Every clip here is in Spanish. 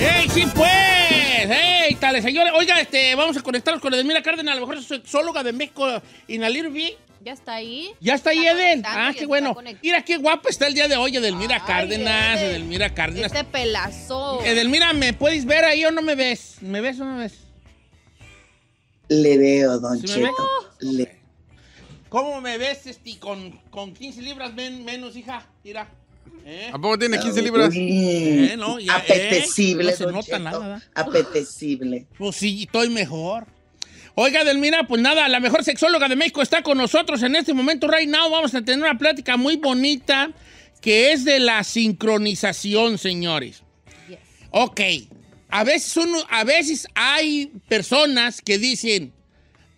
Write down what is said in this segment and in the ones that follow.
¡Ey, sí pues! ¡Ey, tales señores! Oiga, este, vamos a conectarnos con Edelmira Cárdenas, a lo mejor es sexóloga de México, B. ¿Ya está ahí? ¿Ya está ahí, Eden? Ah, qué bueno. Mira qué guapo está el día de hoy, Edelmira Cárdenas, Edelmira Cárdenas. Este pelazo. Edelmira, ¿me puedes ver ahí o no me ves? ¿Me ves o no me ves? Le veo, don ¿Cómo me ves, este, con, con 15 libras menos, hija? Mira. ¿Eh? ¿A poco tiene 15 libras? Eh, no, ya, ¿eh? apetecible. nota nada. Apetecible. Pues sí, estoy mejor. Oiga, Delmira, pues nada, la mejor sexóloga de México está con nosotros en este momento, right now. Vamos a tener una plática muy bonita que es de la sincronización, señores. Ok. A veces, uno, a veces hay personas que dicen,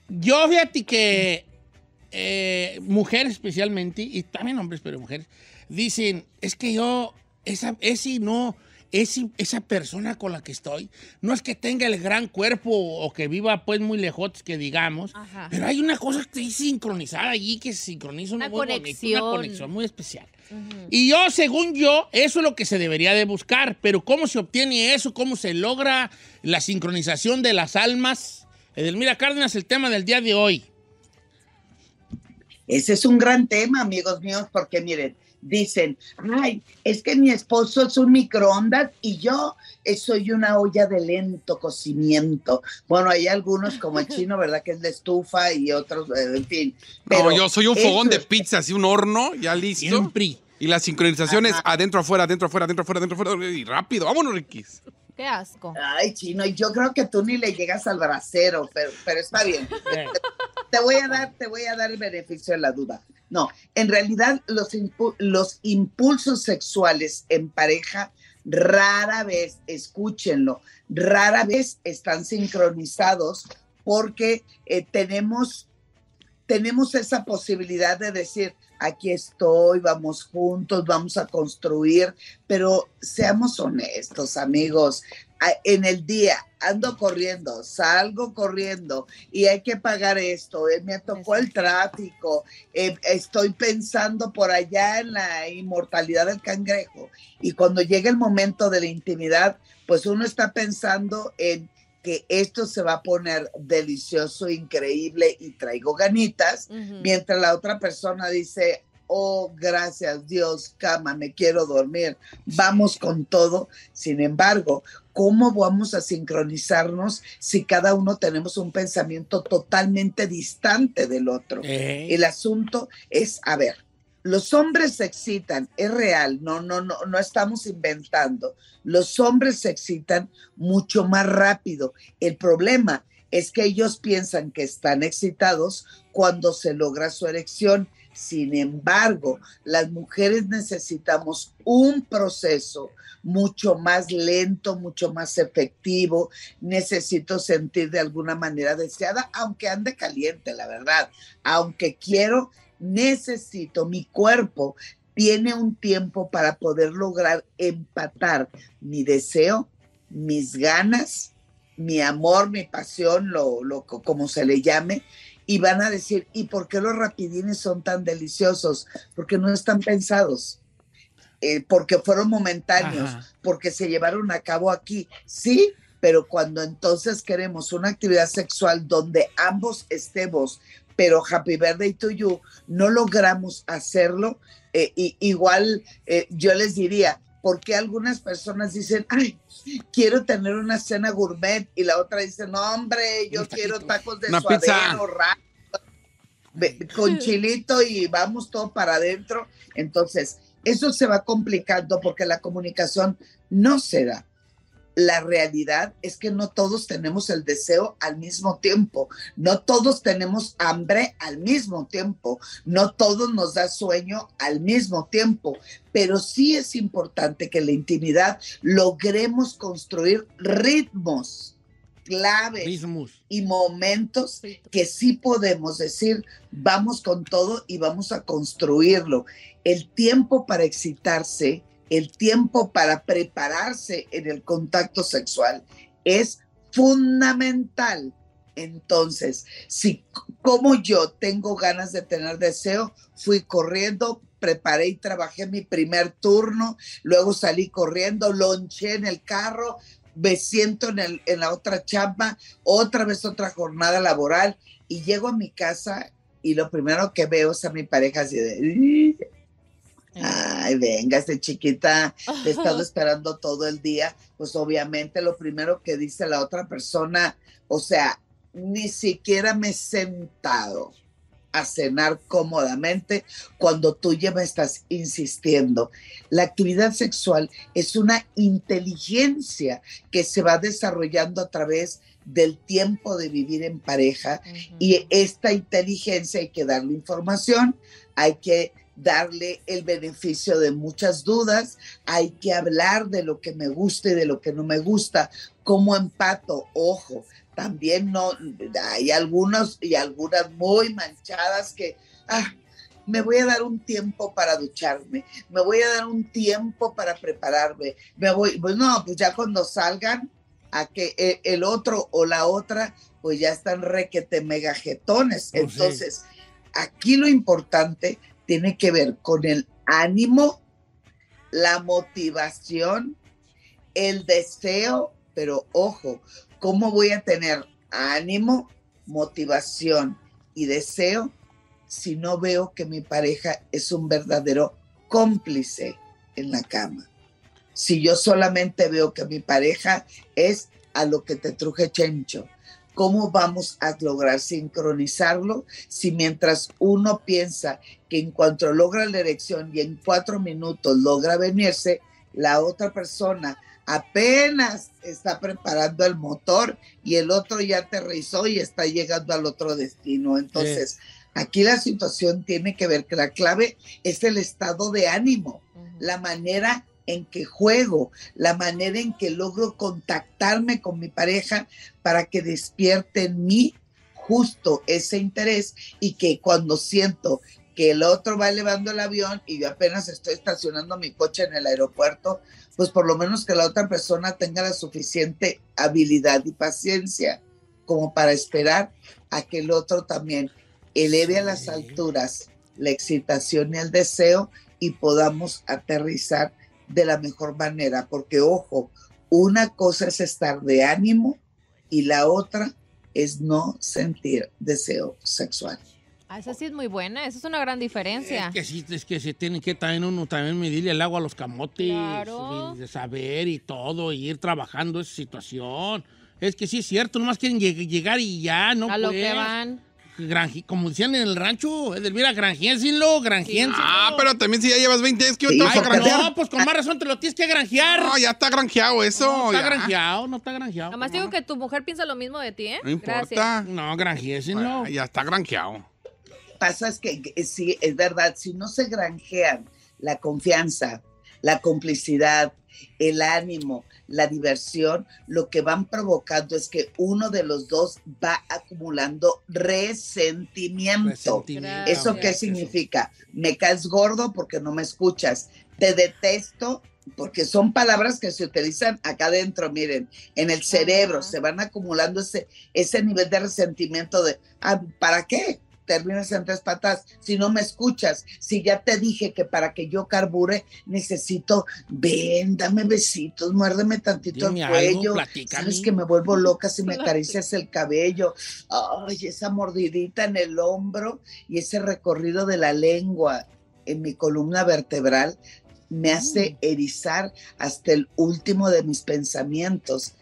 yo fíjate que mujeres especialmente, y también hombres, pero mujeres, dicen, es que yo, esa, ese no, esa persona con la que estoy, no es que tenga el gran cuerpo o que viva pues muy lejos, que digamos, pero hay una cosa que es sincronizada allí, que se sincroniza una, conexión. una conexión muy especial. Y yo, según yo, eso es lo que se debería de buscar, pero ¿cómo se obtiene eso? ¿Cómo se logra la sincronización de las almas? Edelmira Cárdenas, el tema del día de hoy. Ese es un gran tema, amigos míos, porque miren, dicen, ay, es que mi esposo es un microondas y yo eh, soy una olla de lento cocimiento. Bueno, hay algunos como el chino, ¿verdad? Que es de estufa y otros, eh, en fin. Pero no, yo soy un fogón de pizza, y un horno, ya listo. Siempre. Y las sincronizaciones es adentro, afuera, adentro, afuera, adentro, afuera, adentro, afuera, y rápido. Vámonos, Riquis. Qué asco. Ay, chino, yo creo que tú ni le llegas al brasero pero, está bien. Te voy a dar, te voy a dar el beneficio de la duda. No, en realidad los, los impulsos sexuales en pareja rara vez, escúchenlo, rara vez están sincronizados porque eh, tenemos, tenemos esa posibilidad de decir, aquí estoy, vamos juntos, vamos a construir, pero seamos honestos, amigos, en el día ando corriendo, salgo corriendo y hay que pagar esto, eh, me tocó el tráfico, eh, estoy pensando por allá en la inmortalidad del cangrejo y cuando llega el momento de la intimidad, pues uno está pensando en que esto se va a poner delicioso, increíble y traigo ganitas, mientras la otra persona dice, oh, gracias Dios, cama, me quiero dormir, vamos con todo. Sin embargo, ¿cómo vamos a sincronizarnos si cada uno tenemos un pensamiento totalmente distante del otro? El asunto es, a ver, los hombres se excitan, es real, no, no, no, no estamos inventando. Los hombres se excitan mucho más rápido. El problema es que ellos piensan que están excitados cuando se logra su erección. Sin embargo, las mujeres necesitamos un proceso mucho más lento, mucho más efectivo. Necesito sentir de alguna manera deseada, aunque ande caliente, la verdad. Aunque quiero necesito, mi cuerpo tiene un tiempo para poder lograr empatar mi deseo, mis ganas, mi amor, mi pasión, lo, lo como se le llame, y van a decir, ¿y por qué los rapidines son tan deliciosos? Porque no están pensados, eh, porque fueron momentáneos, porque se llevaron a cabo aquí, sí, pero cuando entonces queremos una actividad sexual donde ambos estemos pero Happy Birthday to You no logramos hacerlo. Eh, igual eh, yo les diría, porque algunas personas dicen, ay, quiero tener una cena gourmet? Y la otra dice, no, hombre, yo quiero tacos de suave, con chilito y vamos todo para adentro. Entonces, eso se va complicando porque la comunicación no se da la realidad es que no todos tenemos el deseo al mismo tiempo, no todos tenemos hambre al mismo tiempo, no todos nos da sueño al mismo tiempo, pero sí es importante que en la intimidad logremos construir ritmos claves y momentos que sí podemos decir, vamos con todo y vamos a construirlo. El tiempo para excitarse el tiempo para prepararse en el contacto sexual es fundamental. Entonces, si como yo tengo ganas de tener deseo, fui corriendo, preparé y trabajé mi primer turno, luego salí corriendo, lonché en el carro, me siento en, en la otra chamba, otra vez otra jornada laboral y llego a mi casa y lo primero que veo es a mi pareja así de, eh. Ay, venga, este chiquita, he estado esperando todo el día. Pues obviamente lo primero que dice la otra persona, o sea, ni siquiera me he sentado a cenar cómodamente cuando tú ya me estás insistiendo. La actividad sexual es una inteligencia que se va desarrollando a través del tiempo de vivir en pareja y esta inteligencia hay que darle información, hay que darle el beneficio de muchas dudas, hay que hablar de lo que me gusta y de lo que no me gusta, como empato, ojo, también no, hay algunos y algunas muy manchadas que, ah, me voy a dar un tiempo para ducharme, me voy a dar un tiempo para prepararme, me voy, pues no, pues ya cuando salgan, a que e, el otro o la otra, pues ya están requete megajetones. Oh, Entonces, aquí lo importante tiene que ver con el ánimo, la motivación, el deseo, pero ojo, ¿cómo voy a tener ánimo, motivación y deseo si no veo que mi pareja es un verdadero cómplice en la cama? Si yo solamente veo que mi pareja es a lo que te truje Chencho, ¿Cómo vamos a lograr sincronizarlo si mientras uno piensa que en cuanto logra la erección y en cuatro minutos logra venirse, la otra persona apenas está preparando el motor y el otro ya aterrizó y está llegando al otro destino? Entonces, aquí la situación tiene que ver que la clave es el estado de ánimo, la manera en que juego, la manera en que logro contactarme con mi pareja para que despierte en mí justo ese interés y que cuando siento que el otro va elevando el avión y yo apenas estoy estacionando mi coche en el aeropuerto, pues por lo menos que la otra persona tenga la suficiente habilidad y paciencia como para esperar a que el otro también eleve a las alturas la excitación y el deseo y podamos aterrizar de la mejor manera, porque ojo, una cosa es estar de ánimo y la otra es no sentir deseo sexual. Ah, esa sí es muy buena, esa es una gran diferencia. Es que sí, es que se tiene que también uno también medirle el agua a los camotes, de saber y todo, y ir trabajando esa situación. Es que sí es cierto, nomás quieren llegar y ya, ¿no? A lo que van como decían en el rancho, Edelvira, granjiénsilo, granjiénsilo. Ah, pero también si ya llevas 20 años, que sí, vas No, pues con más razón te lo tienes que granjear. No, ya está granjeado eso. No, está granjeado, no está granjeado. más pues digo que tu mujer piensa lo mismo de ti, ¿eh? No importa. Gracias. No, granjiénsenlo. ya está granjeado. Pasa es que, sí, es verdad, si no se granjean la confianza, la complicidad, el ánimo, la diversión, lo que van provocando es que uno de los dos va acumulando resentimiento. ¿Eso qué significa? Me caes gordo porque no me escuchas, te detesto porque son palabras que se utilizan acá adentro, miren, en el cerebro, se van acumulando ese, nivel de resentimiento de, ah, ¿para qué? terminas en tres patas, si no me escuchas, si ya te dije que para que yo carbure necesito, ven, dame besitos, muérdeme tantito el cuello, sabes que me vuelvo loca si me acaricias el cabello, ay, esa mordidita en el hombro y ese recorrido de la lengua en mi columna vertebral me hace mm. erizar hasta el último de mis pensamientos.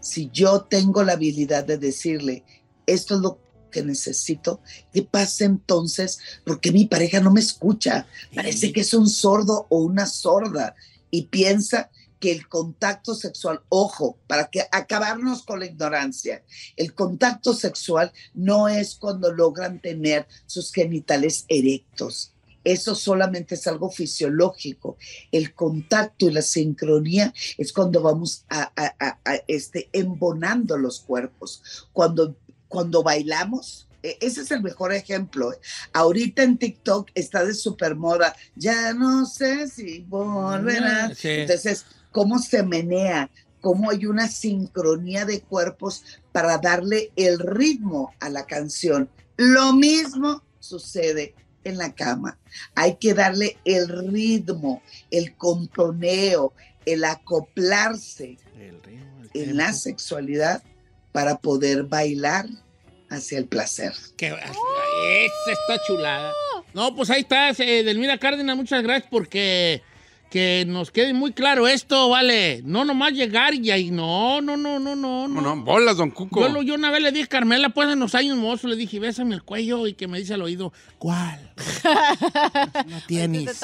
Si yo tengo la habilidad de decirle, esto es lo necesito. que pasa entonces? Porque mi pareja no me escucha. Parece que es un sordo o una sorda y piensa que el contacto sexual, ojo, para que acabarnos con la ignorancia, el contacto sexual no es cuando logran tener sus genitales erectos. Eso solamente es algo fisiológico. El contacto y la sincronía es cuando vamos a, a este, embonando los cuerpos, cuando cuando bailamos, e-, ese es el mejor ejemplo. ¿eh? Ahorita en TikTok está de moda, Ya no sé si volverá. Ah, Entonces, cómo se menea, cómo hay una sincronía de cuerpos para darle el ritmo a la canción. Lo mismo sucede en la cama. Hay que darle el ritmo, el componeo, el acoplarse en la sexualidad para poder bailar hacia el placer. Ah, esa está chulada. No, pues ahí estás, eh, Delmira Cárdenas, muchas gracias porque que nos quede muy claro esto, vale. No nomás llegar y ahí, no, no, no, no, no. No, no, bolas, don Cuco. Yo, una vez le dije a Carmela, pues en los años mozo, le dije, bésame el cuello y que me dice al oído, ¿cuál? no tienes.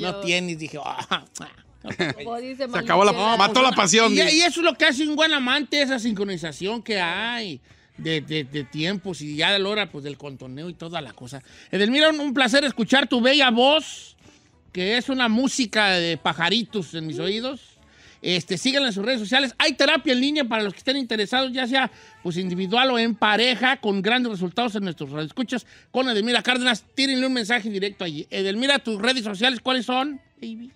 no tienes. Dije, ah, ah, se acabó la, mató la pasión. Y, eso es lo que hace un buen amante, esa sincronización que hay de, tiempos y ya de la hora pues, del contoneo y toda la cosa. Edelmira, un, placer escuchar tu bella voz, que es una música de pajaritos en mis oídos. Este, síganla en sus redes sociales. Hay terapia en línea para los que estén interesados, ya sea pues individual o en pareja, con grandes resultados en nuestros escuchas con Edelmira Cárdenas. Tírenle un mensaje directo allí. Edelmira, tus redes sociales, ¿cuáles son? Baby?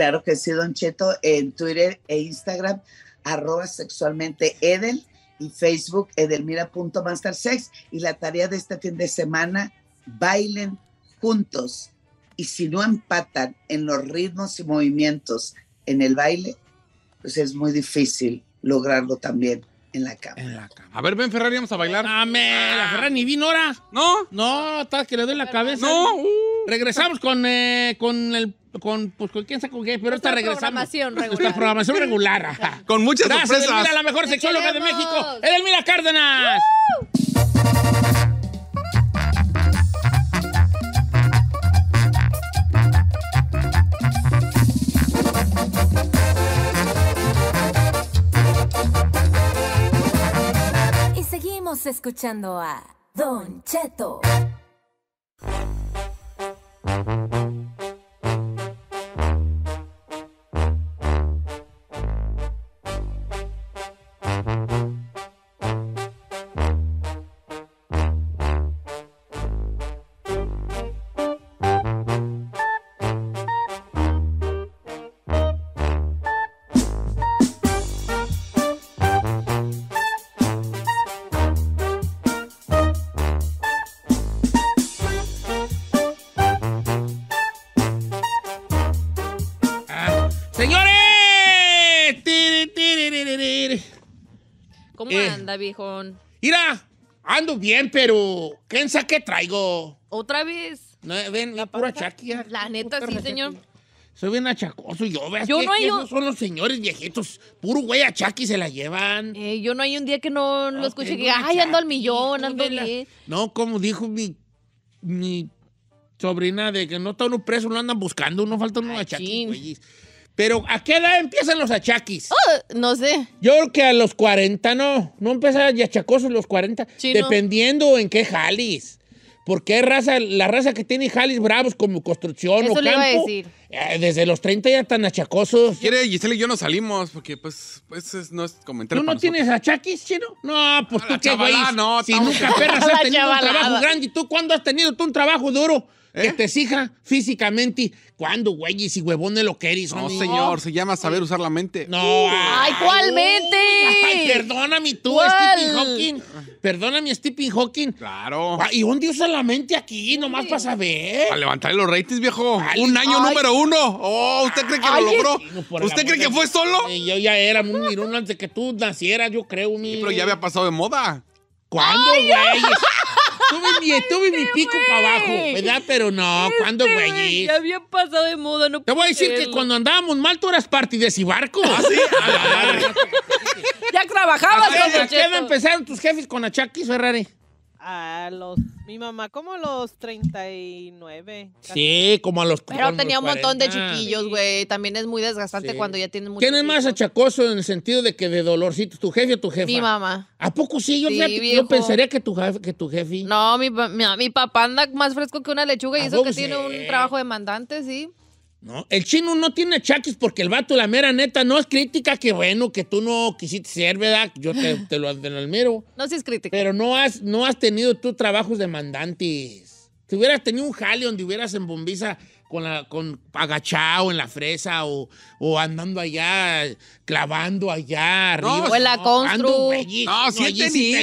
Claro que sí, Don Cheto, en Twitter e Instagram, arroba sexualmente Edel y Facebook edelmira.mastersex. Y la tarea de este fin de semana, bailen juntos. Y si no empatan en los ritmos y movimientos en el baile, pues es muy difícil lograrlo también. En la cama. En la cama. A ver, ven Ferrari, vamos a bailar. Amén. La Ferrari ni vino ahora. No. No, está que le doy la cabeza. No. Uh. Regresamos con, eh, con el con, pues, con quién sabe con qué, pero esta regresamos. Programación regular. programación regular. con muchas Gracias, la mejor sexóloga de México, Edelmira Cárdenas. Seguimos escuchando a Don Cheto. viejón? Mira, ando bien, pero ¿quién sabe qué traigo? ¿Otra vez? No, ven, la, pura chaquia. La neta, sí, señor. Soy bien achacoso yo, veas yo que esos son los señores viejitos. Puro güey Chaki se la llevan. Eh, yo no hay un día que no, lo escuche que, ay, ando al millón, ando No, como dijo mi, mi sobrina, de que no está uno preso, lo andan buscando, no falta uno achaqui, güey. Pero ¿a qué edad empiezan los achaquis? Oh, no sé. Yo creo que a los 40 no. No empiezan ya achacosos los 40. dependiendo en qué jalis. Porque raza, la raza que tiene jalis bravos como construcción o campo. Eh, desde los 30 ya están achacosos. Quiere Giselle y yo no salimos porque pues, pues no es comentario. ¿Tú no tienes achaquis, chino? No, pues ah, tú qué güey. No, si nunca perras has tenido un trabajo grande y tú cuándo has tenido tú un trabajo duro. ¿Eh? que te exija físicamente. ¿Cuándo, güey? Y si huevón de lo que eres. No, señor, se llama saber usar la mente. No. Ay, ¿cuál mente? Ay, perdóname tú, Stephen Hawking. Perdóname, Stephen Hawking. Claro. ¿Y dónde usa la mente aquí? Nomás para saber. Para levantar los ratings, viejo. Un año número uno. Oh, ¿usted cree que lo logró? ¿Usted cree que fue solo? yo ya era un mirón antes de que tú nacieras, yo creo. Mi... Sí, pero ya había pasado de moda. ¿Cuándo, güey? tuve mi, tuve mi este pico para abajo, ¿verdad? Pero no, cuando este ¿cuándo, güey? Ya había pasado de moda, no Te voy a decir que cuando andábamos mal, tú eras de y barco. ¿Ah, ya trabajabas, ¿A qué, empezaron tus jefes con achaquis, Ferrari? a los. Mi mamá, como a los 39. Sí, como a los. Pero tenía un montón de chiquillos, güey. También es muy desgastante cuando ya tienes muchos. ¿Quién es más achacoso en el sentido de que de dolorcito? ¿Tu jefe o tu jefa? Mi mamá. ¿A poco sí? Yo, pensaría que tu, jefe, No, mi, mi, papá anda más fresco que una lechuga y eso que tiene un trabajo demandante, sí. ¿no? El chino no tiene chaquis porque el vato, la mera neta, no es crítica, que bueno, que tú no quisiste ser, ¿verdad? Yo te, lo admiro. No, sí es crítica. Pero no has, no has tenido tú trabajos demandantes. Si hubieras tenido un jale donde hubieras en bombiza con, la, agachado en la fresa o, o andando allá, clavando allá no, arriba. O en la no, sí si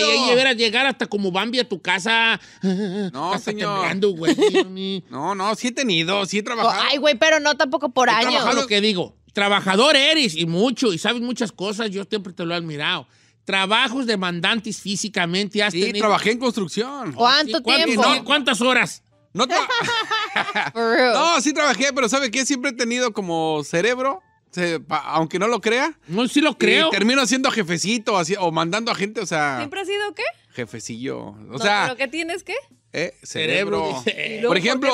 llegar hasta como Bambi a tu casa. No, señor. no, no, sí he tenido, sí he trabajado. Ay, güey, pero no tampoco por años. lo que digo. Trabajador eres y mucho, y sabes muchas cosas, yo siempre te lo he admirado trabajos demandantes físicamente has sí, trabajé en construcción. ¿Cuántas horas? No, no, sí trabajé, pero ¿sabe qué? Siempre he tenido como cerebro, aunque no lo crea. No, sí lo creo. termino siendo jefecito así, o mandando a gente, o sea, ¿Siempre ha sido qué? jefecillo. O No, sea, ¿Pero qué tienes qué? ¿Eh? cerebro. Por ejemplo,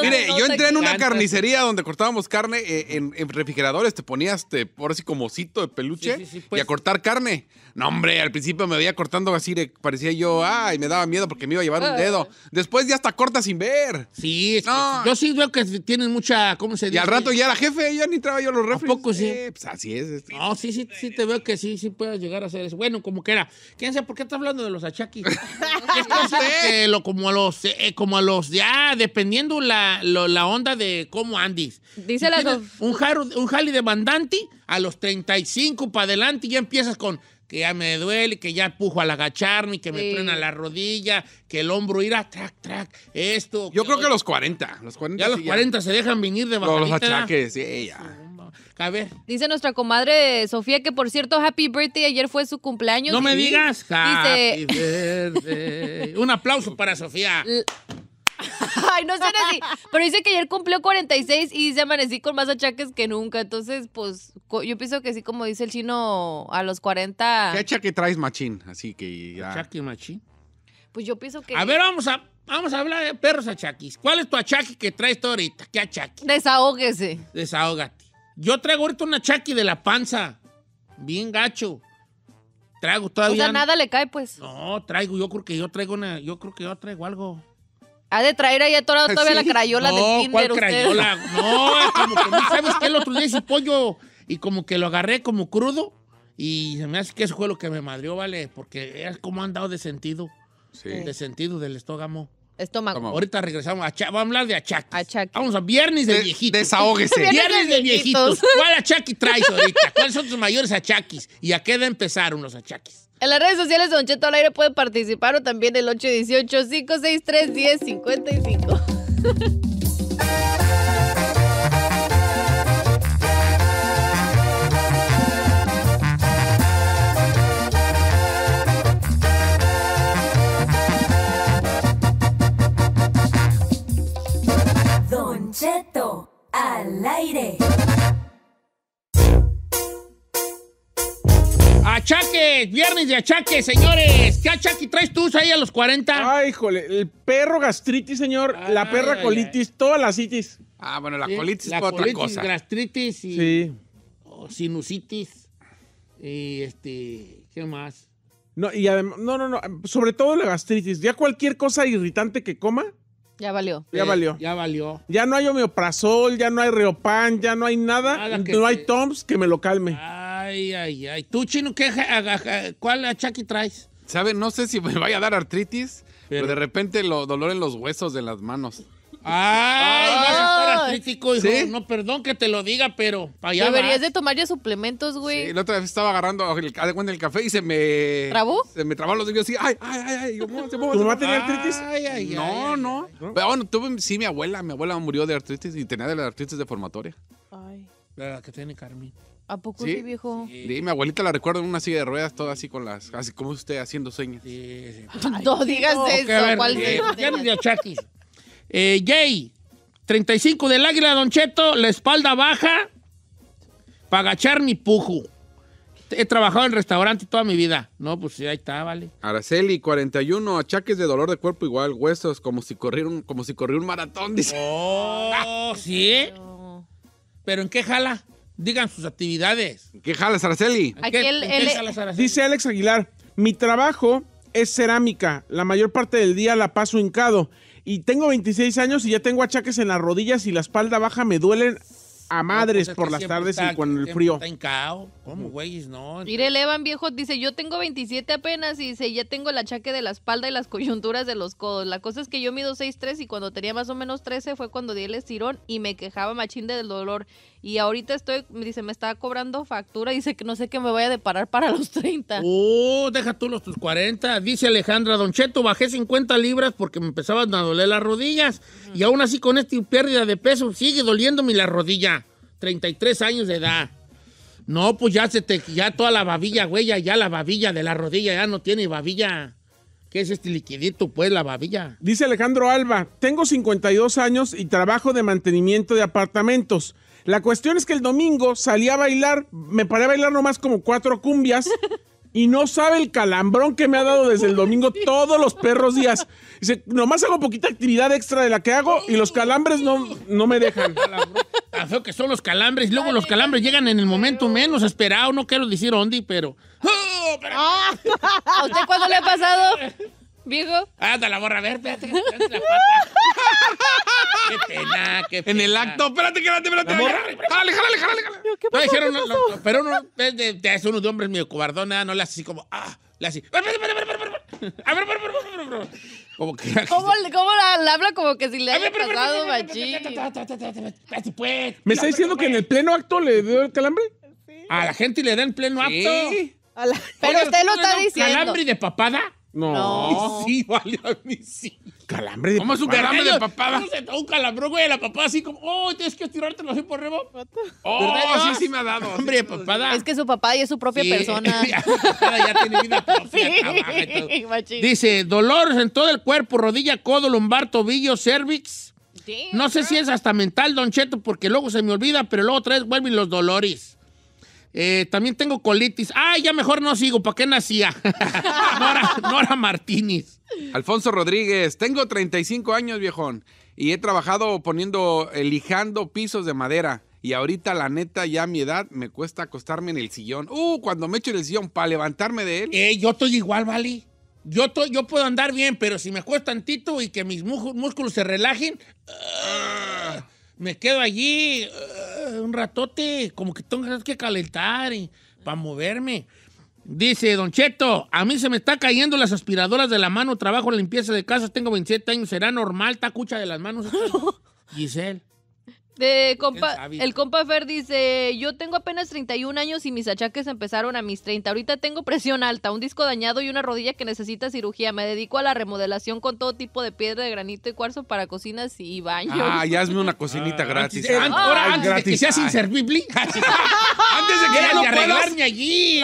mire, yo entré en una carnicería donde cortábamos carne eh, en, refrigeradores, te ponías te, por así como cito de peluche pues. y a cortar carne. No, hombre, al principio me veía cortando así, parecía yo, ay, me daba miedo porque me iba a llevar un dedo. Ah. Después ya hasta corta sin ver. Sí, yo sí veo que tienen mucha, ¿cómo se dice? Y al rato ya era jefe, ya ni traba yo los refres. sí? Eh, pues así es. no, sí, sí, sí te veo que sí, sí puedes llegar a hacer eso. Bueno, como que era. ¿Quién sabe por qué está hablando de los achaquis? es que lo como los, eh, como a los, ya, dependiendo la, onda de cómo andes. Dice la dos. un, jaro, jali de bandanti a los 35 para adelante ya empiezas con que ya me duele, que ya pujo al agacharme, que me truena la rodilla, que el hombro irá, trac, trac, esto. Yo creo que a los 40. Los 40 Ya los 40 se dejan venir de los achaques, ya. A ver. Dice nuestra comadre Sofía que, por cierto, happy birthday. Ayer fue su cumpleaños. No me digas. Happy Un aplauso para Sofía. Ay, no así. Pero dice que ayer cumplió 46 y se amanecí con más achaques que nunca. Entonces, pues, yo pienso que sí, como dice el chino, a los 40. ¿Qué achaque traes, machín? Así que ya. ¿Achaque, machín? Pues yo pienso que. A ver, vamos a, vamos a hablar de perros achaquis. ¿Cuál es tu achaque que traes tú ahorita? ¿Qué achaque? Desahógese. Desahógate. Yo traigo ahorita una chaqui de la panza. Bien gacho. Traigo todavía. O nada le cae, pues. No, traigo, yo creo que yo traigo una, yo creo que yo traigo algo. Ha de traer ahí atorado todavía la crayola de Tinder. No, crayola? No, como que no sabes qué? el otro día hice pollo y como que lo agarré como crudo y se me hace que eso fue lo que me madrió, vale, porque es como han dado de sentido. De sentido del estógamo. Estómago. Ahorita regresamos. A vamos a hablar de achaques. Vamos a viernes de, viejitos. Desahógese. viernes, de viejitos. ¿Cuál achaqui traes ahorita? ¿Cuáles son tus mayores achaques? ¿Y a qué de empezar unos achaques? En las redes sociales de Don Cheto al aire puede participar o también el 818-563-1055. al aire. Achaques, viernes de achaques, señores. ¿Qué achaque traes tú ahí a los 40? Ay, híjole, el perro gastritis, señor, la perra colitis, Toda la las citis. Ah, bueno, la colitis es otra colitis, cosa. gastritis y sinusitis. Y este, ¿qué más? No, y además, no, no, no, sobre todo la gastritis. Ya cualquier cosa irritante que coma, ya valió. Ya valió. Ya valió. Ya no hay homeoprazol, ya no hay riopan ya no hay nada. no hay toms que me lo calme. Ay, ay, ay. ¿Tú, Chino, qué, cuál achaki traes? sabes No sé si me vaya a dar artritis, pero, pero de repente lo dolor en los huesos de las manos. Ay, vas a estar artrítico hijo. No, perdón que te lo diga, pero Deberías de tomar ya suplementos, güey. Sí, la otra vez estaba agarrando el, café y se me... ¿Trabó? Se me trabó los dedos así. Ay, ay, ay. ay. ¿Tu mamá tenía artritis? Ay, ay, no, no. bueno, tuve, sí, mi abuela. Mi abuela murió de artritis y tenía de la artritis deformatoria. Ay. La que tiene Carmín. ¿A poco sí, viejo? Sí. mi abuelita la recuerdo en una silla de ruedas, toda así con las. Así como usted haciendo sueños Sí, no digas eso. Eh, Jay, 35 del águila, Don Cheto, la espalda baja para agachar mi pujo. He trabajado en restaurante toda mi vida. No, pues ahí está, vale. Araceli, 41, achaques de dolor de cuerpo igual, huesos, como si corrieron como si corriera un maratón, dice. Oh, ¿sí? ¿Pero en qué jala? Digan sus actividades. ¿En qué jala, Araceli? qué Araceli? Dice Alex Aguilar, mi trabajo es cerámica. La mayor parte del día la paso hincado y tengo 26 años y ya tengo achaques en las rodillas y la espalda baja me duelen a madres pues por las tardes y con el frío. ¿Cómo, Mire, Levan, viejo, dice, yo tengo 27 apenas y dice, ya tengo el achaque de la espalda y las coyunturas de los codos. La cosa es que yo mido 6'3 y cuando tenía más o menos 13 fue cuando di el estirón y me quejaba machín del dolor y ahorita estoy, me dice, me está cobrando factura, dice que no sé qué me voy a deparar para los 30. ¡Oh! deja tú los tus 40. Dice Alejandra, Don Cheto, bajé 50 libras porque me empezaban a doler las rodillas. Y aún así con esta pérdida de peso sigue doliéndome la rodilla. 33 años de edad. No, pues ya se te, ya toda la babilla, güey, ya la babilla de la rodilla ya no tiene babilla. ¿Qué es este liquidito, pues, la babilla? Dice Alejandro Alba, tengo 52 años y trabajo de mantenimiento de apartamentos. La cuestión es que el domingo salí a bailar, me paré a bailar nomás como cuatro cumbias. y no sabe el calambrón que me ha dado desde el domingo todos los perros días. Dice, nomás hago poquita actividad extra de la que hago y los calambres no, no me dejan. Tan feo que son los calambres. y Luego los calambres llegan en el momento menos esperado. No quiero decir Ondi, pero... ¡Oh, ah, ¿A usted cuándo le ha pasado? viejo. Ándale, la borra, a ver, espérate, qué pena, qué pena. En el acto, espérate, espérate, espérate. Jálale, jálale, jálale, ¿Qué no, pero uno, es, uno de hombres medio cobardona, no le hace así como, ah, le hace, A ver, a ver, a Como que... ¿Cómo, ¿Cómo la, habla como que si le haya pasado machín? ¿Me está diciendo que en el pleno acto le dio el calambre? Sí. A la gente le da en pleno acto. Sí. Pero usted lo está diciendo. ¿Calambre de papada? No. Sí, vale, a mí sí. Calambre de ¿Cómo es un calambre de papada? Un calambrón, güey, la papada así como, oh, tienes que estirártelo así por arriba. Oh, sí, sí me ha dado. Hombre papada. Es que su papá ya es su propia persona. ya, tiene vida propia. Dice, dolores en todo el cuerpo, rodilla, codo, lumbar, tobillo, cervix. Sí. no sé si es hasta mental, Don Cheto, porque luego se me olvida, pero luego vez vuelven los dolores. Eh, también tengo colitis. Ay, ya mejor no sigo. ¿Para qué nacía? Nora, Martínez. Alfonso Rodríguez. Tengo 35 años, viejón. Y he trabajado poniendo, lijando pisos de madera. Y ahorita, la neta, ya a mi edad me cuesta acostarme en el sillón. Uh, cuando me echo en el sillón para levantarme de él. Eh, yo estoy igual, Vali. Yo, yo puedo andar bien, pero si me cuesta tantito y que mis músculos se relajen. Ah me quedo allí eh, un ratote, como que tengo que calentar para moverme. Dice Don Cheto, a mí se me está cayendo las aspiradoras de la mano, trabajo en limpieza de casas, tengo 27 años, será normal tacucha de las manos. Giselle el compa Fer dice, yo tengo apenas 31 años y mis achaques empezaron a mis 30. Ahorita tengo presión alta, un disco dañado y una rodilla que necesita cirugía. Me dedico a la remodelación con todo tipo de piedra, de granito y cuarzo para cocinas y baños. Ah, ya hazme una cocinita ah. gratis. Antes, gratis. de que inservible. antes de que no arreglarme allí.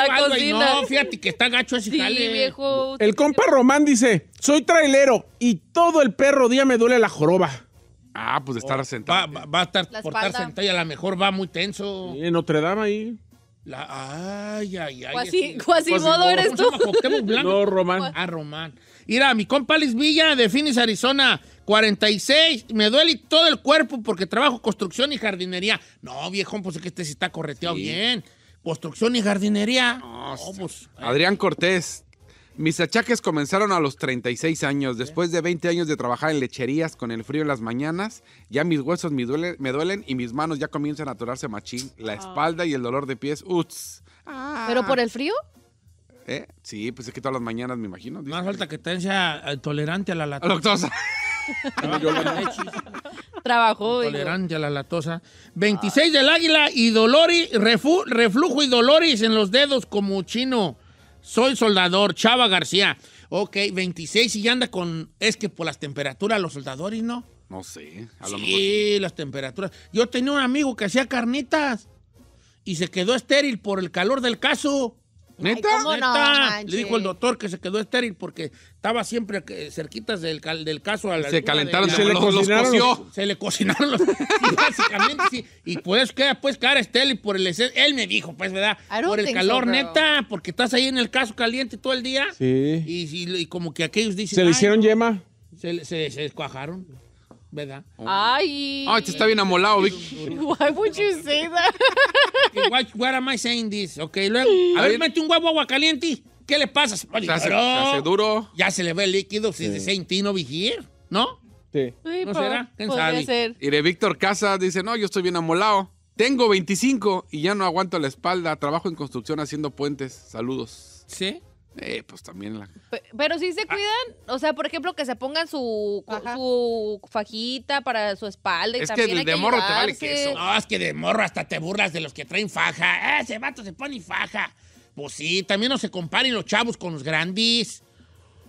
no, fíjate que está gacho así. El compa Román dice, soy trailero y todo el perro día me duele la joroba. Ah, pues de estar oh, sentado. Va, a estar por sentado y a lo mejor va muy tenso. En Notre Dame ahí. ay, ay, ay. Cuasi, pues Cuasimodo pues pues eres tú. No, Román. Ah, Román. Mira, mi compa Liz Villa de Phoenix, Arizona, 46. Me duele todo el cuerpo porque trabajo construcción y jardinería. No, viejo, pues es que este sí está correteado bien. Construcción y jardinería. Adrián Cortés mis achaques comenzaron a los 36 años. Después de 20 años de trabajar en lecherías con el frío en las mañanas, ya mis huesos me, duelen y mis manos ya comienzan a atorarse machín. La ah. espalda y el dolor de pies, uts. Ah. ¿Pero por el frío? ¿Eh? Sí, pues es que todas las mañanas me imagino. Más falta que te eh, tolerante a la lactosa. Trabajo. Trabajó. Tolerante a la lactosa. 26 del águila y dolor y reflujo y dolores en los dedos como chino. Soy soldador, Chava García. Ok, 26 y ya anda con... Es que por las temperaturas los soldadores, ¿no? No sé. A lo sí, las temperaturas. Yo tenía un amigo que hacía carnitas y se quedó estéril por el calor del caso. ¿Neta? Le dijo el doctor que se quedó estéril porque estaba siempre eh, cerquita del, del caso. se calentaron, se, le cocinaron los se le cocinaron. Los, básicamente, sí. Y pues queda pues cara estéril por el... Él me dijo, pues, ¿verdad? Por el calor, neta, porque estás ahí en el caso caliente todo el día. Y, como que aquellos dicen... ¿Se le hicieron yema? Se, se, se descuajaron. ¿Verdad? Ay. Ay, te está bien amolado, Vicky. Why would you say that? what, am I saying this? Ok, luego. A, ver, mete un huevo agua caliente. ¿Qué le pasa? Se hace, se hace, duro. Ya se le ve el líquido. Si se no vigir, ¿no? Sí. ¿No será? ¿Quién sabe? Ser. Y de Víctor Casa dice, no, yo estoy bien amolado. Tengo 25 y ya no aguanto la espalda. Trabajo en construcción haciendo puentes. Saludos. ¿Sí? Eh, pues también la. Pero, si se cuidan. O sea, por ejemplo, que se pongan su, su fajita para su espalda. Y es que de morro te vale queso. No, es que de morro hasta te burlas de los que traen faja. Ah, ese vato se pone faja. Pues sí, también no se comparen los chavos con los grandes.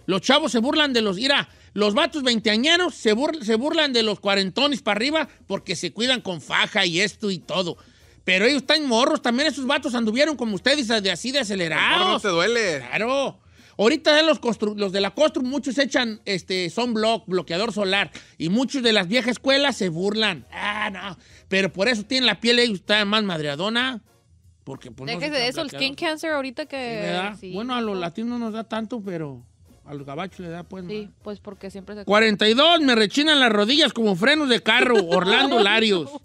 Los chavos se burlan de los. Mira, los vatos veinteañeros se, se burlan de los cuarentones para arriba porque se cuidan con faja y esto y todo. Pero ellos están morros, también esos vatos anduvieron como ustedes de así de acelerados. no te duele. Claro. Ahorita los, de la costru... muchos echan este block, bloqueador solar, y muchos de las viejas escuelas se burlan. Ah, no. Pero por eso tienen la piel ellos está más madreadona. Porque pues, eso, el skin cancer ahorita que. Bueno, a los latinos no nos da tanto, pero a los gabachos le da pues. Sí, pues porque siempre se. 42, me rechinan las rodillas como frenos de carro, Orlando Larios.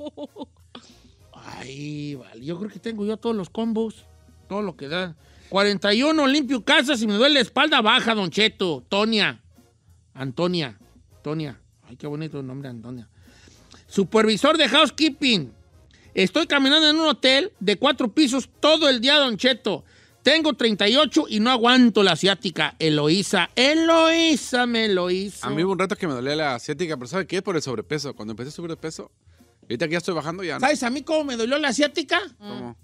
Ay, vale. Yo creo que tengo yo todos los combos. Todo lo que da. 41, limpio casa si me duele la espalda baja, Don Cheto. Tonia. Antonia. Tonia. Ay, qué bonito el nombre, Antonia. Supervisor de housekeeping. Estoy caminando en un hotel de cuatro pisos todo el día, Don Cheto. Tengo 38 y no aguanto la asiática. Eloísa, Eloísa me lo hizo. A mí hubo un rato que me dolía la asiática, pero ¿sabe qué? Por el sobrepeso. Cuando empecé a subir peso, Ahorita que ya estoy bajando ya. ¿Sabes a mí cómo me dolió la asiática? Mm. ¿Cómo?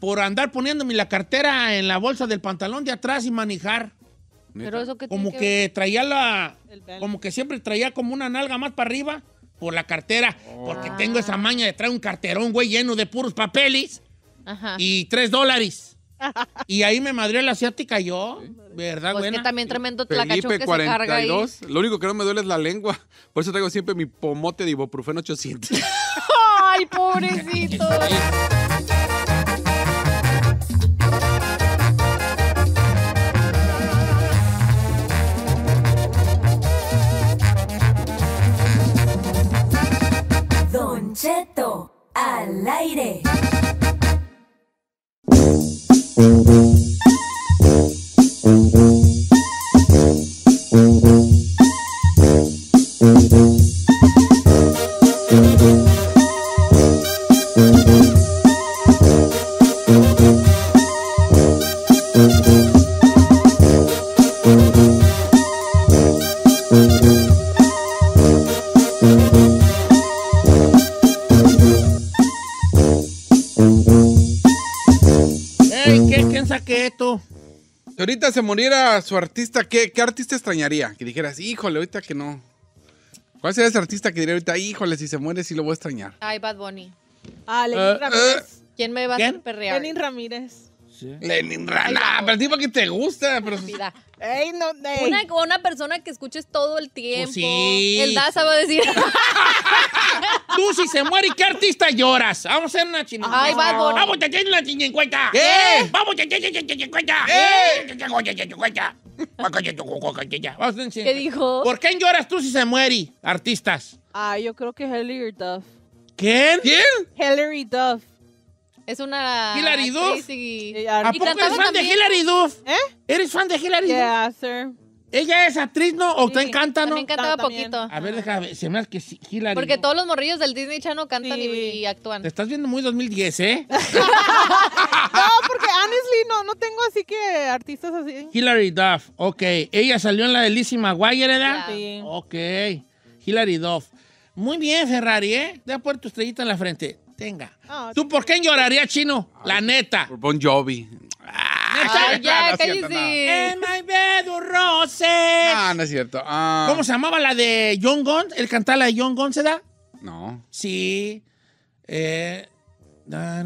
Por andar poniéndome la cartera en la bolsa del pantalón de atrás y manejar. Pero eso que como que, traía la como que siempre traía como una nalga más para arriba por la cartera, porque oh. tengo esa maña de traer un carterón, güey, lleno de puros papeles Ajá. y tres dólares. Y ahí me madrió la asiática yo, ¿verdad, güey? Pues que también tremendo tlacachón que 42, se carga Lo único que no me duele es la lengua. Por eso tengo siempre mi pomote de ibuprofeno 800. ¡Ay, pobrecito! Don Cheto, al aire. Thank you. Si ahorita se muriera su artista, ¿qué, qué artista extrañaría? Que dijeras, híjole, ahorita que no. ¿Cuál sería ese artista que diría ahorita, híjole, si se muere sí lo voy a extrañar? Ay, Bad Bunny. Ah, Lenin ah, ah. Ramírez. ¿Quién me va a hacer perrear? Lenin Ramírez. Sí. Lenin Ramírez. pero tipo que te gusta. Pero... Una, una, persona que escuches todo el tiempo. sí. El Daza va a decir. Tú si se muere, ¿qué artista lloras? Vamos a hacer una chingada. Ay, vamos. Eh, eh, vamos a hacer una chingada. ¿Qué? Vamos a hacer una chingada. ¿Qué dijo? ¿Por qué lloras tú si se muere, artistas? Ah, yo creo que Hillary Duff. ¿Quién? ¿Quién? Hillary Duff. Es una. Hilary Duff. Y, ¿A poco eres fan de Hilary Duff? ¿Eh? ¿Eres fan de Hilary yeah, Duff? sir. ¿Ella es actriz, no? ¿O te encanta, no? Me encantaba poquito. A ver, déjame, se me hace que sí, Hillary. Porque todos los morrillos del Disney Channel cantan y, actúan. Te estás viendo muy 2010, ¿eh? no, porque honestly no, no tengo así que artistas así. Hillary Duff, ok. Ella salió en la de Lizzie McGuire, Sí. Ok. Hillary Duff. Muy bien, Ferrari, ¿eh? a poner tu estrellita en la frente tenga. Ah, ¿Tú por qué lloraría, chino? la neta. Por Bon Jovi. Ah, ya, no En my bed Ah, no es cierto. Ah. ¿Cómo se llamaba la de John Gunn? ¿El cantar la de John Gunn se da? No. Sí. Eh, Ah,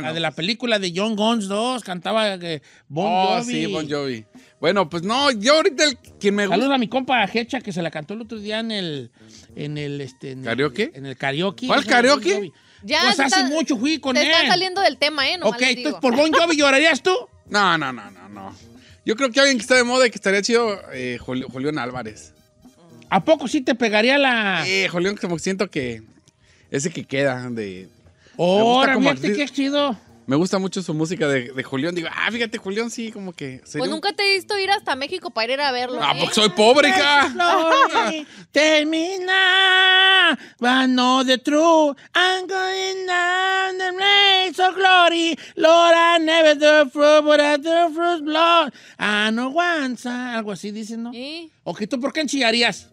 no. La de la pues. película de John Guns 2 cantaba que Bon oh, sí, Bon Jovi. Bueno, pues no, yo ahorita quien me gusta. Saluda a mi compa Hecha que se la cantó el otro día en el. En el este, en ¿Karaoke? El, en el karaoke. ¿Cuál karaoke? Ya pues hace mucho fui con él. Está saliendo del tema, ¿eh? ok, entonces por Bon Jovi llorarías tú. No, no, no, no, no. Yo creo que alguien que está de moda y que estaría chido, eh, Julián Álvarez. ¿A poco sí te pegaría la.? Eh, Julián, como siento que ese que queda de... ¡Oh, fíjate qué chido! Me gusta mucho su música de, de, Julián. Digo, ah, fíjate, Julián sí, como que... Pues nunca te he visto ir hasta México para ir a verlo. Ah, ¿eh? porque soy pobre, hija. Termina, vano no true! I'm going down the glory. Lord, never do fruit, but I do fruit blood. Ah, no aguanta! Algo así dicen, ¿no? ¿Eh? ¿O tú por qué enchillarías?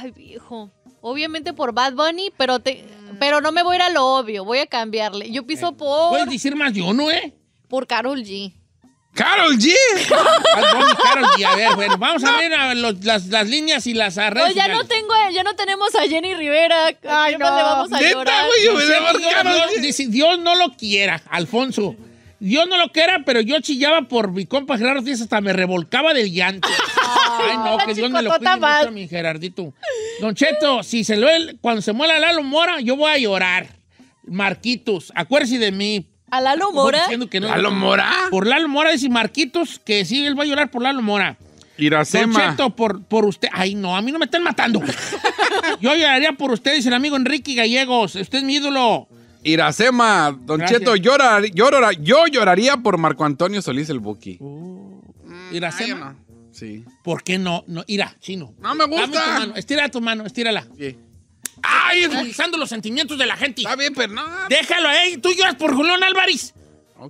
Ay, viejo. Obviamente por Bad Bunny, pero te, pero no me voy a ir a lo obvio, voy a cambiarle. Yo piso eh, por. ¿Puedes decir más yo, no, eh? Por Carol G. ¡Carol G! Bad Bunny, Karol G. A ver, bueno, vamos a ver las, las líneas y las arreglas. ya no tengo, ya no tenemos a Jenny Rivera. Ay, no. le vamos a llorar. Neta, güey, Dios no lo quiera, Alfonso. Dios no lo quiera, pero yo chillaba por mi compa Gerardo Díaz hasta me revolcaba del llanto. Ay, no, que Dios me lo cuide mucho, mi Gerardito. Don Cheto, si se lo, cuando se muela Lalo Mora, yo voy a llorar. Marquitos, acuérdese de mí. ¿A Lalo Mora? Que ¿Lalo Mora? Por Lalo Mora, dice Marquitos, que sí, él va a llorar por Lalo Mora. Iracema. Don Cheto, por, por usted. Ay, no, a mí no me están matando. yo lloraría por usted, dice el amigo Enrique Gallegos. Usted es mi ídolo. Iracema, Don Cheto, yo lloraría por Marco Antonio Solís el Buki. Uh, mm, Iracema. Sí. ¿Por qué no? no? Ira, chino. No me gusta. tu mano, estira tu mano, estírala. Sí. Ay, utilizando los sentimientos de la gente. Está bien, pero no. Déjalo ahí. Tú lloras por Julián Álvarez.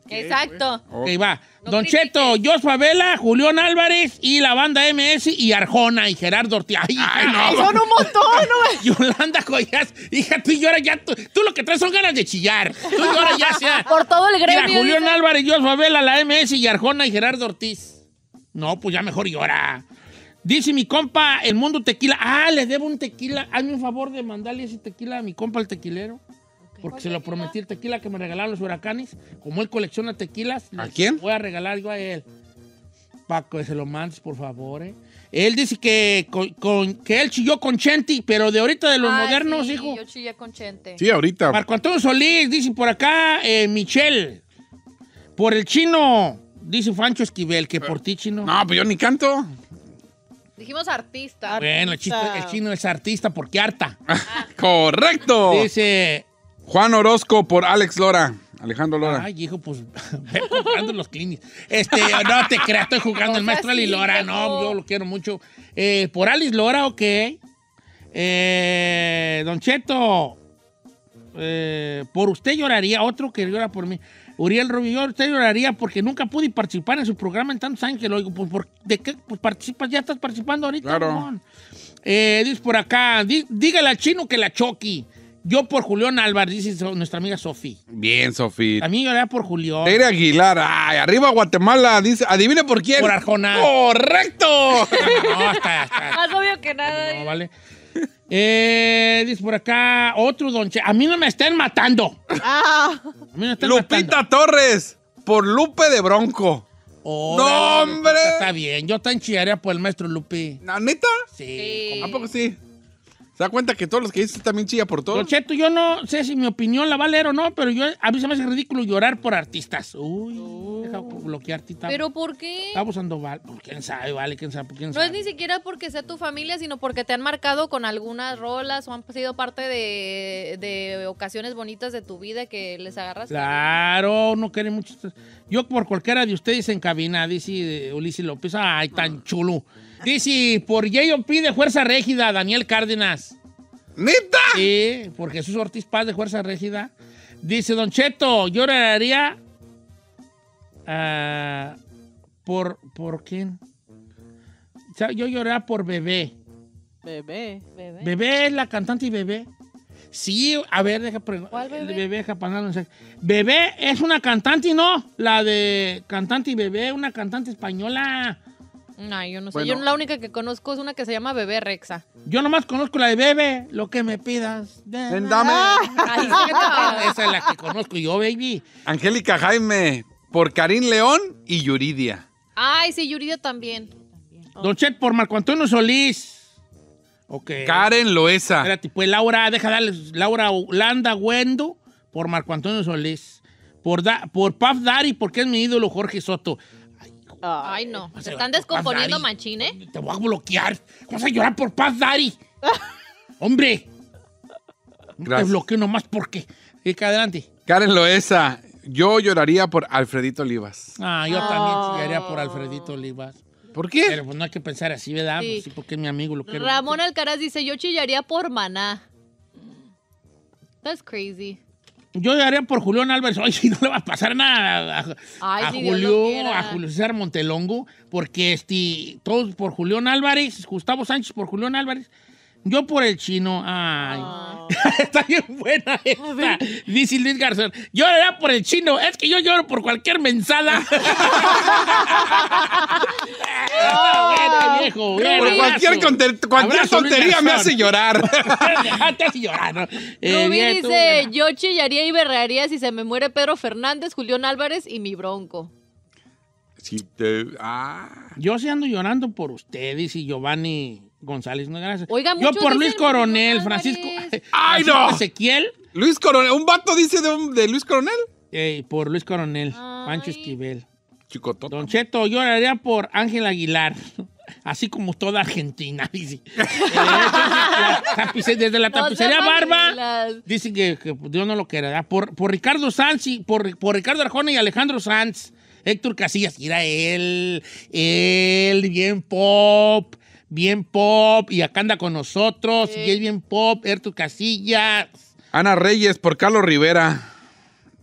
Pues. Exacto. Okay, va. Don Cheto, Jos Favela, Julián Álvarez y la banda MS y Arjona y Gerardo Ortiz. Ay, Ay no. Son un montón, güey. Yolanda Joyas, hija, tú llora ya. Tú, lo que traes son ganas de chillar. Tú llora ya sea. Por todo el gremio. Mira, Julián Álvarez, Jos Favela, la MS y Arjona y Gerardo Ortiz. No, pues ya mejor llora. Dice mi compa, el mundo tequila. Ah, le debo un tequila. Hazme un favor de mandarle ese tequila a mi compa, el tequilero. Porque se lo prometí el tequila que me regalaron los huracanes. Como él colecciona tequilas, ¿a quién? Voy a regalar yo a él. Paco, se lo mandes, por favor. Eh. Él dice que, con, que él chilló con Chenti, pero de ahorita de los modernos, hijo. Yo chillé con Chenti Sí, ahorita. Marco Antonio Solís, dice por acá, eh, Michelle. Por el chino, dice Fancho Esquivel, que por ti, chino. No, pero pues yo ni canto. Dijimos artista. Bueno, El, chino, es artista porque harta. Correcto. Dice Juan Orozco por Alex Lora. Alejandro Lora. Ay, hijo, pues comprando los clinics. Este, no te creas, estoy jugando el maestro Ali Lora. No, yo lo quiero mucho. Eh, por Alice Lora, ok. Eh, don Cheto, eh, por usted lloraría, otro que llora por mí. Uriel Rubio, usted lloraría porque nunca pude participar en su programa en tantos años que lo digo. Pues, ¿De qué pues, participas? Ya estás participando ahorita. Claro. Dice por acá, dígale al chino que la choque. Yo por Julián Álvarez, dice nuestra amiga Sofi. Bien, Sofía. A mí yo era por Julián. Tere Aguilar, ay, arriba Guatemala, dice, adivine por quién. Por Arjona. ¡Correcto! no, está, obvio que nada. No, eh. vale. Eh, dice por acá otro don A mí no me estén matando. Ah. A mí estén Lupita Torres, por Lupe de Bronco. ¡No, hombre! Está bien, yo tan chillaría por el maestro Lupi. ¿Nanita? sí. ¿A poco sí? ¿Se da cuenta que todos los que dices también chilla por todo? Cheto, yo no sé si mi opinión la va a leer o no, pero yo, a mí se me hace ridículo llorar por artistas. Uy, oh. deja bloquear ¿Pero por qué? Estamos pues, quién sabe, vale, quién sabe, quién sabe. No es ni siquiera porque sea tu familia, sino porque te han marcado con algunas rolas o han sido parte de, de ocasiones bonitas de tu vida que les agarras. Claro, no quieren mucho. Yo por cualquiera de ustedes en cabina, dice eh, Ulises López, ay, tan ah. chulo. Dice, por J.O.P. de Fuerza Régida, Daniel Cárdenas. ¿Nita? Sí, por Jesús Ortiz Paz de Fuerza Régida. Dice, Don Cheto, yo lloraría ah, por, ¿Por quién? yo lloré por bebé. Bebé, bebé. Bebé es la cantante y bebé. Sí, a ver, deja ¿Cuál bebé? bebé es una cantante, y ¿no? La de cantante y bebé, una cantante española. No, yo no sé. yo la única que conozco es una que se llama Bebé Rexa. Yo nomás conozco la de Bebé, lo que me pidas. Ven, ah, Esa es la que conozco yo, baby. Angélica Jaime, por Karim León y Yuridia. Ay, sí, Yuridia también. Don Chet, por Marco Antonio Solís. Okay. Karen Loesa. Espérate, pues Laura, deja darle. Laura Holanda Wendo por Marco Antonio Solís. Por, por porque es mi ídolo Jorge Soto. Ay, no. Se están descomponiendo machine. Eh? Te voy a bloquear. Vas a llorar por Paz Dari. Hombre. te bloqueo nomás porque. Fica eh, adelante. Karen Loesa. Yo lloraría por Alfredito Olivas. Ah, yo también lloraría por Alfredito Olivas. ¿Por qué? Pero pues no hay que pensar así, ¿verdad? Sí, pues, porque mi amigo lo quiere. Ramón Alcaraz dice: Yo chillaría por Maná. That's crazy yo daría por Julián Álvarez. Hoy si no le va a pasar nada a, a Julio, César Montelongo, porque este, todos por Julián Álvarez, Gustavo Sánchez por Julián Álvarez, yo por el chino. Ay. Ah. Está bien buena esta. Dice Luis Garzón. Yo era por el chino. Es que yo lloro por cualquier mensada. Está viejo. por cualquier, tontería me hace llorar. Te hace llorar. ¿no? Eh, dice: Yo chillaría y berrearía si se me muere Pedro Fernández, Julián Álvarez y mi bronco. Si te, ah. Yo sí ando llorando por ustedes y Giovanni. González, no gracias. Yo por Luis Coronel, Francisco. Eh, ¡Ay, no! Ezequiel. Luis Coronel, ¿un vato dice de, de Luis Coronel? Eh, por Luis Coronel, Pancho Esquivel. todo Don Cheto, yo haría por Ángel Aguilar. Así como toda Argentina, dice. Eh, desde, la tapicería Barba, dicen que, Dios no lo quiera. Por, Ricardo Sanz por, por Ricardo Arjona y Alejandro Sanz. Héctor Casillas, mira él, él, bien pop, bien pop y acá anda con nosotros y es bien pop, Ertu Casillas. Ana Reyes por Carlos Rivera.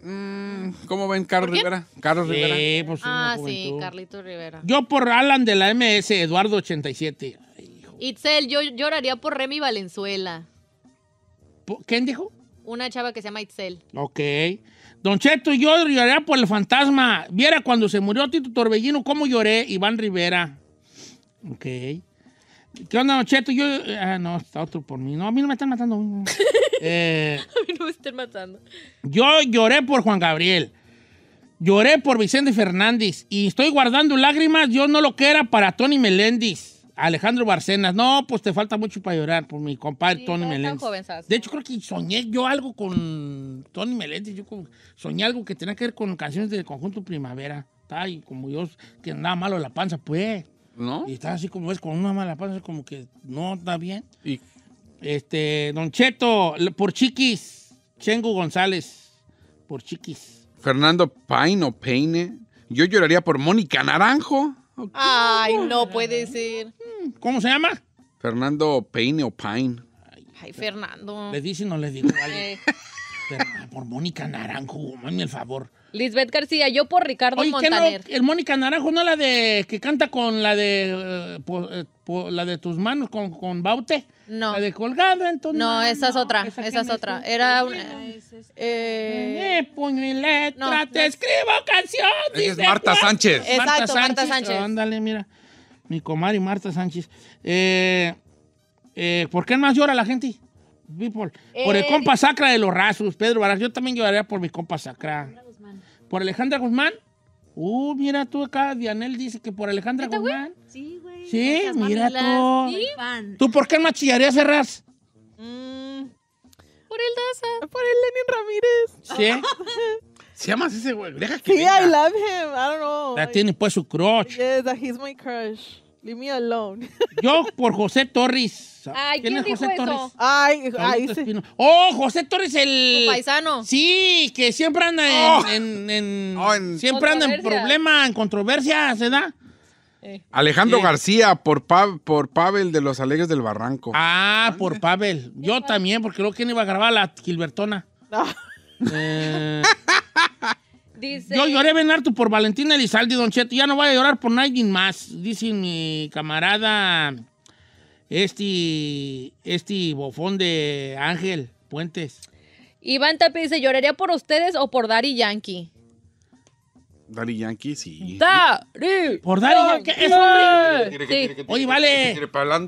Mm. ¿Cómo ven Carlos Rivera? Carlos Rivera. Pues, ah, sí, Carlito Rivera. Yo por Alan de la MS, Eduardo 87. Itzel, yo lloraría por Remy Valenzuela. ¿Quién dijo? Una chava que se llama Itzel. Ok. Don Cheto, yo lloraría por el fantasma. Viera cuando se murió Tito Torbellino, cómo lloré, Iván Rivera. Ok. ¿Qué onda, Nocheto? Yo. Eh, ah, no, está otro por mí. No, a mí no me están matando. Eh, a mí no me están matando. Yo lloré por Juan Gabriel. Lloré por Vicente Fernández. Y estoy guardando lágrimas, yo no lo que para Tony Meléndez. Alejandro Barcenas. No, pues te falta mucho para llorar por mi compadre Tony Meléndez. de hecho, creo que soñé yo algo con Tony Meléndez. Yo soñé algo que tenía que ver con canciones del conjunto Primavera. Está como yo, que nada malo la panza, pues. ¿No? Y está así como es, con una mala panza, como que no está bien. ¿Y? Este, Don Cheto, por chiquis, Chengo González, por chiquis. Fernando Paine o Peine. Yo lloraría por Mónica Naranjo. Ay, no puede ser. Mm, ¿Cómo se llama? Fernando Peine o Pine. Ay, Fernando. ¿Le dicen no le digo? Eh, Ah, por Mónica Naranjo, mami el favor. Lisbeth García, yo por Ricardo el Mónica Naranjo, no la de que canta con la de eh, eh, la de tus manos con, con Baute. No. La de colgado entonces. No, esa es otra, esa, es otra. Era una eh, eh, puño letra, te escribo canción. Es Marta Sánchez. Marta Sánchez. ándale, mira. Mi comadre Marta Sánchez. ¿Por qué más llora la gente? Por el eh, compa sacra de los rasos, Pedro Varas. Yo también llevaría por mi compa sacra. Por Alejandra Guzmán. Uh, mira tú acá, Dianel dice que por Alejandra Guzmán. Sí, güey. Sí, mira tú. ¿Tú por qué machillarías a Mm, por el Daza. Por el Lenin Ramírez. ¿Sí? ¿Se llama ese güey? Deja que Sí, I love him. I don't know. La tiene pues su crush. Yes, that he's my crush. Yo por José Torres. Ay, ¿quién, es José Torres? Ay, ahí Oh, José Torres, el. paisano. Sí, que siempre anda en. Oh. Oh, siempre anda en problema, en controversias, ¿verdad? Eh. Alejandro García por, por Pavel de los Alegres del Barranco. Ah, por ah. Pavel. Yo también, porque creo que él iba a grabar la Gilbertona. No. Eh, Yo lloré bien harto por Valentina Elizalde, Don Cheto. Ya no voy a llorar por nadie más. Dice mi camarada, este, este bofón de Ángel Puentes. Iván Tapi dice, ¿lloraría por ustedes o por Daddy Yankee? Dari Yankee, sí. Daddy. Por Dari Yankee. Eso, Oye, vale. Para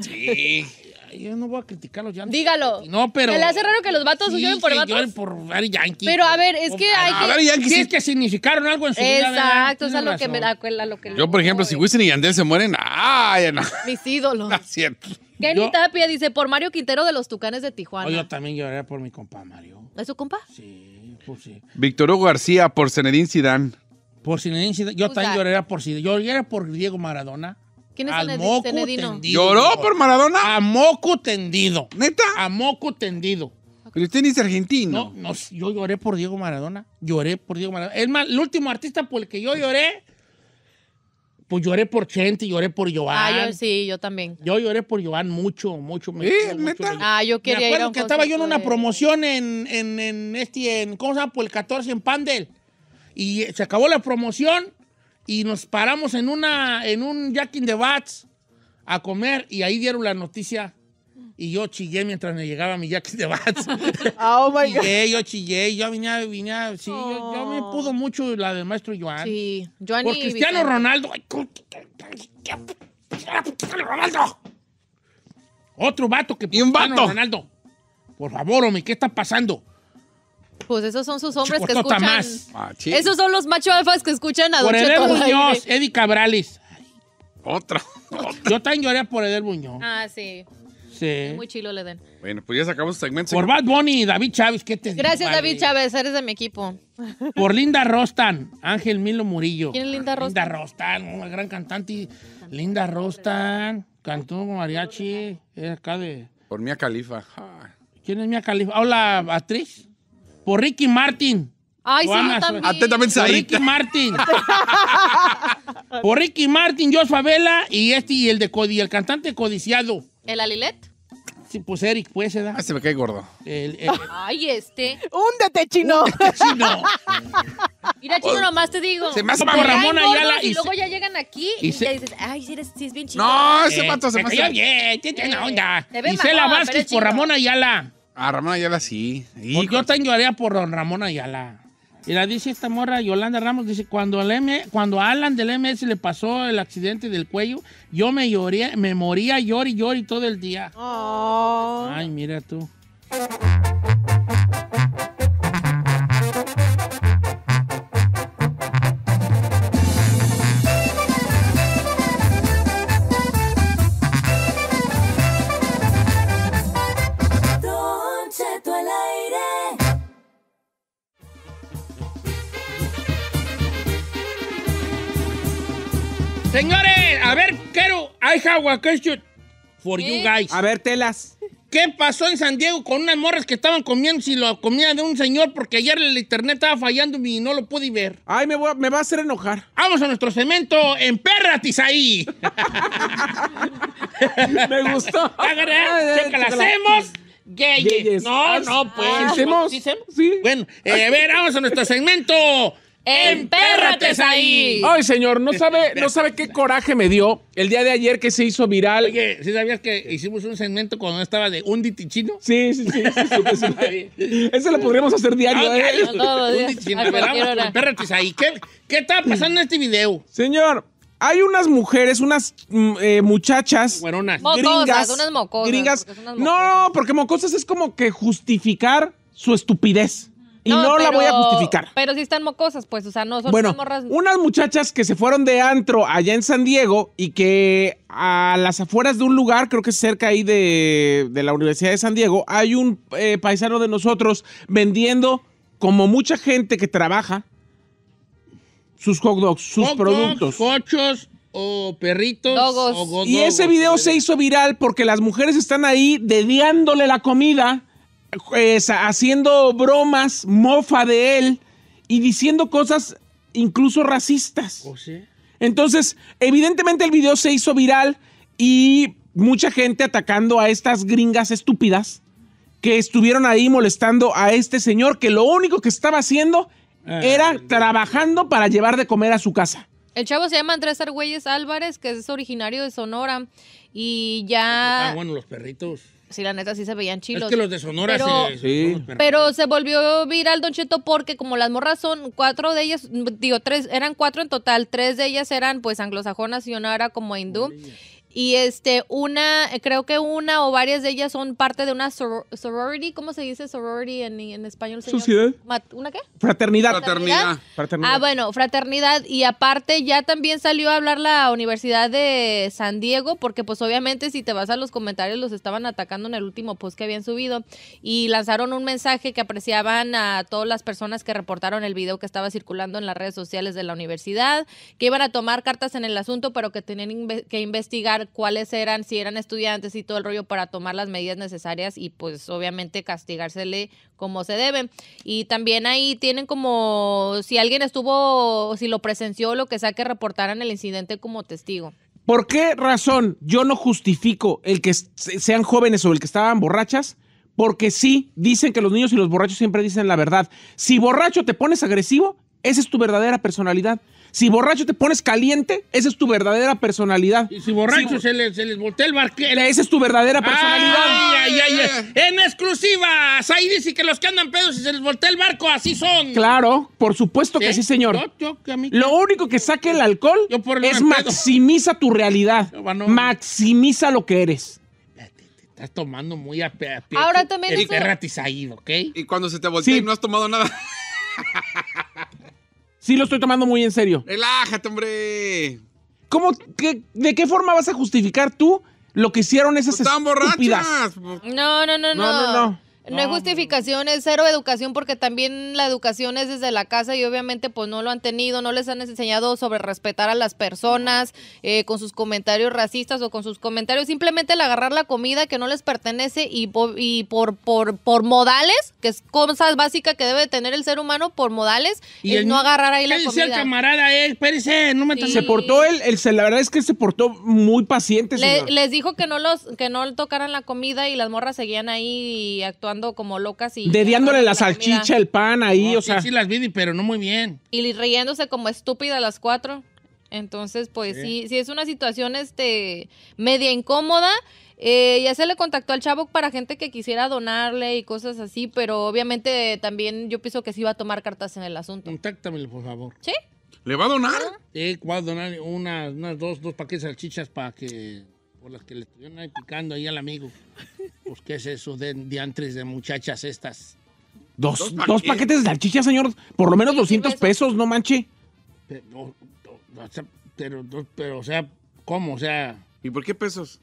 Sí. yo no voy a criticar los Yankees. Dígalo. No, pero. Se le hace raro que los vatos sí, lloren por vatos. lloren por Yankee. Pero a ver, es que hay que. A es que significaron algo en su vida. Exacto, es a lo que me da cuenta. lo que Yo, por ejemplo, si Wisin y Yandel se mueren, ¡ay! No. Mis ídolos. No, cierto. Kenny Tapia dice, por Mario Quintero de los Tucanes de Tijuana. yo también lloré por mi compa Mario. ¿Es su compa? Sí, pues sí. Víctor Hugo García por Cenedín Sidán. Por Zinedine Zidane. Yo también lloré por Zidane. Yo lloré por Diego Maradona. ¿Quién es el ¿Lloró por Maradona? A moco tendido. ¿Neta? A moco tendido. Pero usted es argentino. No, yo lloré por Diego Maradona. Lloré por Diego Maradona. Es más, el último artista por el que yo lloré, pues lloré por Chente, lloré por Joan. Ah, sí, yo también. Yo lloré por Joan mucho, mucho. ¿Sí? ¿Eh? ¿Neta? Ah, yo quería Me que estaba yo en una promoción en, en, en este, en, ¿cómo Por el 14 en Pandel. Y se acabó la promoción y nos paramos en, una, en un Jack in the Bats a comer y ahí dieron la noticia y yo chillé mientras me llegaba mi Jack in the Bats. oh my God. Chillé, yo chillé, yo vine, vine sí, yo, me pudo mucho la del maestro Joan. Sí, Joan Por Cristiano Ronaldo. Ay, Ronaldo. Otro vato que... Y un vato. Ronaldo. Por favor, hombre, ¿qué está pasando? Pues esos son sus hombres que escuchan. Ah, esos son los macho alfas que escuchan a Por Don Muñoz, Eddie Cabrales. otra, Yo también lloré por Eder Muñoz. Ah, sí. Sí. Muy chilo le den. Bueno, pues ya sacamos segmentos. Por Bad Bunny, David Chávez, ¿qué te Gracias, David Chávez, eres de mi equipo. Por Linda Rostan, Ángel Milo Murillo. ¿Quién es Linda Rostan? Linda Rostan, una gran cantante. Linda Rostan, cantó mariachi, es acá de... Por Mia Califa. ¿Quién es Mia Califa? Hola, actriz por Ricky Martin. Ay, sí, yo también. Por Ricky Martin. por Ricky Martin, Josh Favela y este y el de Cody, el cantante codiciado. ¿El Alilet? Sí, pues Eric, pues se da. Ah, se me cae gordo. Ay, este. ¡Húndete, chino! ¡Húndete, chino! Mira, chino, nomás te digo. Se me hace por Ramón Ayala. Y, luego ya llegan aquí y, y dices, ay, si, eres, es bien chino. No, ese mato eh, se me hace. bien, tiene eh, Vázquez por Ramona Ayala. A Ramón Ayala sí. Y yo también lloré por Ramón Ayala. Y la dice esta morra Yolanda Ramos, dice, cuando, cuando a Alan del MS le pasó el accidente del cuello, yo me lloré, me moría, llor y llor y todo el día. Oh. Ay, mira tú. Señores, a ver, quiero. I have a question for you guys. A ver, telas. ¿Qué pasó en San Diego con unas morras que estaban comiendo si lo comían de un señor? Porque ayer el internet estaba fallando y no lo pude ver. Ay, me, voy va a hacer enojar. Vamos a nuestro segmento. en Perratis ahí. me gustó. la hacemos. No, ah, no, pues. ¿Hicimos? ¿Sí? Bueno, eh, a ver, vamos a nuestro segmento ¡Empérrates ahí! Ay, señor, no sabe, no sabe qué coraje me dio el día de ayer que se hizo viral. Oye, ¿sí sabías que hicimos un segmento cuando estaba de un ditichino? Sí, sí, sí. lo podríamos hacer diario. ¿eh? un ditichino. Empérrates ahí. ¿Qué, está pasando en este video? Señor, hay unas mujeres, unas mm, eh, muchachas. Fueron unas mocosas, Unas mocosas. No, porque mocosas es como que justificar su estupidez. Y no, la voy a justificar. Pero si están mocosas, pues, o sea, no son bueno, unas muchachas que se fueron de antro allá en San Diego y que a las afueras de un lugar, creo que cerca ahí de, la Universidad de San Diego, hay un eh, paisano de nosotros vendiendo, como mucha gente que trabaja, sus hot dogs, sus productos. Dogs, cochos o perritos. Dogos. y ese video se hizo viral porque las mujeres están ahí dediándole la comida haciendo bromas, mofa de él y diciendo cosas incluso racistas. ¿Oh, Entonces, evidentemente el video se hizo viral y mucha gente atacando a estas gringas estúpidas que estuvieron ahí molestando a este señor que lo único que estaba haciendo ah, era trabajando para llevar de comer a su casa. El chavo se llama Andrés Argüelles Álvarez, que es originario de Sonora. Y ya. Ah, bueno, los perritos sí, la neta sí se veían chilos. Es que los de pero, se, sí. pero se volvió viral Don Cheto porque como las morras son cuatro de ellas, digo, tres, eran cuatro en total, tres de ellas eran pues anglosajonas y una era como hindú. Y este, una, eh, creo que una o varias de ellas son parte de una sorority. ¿Cómo se dice sorority en, español? Señor? ¿Una qué? Fraternidad. fraternidad. Fraternidad. Ah, bueno, fraternidad. Y aparte ya también salió a hablar la Universidad de San Diego, porque pues obviamente si te vas a los comentarios los estaban atacando en el último post que habían subido y lanzaron un mensaje que apreciaban a todas las personas que reportaron el video que estaba circulando en las redes sociales de la universidad, que iban a tomar cartas en el asunto, pero que tenían que investigar cuáles eran, si eran estudiantes y todo el rollo para tomar las medidas necesarias y pues obviamente castigársele como se debe. Y también ahí tienen como si alguien estuvo, si lo presenció, lo que sea que reportaran el incidente como testigo. ¿Por qué razón yo no justifico el que sean jóvenes o el que estaban borrachas? Porque sí, dicen que los niños y los borrachos siempre dicen la verdad. Si borracho te pones agresivo, esa es tu verdadera personalidad. Si borracho te pones caliente, esa es tu verdadera personalidad. Y si borracho se, les, voltea el barquero. Esa es tu verdadera personalidad. en exclusiva Ahí dice que los que andan pedos y se les voltea el barco, así son. Claro, por supuesto que sí, señor. Lo único que saque el alcohol es maximiza tu realidad. maximiza lo que eres te estás tomando muy a, pie, Ahora también ¿ok? Y cuando se te voltea y no has tomado nada. Sí lo estoy tomando muy en serio. Relájate, hombre. ¿Cómo, ¿De qué forma vas a justificar tú lo que hicieron esas pues Están borrachas. No, no, no, no. No, no, no. No, hay justificación, es cero educación porque también la educación es desde la casa y obviamente pues no lo han tenido, no les han enseñado sobre respetar a las personas eh, con sus comentarios racistas o con sus comentarios, simplemente el agarrar la comida que no les pertenece y, por, por, por modales, que es cosa básica que debe tener el ser humano por modales, y no agarrar ahí la comida. el camarada, eh, espérese, no Se portó la verdad es que se portó muy paciente. les dijo que no, los, que no tocaran la comida y las morras seguían ahí actuando como locas y... Dediándole la salchicha, el pan ahí, o sea... Sí, las vi, pero no muy bien. Y riéndose como estúpida las cuatro. Entonces, pues sí, sí, es una situación este, media incómoda. Eh, ya se le contactó al chavo para gente que quisiera donarle y cosas así, pero obviamente también yo pienso que sí va a tomar cartas en el asunto. Contáctamelo, por favor. ¿Sí? ¿Le va a donar? Sí, va a donar unas, unas dos, dos paquetes de salchichas para que, por las que le estuvieron ahí picando ahí al amigo. Pues, ¿qué es eso de diantres de muchachas estas? Dos, ¿Dos, paquetes? de salchichas, señor. Por lo menos 200 pesos, no manche. Pero, pero, o sea, ¿cómo? O sea. ¿Y por qué pesos?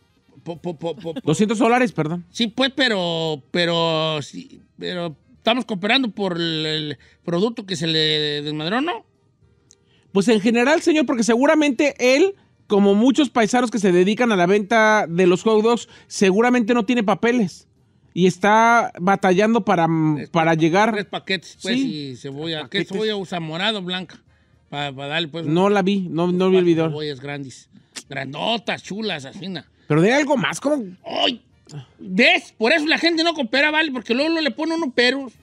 200 dólares, perdón. Sí, pues, pero, pero, sí, pero estamos cooperando por el, el, producto que se le desmadró, ¿no? Pues en general, señor, porque seguramente él como muchos paisanos que se dedican a la venta de los hot dogs, seguramente no tiene papeles y está batallando para, mm, para llegar. Tres paquetes, pues, y cebolla. ¿Qué cebolla usa? Morado blanca. Para, darle, pues. No la vi, no, no vi el video. grandes. Grandotas, chulas, así. Pero de algo más, ¿cómo? ¡Ay! ¿Ves? Por eso la gente no coopera, ¿vale? Porque luego, le pone uno peros.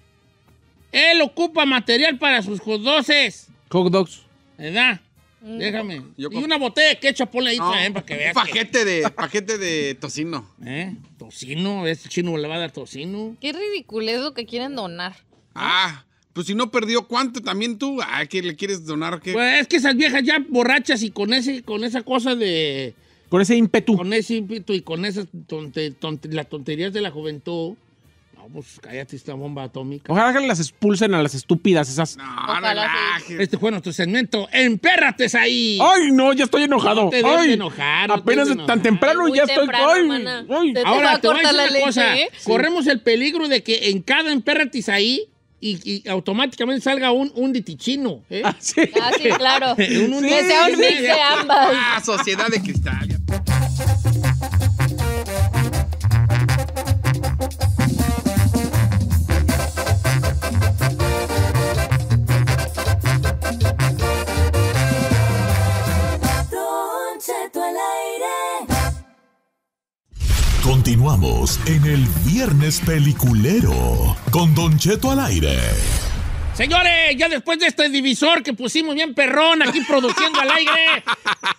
Él ocupa material para sus hot dogs. Hot dogs. ¿Verdad? Mm. Déjame. y una botella de ketchup ponle ahí también pues, para que veas. Paquete, De, paquete de tocino. ¿Eh? Tocino. Este chino le va a dar tocino. Qué ridículo lo que quieren donar. Ah. Pues si no perdió, ¿cuánto también tú? ¿A ah, qué le quieres donar? ¿Qué? Pues es que esas viejas ya borrachas y con ese, con esa cosa de... Con ese ímpetu. Con ese ímpetu y con esas tonterías de la juventud pues cállate esta bomba atómica. Ojalá que las expulsen a las estúpidas esas. No, Este fue nuestro segmento. ¡Empérrates ahí! ¡Ay, no! Ya estoy enojado. ay, apenas tan temprano y ya estoy. Ay, Ahora te voy a cosa. ¿eh? Corremos el peligro de que en cada empérrates ahí y, automáticamente salga un, un ditichino. ¿eh? Ah, sí. Ah, claro. un, un, que sea un mix de ambas. Ah, sociedad de cristal. Continuamos en el Viernes Peliculero con Don Cheto al aire. Señores, ya después de este divisor que pusimos bien perrón aquí produciendo al aire,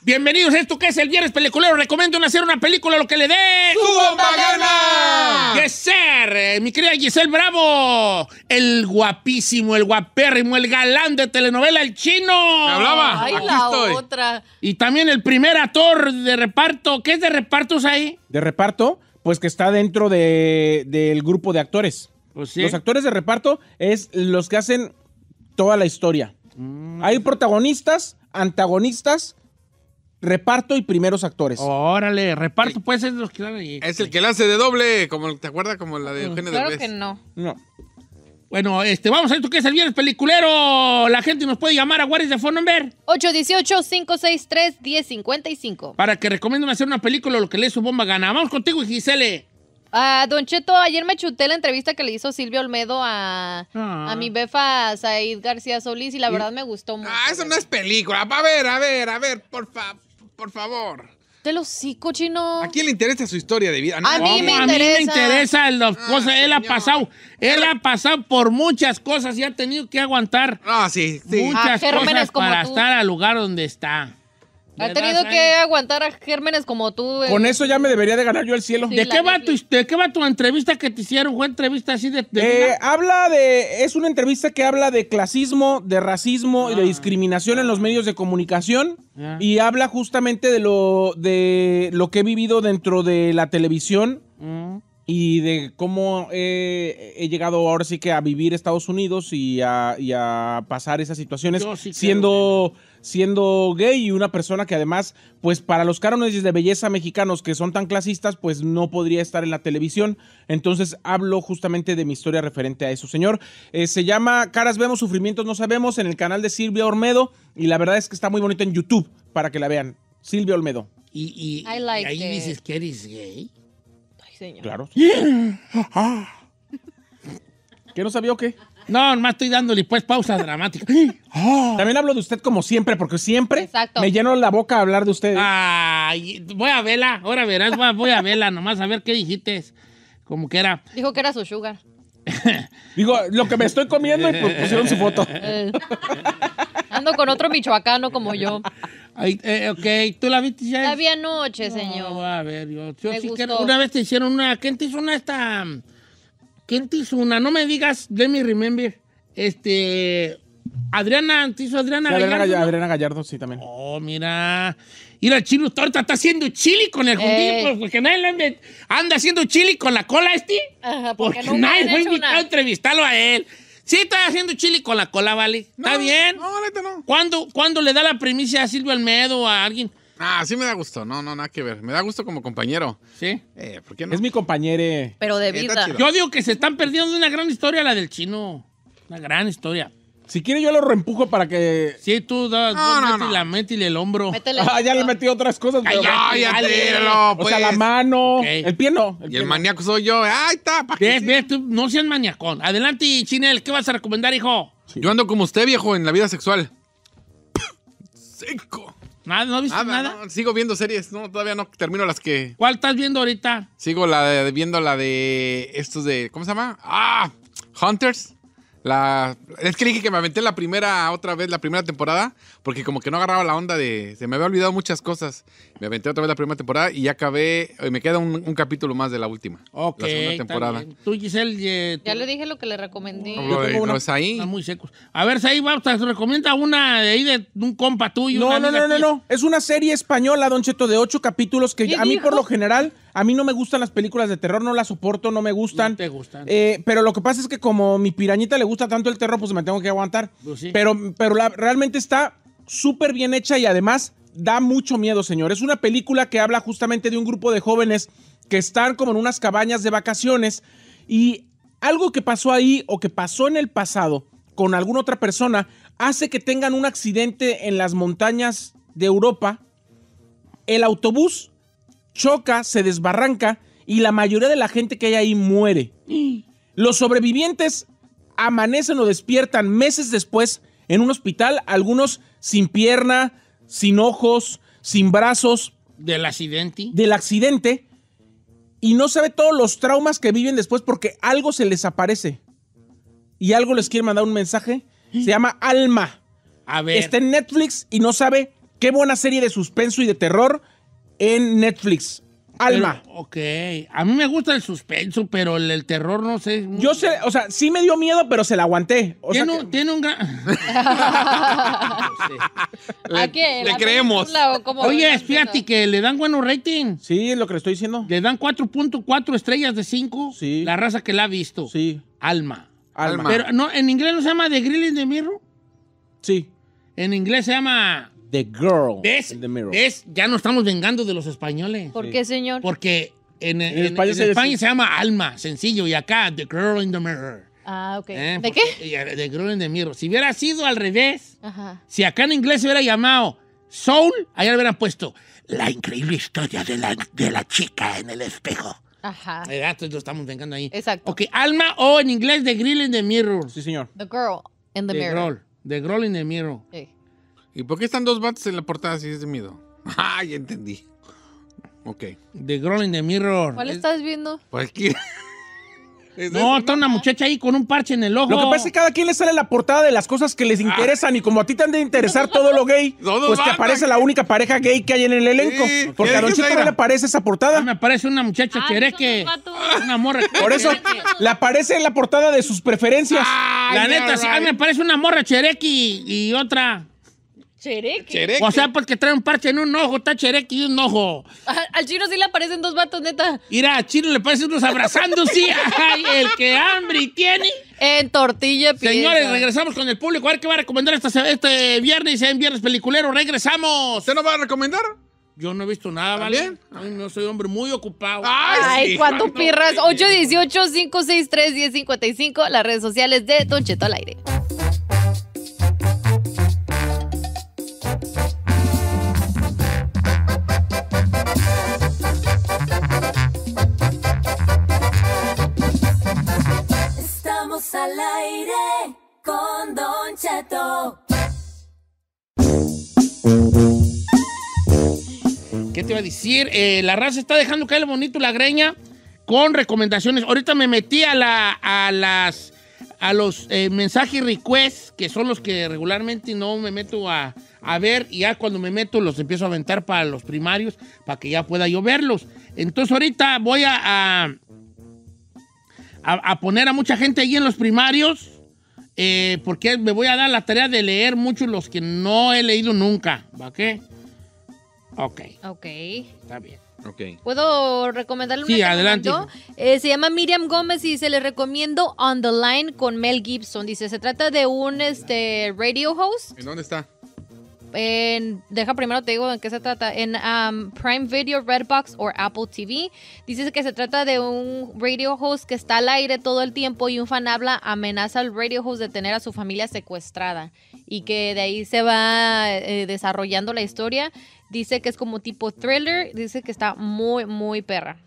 bienvenidos a esto que es el Viernes Peliculero. Recomiendo hacer una película lo que le dé. ¡Su bomba gana! ¡Yes, eh, Mi querida Giselle Bravo, el guapísimo, el guapérrimo, el galán de telenovela El Chino. hablaba. la otra. Y también el primer actor de reparto. ¿Qué es de repartos ahí? ¿De reparto? pues que está dentro del grupo de actores. Pues los actores de reparto es los que hacen toda la historia. Mm. Hay protagonistas, antagonistas, reparto y primeros actores. Órale, reparto, pues es los que Es el que la hace de doble, como te acuerdas, como la de mm, Claro que no. No. Bueno, este, vamos a ver tú qué es el viernes peliculero. La gente nos puede llamar a What is the phone number? 818-563-1055. Para que recomienden hacer una película lo que le su bomba gana. Vamos contigo, Gisele. Ah, Don Cheto, ayer me chuté la entrevista que le hizo Silvio Olmedo a, a ah. mi befa Said García Solís y la verdad me gustó ah, mucho. Ah, eso ¿eh? no es película. A ver, a ver, a ver, por, fa por favor de los hocico, chino. ¿A quién le interesa su historia de vida? a, mí me interesa. Ah, cosas. él ha pasado, él ha pasado por muchas cosas y ha tenido que aguantar. Ah, Muchas ah, cosas para estar al lugar donde está. Ha tenido que aguantar a gérmenes como tú. Con eso ya me debería de ganar yo el cielo. ¿De, qué va tu, va tu, entrevista que te hicieron? ¿Fue entrevista así de...? Eh, habla de... Es una entrevista que habla de clasismo, de racismo y de ah. discriminación en los medios de comunicación. y habla justamente de lo, de lo que he vivido dentro de la televisión. Mm. Y de cómo he, llegado ahora sí que a vivir Estados Unidos y a, pasar esas situaciones siendo siendo gay y una persona que además, pues para los cánones de belleza mexicanos que son tan clasistas, pues no podría estar en la televisión. Entonces hablo justamente de mi historia referente a eso, señor. Eh, se llama Caras Vemos, Sufrimientos No Sabemos en el canal de Silvia Olmedo y la verdad es que está muy bonito en YouTube para que la vean. Silvia Olmedo. Y, ahí dices que eres gay. Ay, señor. Claro. ¿Qué no sabía o qué? No, nomás estoy dándole pues pausa dramática. Ah. También hablo de usted como siempre, porque siempre me lleno la boca a hablar de usted. voy a verla, ahora verás, voy a verla, nomás a ver qué dijiste. Como que era. Dijo que era su sugar. Digo, lo que me estoy comiendo y pues pusieron su foto. Eh. ando con otro michoacano como yo. Ay, eh, ok, ¿tú la viste ya? La vi anoche, señor. a ver, yo, yo sí quiero. Una vez te hicieron una. ¿Quién te hizo una esta? ¿Quién te hizo una? No me digas, let me remember. Este. Adriana, ¿te hizo Adriana Gallardo? Adriana Gallardo, sí, también. Oh, mira. Mira, Chilo Torta está haciendo chili con el eh. Pues, porque nadie anda haciendo chili con la cola este. Ajá, porque, no nadie fue invitado a entrevistarlo a él. Sí, está haciendo chili con la cola, ¿vale? ¿Está bien? No, no, no. ¿Cuándo, ¿Cuándo, le da la primicia a Silvio Almedo o a alguien? Ah, sí me da gusto. No, no, nada que ver. Me da gusto como compañero. Sí. Eh, ¿por qué no? Es mi compañero. Pero de vida. Yo digo que se están perdiendo una gran historia, la del chino. Una gran historia. Si quiere, yo lo reempujo para que. Sí, tú das no, la mente y el hombro. Métele ah, ya le metí otras cosas. Pero... O pues. sea, la pues. mano. El pie no. y el maníaco soy yo. Eh. Ay, está. tú no seas maniacón. Adelante, Chinel. ¿Qué vas a recomendar, hijo? Yo ando como usted, viejo, en la vida sexual. Seco. Ah, ah, ¿Nada? ¿No he visto nada? sigo viendo series, no, todavía no termino las que. ¿Cuál estás viendo ahorita? Sigo la viendo la de estos de. ¿Cómo se llama? ¡Ah! Hunters. La, es que dije que me aventé la primera, otra vez, la primera temporada, porque como que no agarraba la onda de. Se me había olvidado muchas cosas. Me aventé otra vez la primera temporada y ya acabé. Eh, me queda un, capítulo más de la última. Ok. La segunda temporada. Tú, Giselle. Eh, ya le dije lo que le recomendé. No, una, no es ahí. Muy secos. A ver, va, te recomienda una de ahí de un compa tuyo. No, no, no, no, no, Es una serie española, Don Cheto, de ocho capítulos que a mí, por lo general a mí no me gustan las películas de terror, no las soporto, no me gustan. te gustan. Eh, pero lo que pasa es que como mi pirañita le gusta tanto el terror, pues me tengo que aguantar. Pues pero, pero la, realmente está súper bien hecha y además da mucho miedo, señor. Es una película que habla justamente de un grupo de jóvenes que están como en unas cabañas de vacaciones y algo que pasó ahí o que pasó en el pasado con alguna otra persona hace que tengan un accidente en las montañas de Europa. El autobús choca, se desbarranca y la mayoría de la gente que hay ahí muere. Los sobrevivientes amanecen o despiertan meses después en un hospital, algunos sin pierna, sin ojos, sin brazos. Del accidente. Del accidente. Y no sabe todos los traumas que viven después porque algo se les aparece. Y algo les quiere mandar un mensaje. Se llama Alma. A ver. Está en Netflix y no sabe qué buena serie de suspenso y de terror en Netflix. Alma. ok. A mí me gusta el suspenso, pero el, terror no sé. Yo sé, o sea, sí me dio miedo, pero se la aguanté. ¿Tiene, un, tiene un gran. le, ¿A qué? Le creemos. Oye, fíjate que le dan buenos rating Sí, es lo que le estoy diciendo. Le dan 4.4 estrellas de 5. Sí. La raza que la ha visto. Sí. Alma. Alma. Pero no, en inglés no se llama The Grilling de mirro Mirror. Sí. En inglés se llama The Girl ¿Ves? in the Mirror. ¿Ves? Ya no estamos vengando de los españoles. ¿Por qué, señor? Porque en, en, España, se, llama Alma, sencillo, y acá The Girl in the Mirror. Ah, ok. ¿Eh? ¿De qué? Eh, the Girl in the Mirror. Si hubiera sido al revés, si acá en inglés se hubiera llamado Soul, allá le hubieran puesto la increíble historia de la, de la chica en el espejo. Ajá. Eh, ah, entonces lo estamos vengando ahí. Exacto. Ok, Alma o en inglés The Girl in the Mirror. Sí, señor. The Girl in the, the Mirror. The Girl in the Mirror. Sí. ¿Y por qué están dos vatos en la portada si es de miedo? Ah, ya entendí. Ok. The Girl de the Mirror. ¿Cuál estás viendo? Pues aquí. No, está una muchacha ahí con un parche en el ojo. Lo que pasa es que cada quien le sale la portada de las cosas que les ah. interesan y como a ti te han de interesar todo lo gay, pues te aparece la única pareja gay que hay en el elenco. porque a Don no le aparece esa portada. Ah, me aparece una muchacha chereque. Una morra. Por eso le aparece en la portada de sus preferencias. La neta, sí, me parece una morra chereque y otra. Chereque. O sea, porque pues, trae un parche en un ojo, está chereque y un ojo. al chino sí le aparecen dos vatos, neta. Mira, al chino le parecen unos abrazándose. Ay, el que hambre tiene. En tortilla Señores, regresamos con el público. A ver qué va a recomendar este, este viernes, en Viernes Peliculero. Regresamos. ¿Usted nos va a recomendar? Yo no he visto nada, ¿vale? no soy hombre muy ocupado. Ay, Ay cuánto pirras. 818-563-1055, las redes sociales de Don Cheto al aire. al aire con Don Chato ¿Qué te iba a decir? Eh, la raza está dejando caer bonito la greña con recomendaciones. Ahorita me metí a, la, a las a los eh, mensajes request, que son los que regularmente no me meto a, ver, y ya cuando me meto los empiezo a aventar para los primarios, para que ya pueda yo verlos. Entonces ahorita voy a a, poner a mucha gente ahí en los primarios. Eh, porque me voy a dar la tarea de leer muchos los que no he leído nunca. ¿Va qué? Ok. Ok. Está bien. Okay. ¿Puedo recomendarle un Sí, adelante. Eh, se llama Miriam Gómez y se le recomiendo On the Line con Mel Gibson. Dice, se trata de un este, radio host. ¿En dónde está? En, deja primero te digo en qué se trata. En um, Prime Video, Redbox o Apple TV. Dice que se trata de un radio host que está al aire todo el tiempo y un fan habla amenaza al radio host de tener a su familia secuestrada. Y que de ahí se va eh, desarrollando la historia. Dice que es como tipo thriller. Dice que está muy, muy perra.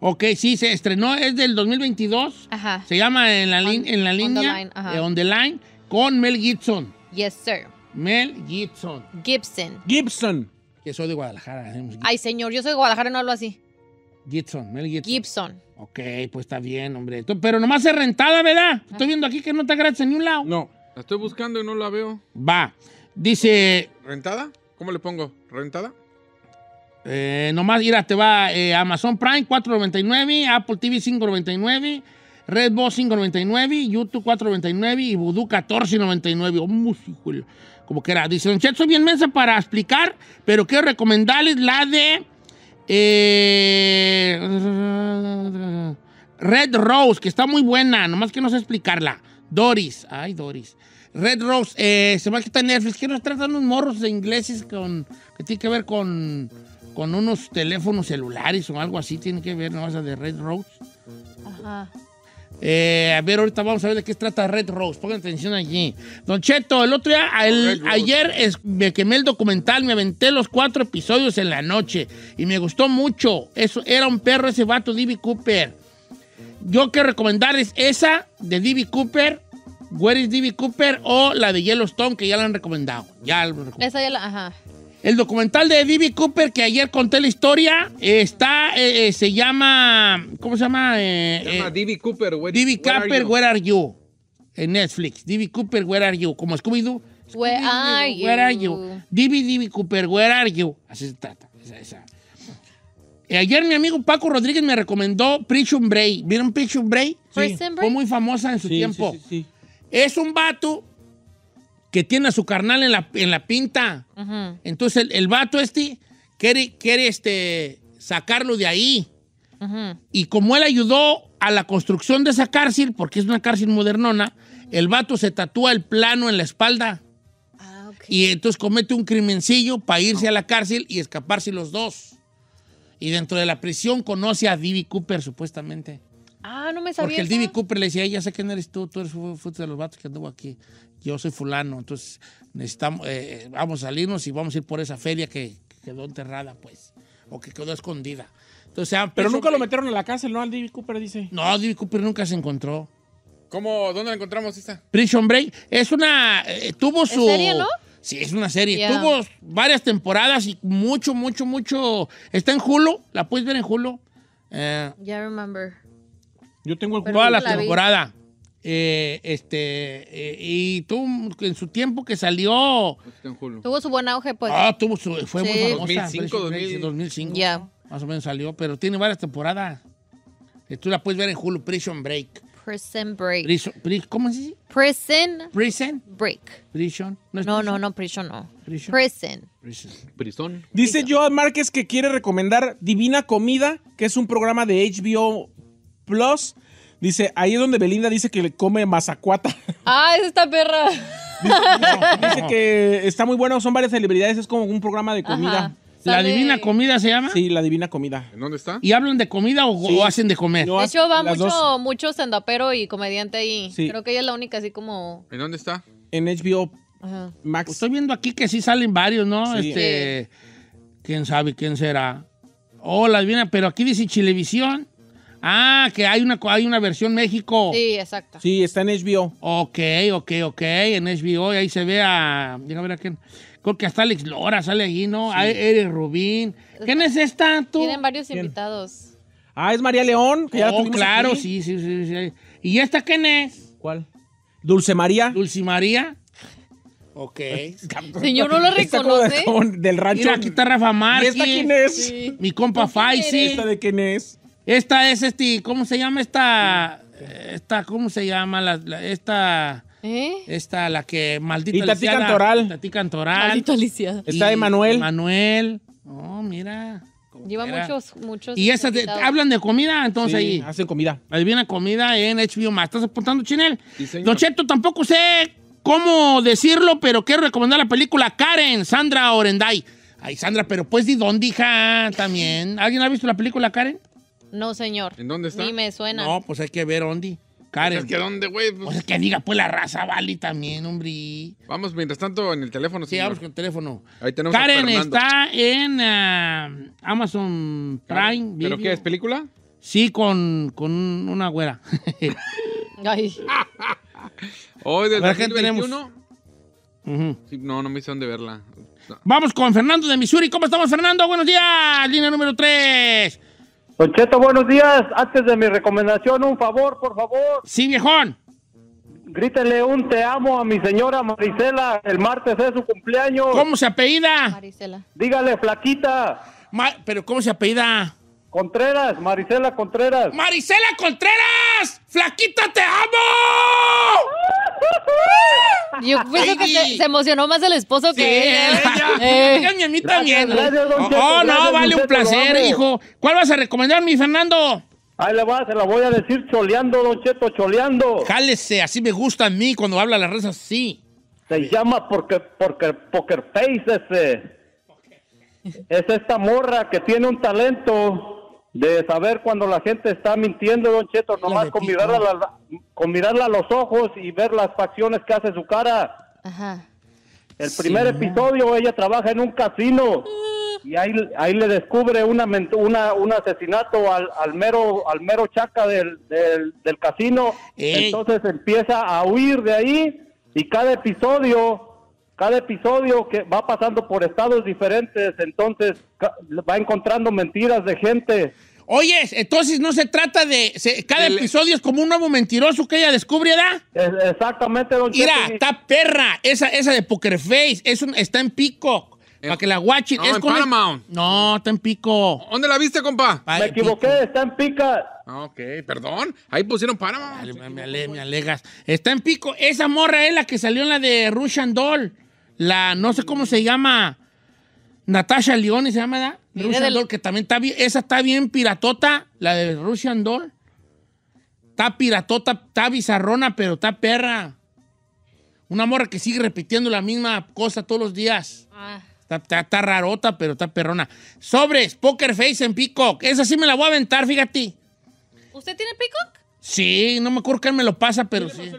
Ok, sí, se estrenó, es del 2022. Ajá. Se llama En la, en la línea, eh, on the line, con Mel Gibson. Yes, sir. Mel Gibson. Gibson. Gibson. Que soy de Guadalajara. Ay, señor, yo soy de Guadalajara, no hablo así. Gibson, Mel Gibson. Gibson. Ok, pues está bien, hombre. Pero nomás es rentada, ¿verdad? Ah. Estoy viendo aquí que no está gratis en ningún lado. No, la estoy buscando y no la veo. Va. Dice. ¿Rentada? ¿Cómo le pongo? ¿Rentada? Eh, nomás, mira, te va eh, Amazon Prime 4.99, Apple TV 5.99, Red Bull 5.99, YouTube 4.99 y Voodoo 14.99. Oh, músico como que era. Dice, Don Cheto, soy bien mensa para explicar, pero quiero recomendarles la de eh, Red Rose, que está muy buena, nomás que no sé explicarla. Doris, ay Doris. Red Rose, eh, se va a quitar Netflix, que nos tratan unos morros de ingleses con, que tiene que ver con, con unos teléfonos celulares o algo así, tiene que ver, ¿no? O de Red Rose. Ajá. Eh, a ver, ahorita vamos a ver de qué trata Red Rose. Pongan atención allí. Don Cheto, el otro día, oh, ayer me quemé el documental, me aventé los cuatro episodios en la noche y me gustó mucho. Eso, era un perro ese vato, Divi Cooper. Yo que recomendar es esa de Divi Cooper, Where is Divi Cooper o la de Yellowstone, que ya la han recomendado. Ya, recomendado. Esa ya la, ajá. El documental de D.B. Cooper, que ayer conté la historia, está, eh, eh, se llama, ¿cómo se llama? Eh, se llama eh, D.B. Cooper, where, D.B. Cooper, Where Are You? En Netflix. D.B. Cooper, Where Are You? Como Scooby-Doo. where, are you? where Are You? Cooper, Where Are You? Así se trata. Esa, esa. Ayer mi amigo Paco Rodríguez me recomendó Prison Bray. ¿Vieron Prison Bray? Sí. Fue muy famosa en su sí, tiempo. Sí, es un vato que tiene a su carnal en la, pinta. Entonces el, vato este quiere, quiere este, sacarlo de ahí. Y como él ayudó a la construcción de esa cárcel, porque es una cárcel modernona, el vato se tatúa el plano en la espalda. Ah, Y entonces comete un crimencillo para irse a la cárcel y escaparse los dos. Y dentro de la prisión conoce a Divi Cooper, supuestamente. Ah, no me sabía. Porque el Divi Cooper le decía, ya sé quién eres tú, tú eres de los vatos que anduvo aquí yo soy fulano, entonces necesitamos, eh, eh, vamos a salirnos y vamos a ir por esa feria que, quedó enterrada, pues, o que quedó escondida. Entonces, ah, Pero pues, nunca lo metieron en la cárcel, ¿no? Al divi Cooper dice. No, divi Cooper nunca se encontró. ¿Cómo? ¿Dónde la encontramos esta? Prison Break es una... Eh, tuvo su... una serie, no? Sí, es una serie. Tuvo varias temporadas y mucho, mucho, mucho... Está en Hulu, la puedes ver en Hulu. ya remember. Yo tengo el Toda la, temporada. Eh, este, eh, y tú, en su tiempo que salió. Tuvo su buen auge, pues. Ah, tuvo su, fue muy famosa. 2005, 2005. Más o menos salió, pero tiene varias temporadas. Tú la puedes ver en Hulu, Prison Break. Prison Break. Prison, ¿Cómo se dice? Prison. Prison. Break. Prison. No, no, no, prison no. Prison. Prison. prison. Dice Joan Márquez que quiere recomendar Divina Comida, que es un programa de HBO Plus Dice, ahí es donde Belinda dice que le come mazacuata. Ah, es esta perra. Dice, que está muy bueno, son varias celebridades, es como un programa de comida. ¿La Divina Comida se llama? Sí, la divina comida. ¿En dónde está? ¿Y hablan de comida o, hacen de comer? De hecho, va mucho, sendapero y comediante ahí. Creo que ella es la única así como... ¿En dónde está? En HBO Ajá. Max. Estoy viendo aquí que sí salen varios, ¿no? Este, quién sabe quién será. Oh, la divina, pero aquí dice Chilevisión. Ah, que hay una, hay una versión México. Sí, exacto. Sí, está en HBO. Ok, ok, ok. En HBO, y ahí se ve a. mira a ver a quién. Creo que hasta Alex Lora sale allí, ¿no? Eres Rubín. ¿Quién es esta, tú? Tienen varios invitados. Ah, es María León. oh, claro, sí, sí, sí, ¿Y esta quién es? ¿Cuál? Dulce María. Dulce María. Ok. Señor, ¿no lo reconoce? del rancho. Mira, aquí está Rafa ¿Y esta quién es? Mi compa Faisy. ¿Esta de quién es? Esta es este, ¿cómo se llama esta? Esta, ¿cómo se llama? esta. ¿Eh? Esta, la que maldita. Y Tati Cantoral. Maldita Alicia. Está Manuel. Manuel. Oh, mira. Lleva muchos, muchos. Y esas hablan de comida, entonces ahí. Hacen comida. Adivina comida en HBO Max. ¿Estás apuntando, Chinel? Sí, Don Cheto, tampoco sé cómo decirlo, pero quiero recomendar la película Karen, Sandra Orenday. Ay, Sandra, pero pues de dónde, hija, también. ¿Alguien ha visto la película Karen? No, señor. ¿En dónde está? Ni me suena. No, pues hay que ver, Ondi. Karen. Pues es que dónde, güey? Pues... que diga, pues la raza vale también, hombre. Vamos, mientras tanto, en el teléfono. Sí, vamos con el teléfono. Ahí tenemos Karen está en ah, Amazon Prime. ¿Pero qué es? ¿Película? Sí, con, una güera. Ay. Hoy del 2021. no, no me hice dónde verla. Vamos con Fernando de Missouri. ¿Cómo estamos, Fernando? Buenos días. Línea número 3. Don buenos días. Antes de mi recomendación, un favor, por favor. Sí, viejón. Grítele un te amo a mi señora Marisela. El martes es su cumpleaños. ¿Cómo se apellida? Marisela. Dígale, flaquita. ¿Pero cómo se apellida? Contreras, Marisela Contreras. ¡Marisela Contreras! ¡Flaquita, te amo! Yo pienso que se, emocionó más el esposo que ella. Eh. a mí también. oh, no, vale un placer, hijo. ¿Cuál vas a recomendar, mi Fernando? Ahí le va, se la voy a decir choleando, Don Cheto, choleando. Jálese, así me gusta a mí cuando habla las razas Sí. Se llama porque, porque, Poker Face ese. Es esta morra que tiene un talento de saber cuando la gente está mintiendo, don Cheto, nomás con mirarla, con mirarla a los ojos y ver las facciones que hace su cara. El primer episodio ella trabaja en un casino y ahí, le descubre una, un asesinato al, al, mero al mero chaca del, del, casino. Entonces empieza a huir de ahí y cada episodio cada episodio que va pasando por estados diferentes, entonces va encontrando mentiras de gente. Oye, entonces no se trata de. cada episodio es como un nuevo mentiroso que ella descubre, ¿verdad? Exactamente, don Mira, está perra. Esa, esa de Poker Face. está en pico. Eh, para que la watchen. No, es no, está en Pico. ¿Dónde la viste, compa? me equivoqué, está en Pica. Ah, ok, perdón. Ahí pusieron Panamá. me, alegas. Está en Pico. Esa morra es la que salió en la de Rush and Doll la, no sé cómo se llama, Natasha Leone se llama, ¿verdad? Russian Doll, que también está bien, esa está bien piratota, la de Russian Doll. Está piratota, está bizarrona, pero está perra. Una morra que sigue repitiendo la misma cosa todos los días. Ah. Está, rarota, pero está perrona. Sobres, Poker Face en Peacock. Esa sí me la voy a aventar, fíjate. ¿Usted tiene Peacock? Sí, no me acuerdo quién me lo pasa, pero sí.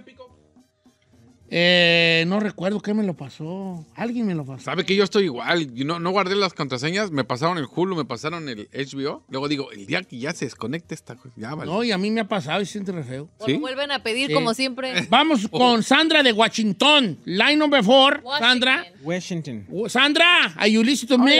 Eh, no recuerdo qué me lo pasó. Alguien me lo pasó. ¿Sabe que yo estoy igual? no, no guardé las contraseñas, me pasaron el Hulu, me pasaron el HBO. Luego digo, el día que ya se desconecte esta ya vale. No, y a mí me ha pasado y siente re pues vuelven a pedir como siempre. Vamos oh. con Sandra de Washington. Line number four. Sandra. Washington. Uh, Sandra, are you listening to me?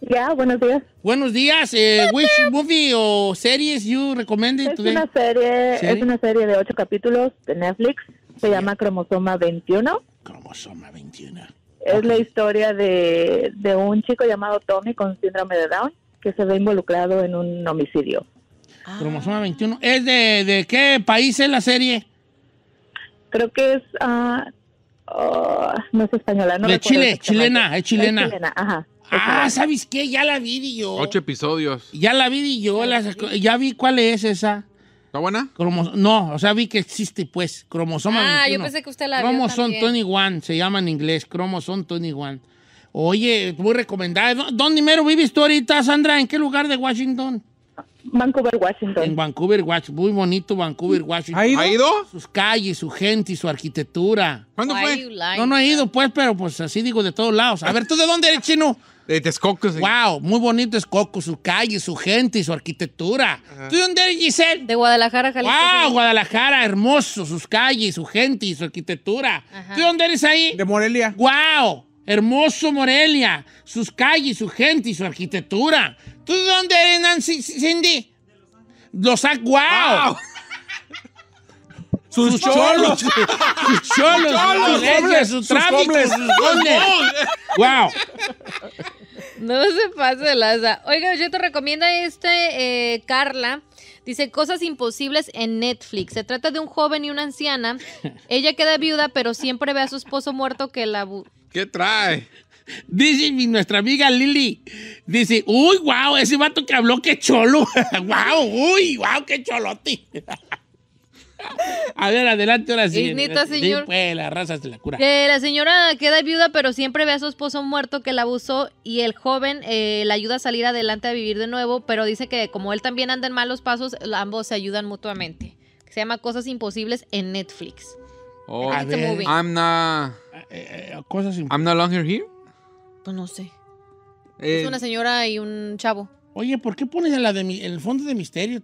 Yeah, buenos días. Buenos días. Eh, which movie o series you recommended es Una serie, Es una serie de ocho capítulos de Netflix. Se llama Cromosoma 21. Cromosoma 21. Es la historia de, un chico llamado Tommy con síndrome de Down que se ve involucrado en un homicidio. Ah. Cromosoma 21. ¿Es de, qué país es la serie? Creo que es... Ah, ah, no es española, no. De Chile, chilena, es chilena. Es chilena, ajá. Ah, ¿sabes qué? Ya la vi yo. Ocho episodios. Ya la vi y yo. ya vi cuál es esa. ¿Está buena? no, o sea, vi que existe, pues, cromosoma Ah, yo pensé que usted la Cromosón 21, se llama en inglés, cromosón 21. Oye, muy recomendada. ¿Dónde mero vives tú ahorita, Sandra? ¿En qué lugar de Washington? Vancouver, Washington. En Vancouver, Washington. Muy bonito Vancouver, Washington. ¿Ha ido? Sus calles, su gente y su arquitectura. ¿Cuándo fue? no, no he ido, pues, pero pues así digo de todos lados. A ver, ¿tú de dónde eres, chino? De Texcoco, Wow, muy bonito Texcoco, su calle, su gente y su arquitectura. ¿Tú de dónde eres, Giselle? De Guadalajara, Jalisco. Wow, Guadalajara, hermoso, sus calles, su gente y su arquitectura. ¿Tú de dónde eres ahí? De Morelia. Wow, hermoso Morelia, sus calles, su gente y su arquitectura. ¿Tú de dónde eres, Nancy, Cindy? Los Ángeles. Wow. Sus, sus, cholos, cholos sus cholos, sus cholos, sus, sus, sus tráficos, sus ¡Wow! No se pase Laza. Oiga, yo te recomiendo este, eh, Carla. Dice Cosas Imposibles en Netflix. Se trata de un joven y una anciana. Ella queda viuda, pero siempre ve a su esposo muerto que la... ¿Qué trae? Dice nuestra amiga Lili. Dice, uy, wow, ese vato que habló, qué cholo. wow, uy, wow, qué cholote. A ver, adelante pues, la raza la señora queda viuda, pero siempre ve a su esposo muerto que la abusó y el joven eh, la ayuda a salir adelante a vivir de nuevo, pero dice que como él también anda en malos pasos, ambos se ayudan mutuamente. Se llama Cosas Imposibles en Netflix. Oh, I'm not... Eh, eh, I'm no longer here. Pues no sé. es una señora y un chavo. Oye, ¿por qué pones la de el fondo de misterio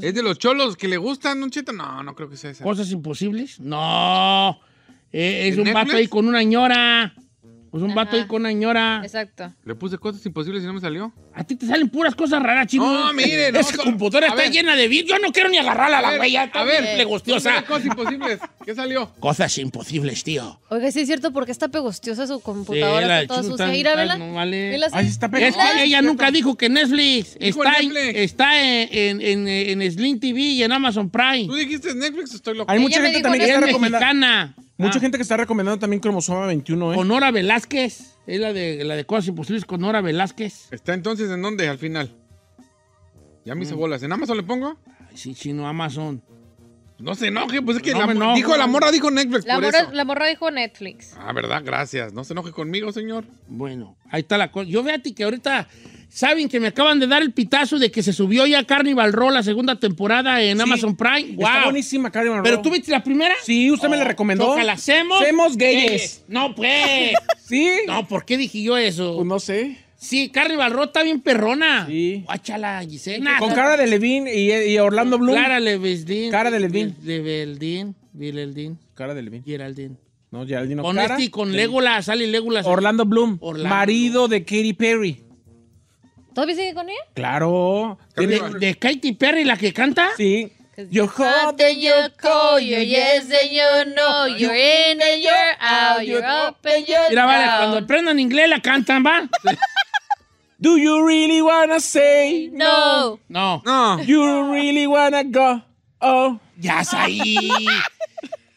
Es de los cholos que le gustan, un chito? No, no creo que sea esa. ¿Cosas imposibles? No. Eh, es un pato ahí con una ñora. Pues un vato ahí con una señora. Exacto. Le puse cosas imposibles y no me salió. A ti te salen puras cosas raras, chicos. No, mire, no. Esa computadora está llena de virus. Yo no quiero ni agarrarla a la güey. A ver, pegostiosa. Cosas imposibles. ¿Qué salió? Cosas imposibles, tío. Oiga, sí es cierto, porque está pegostiosa su computadora. Sí, está toda sucia. Mira, vela. No vale. está pegostosa. Es que ella nunca dijo que Netflix está, está en, en, en, en Slim TV y en Amazon Prime. ¿Tú dijiste Netflix? Estoy loco. Hay mucha gente también que está recomendando. Mucha ah. gente que está recomendando también Cromosoma 21, ¿eh? Honora Velázquez. Es la de, la de Cosas Imposibles con Nora Velázquez. ¿Está entonces en dónde al final? Ya me hice mm. bolas. ¿En Amazon le pongo? sí, chino, Amazon. No se enoje, pues es que la, dijo, la morra dijo Netflix. La, morra, la morra dijo Netflix. Ah, ¿verdad? Gracias. No se enoje conmigo, señor. Bueno, ahí está la cosa. Yo a ti que ahorita saben que me acaban de dar el pitazo de que se subió ya Carnival Row la segunda temporada en Amazon Prime. Wow. buenísima Carnival Row. ¿Pero tú viste la primera? Sí, usted me la oh, recomendó. ¿La hacemos? gays. Eh, no, pues. ¿Sí? No, ¿por qué dije yo eso? Pues no sé. Sí, Carrie Row está bien perrona. Sí. Guáchala, Giselle. Con cara de Levin y, Orlando Bloom. Cara de Levin. Cara de Levin. De Beldín. Bileldín. Cara de Levin. Geraldín. No, Geraldine Con cara. Este con Legolas, sale Legolas. Orlando Bloom. Marido de Katy Perry. ¿Todavía sigue con ella? Claro. ¿De, Katy Perry la que canta? Sí. Yo hot and you're cold, you're yes and you're no, you're in and you're out, you're up and you're down. Mira, vale, cuando aprendan inglés la cantan, ¿va? Do you really wanna say no? No. No. You really wanna go? Oh. Ya está ahí.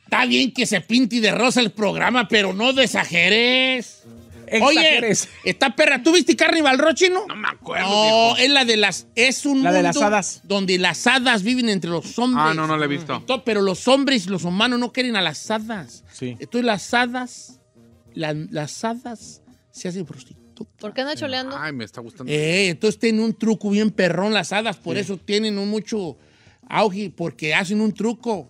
Está bien que se pinte de rosa el programa, pero no desajeres. Exageres. Oye, esta perra, ¿tú viste Carnival Roche, no? No me acuerdo. No, es la de las. Es un. La de las hadas. Donde las hadas viven entre los hombres. Ah, no, no la he visto. pero los hombres, y los humanos, no quieren a las hadas. Sí. Entonces las hadas. las hadas se hacen prostitutas. ¿Por qué anda choleando? Ay, me está gustando. Eh, entonces tienen un truco bien perrón las hadas, por eso tienen un mucho auge, porque hacen un truco.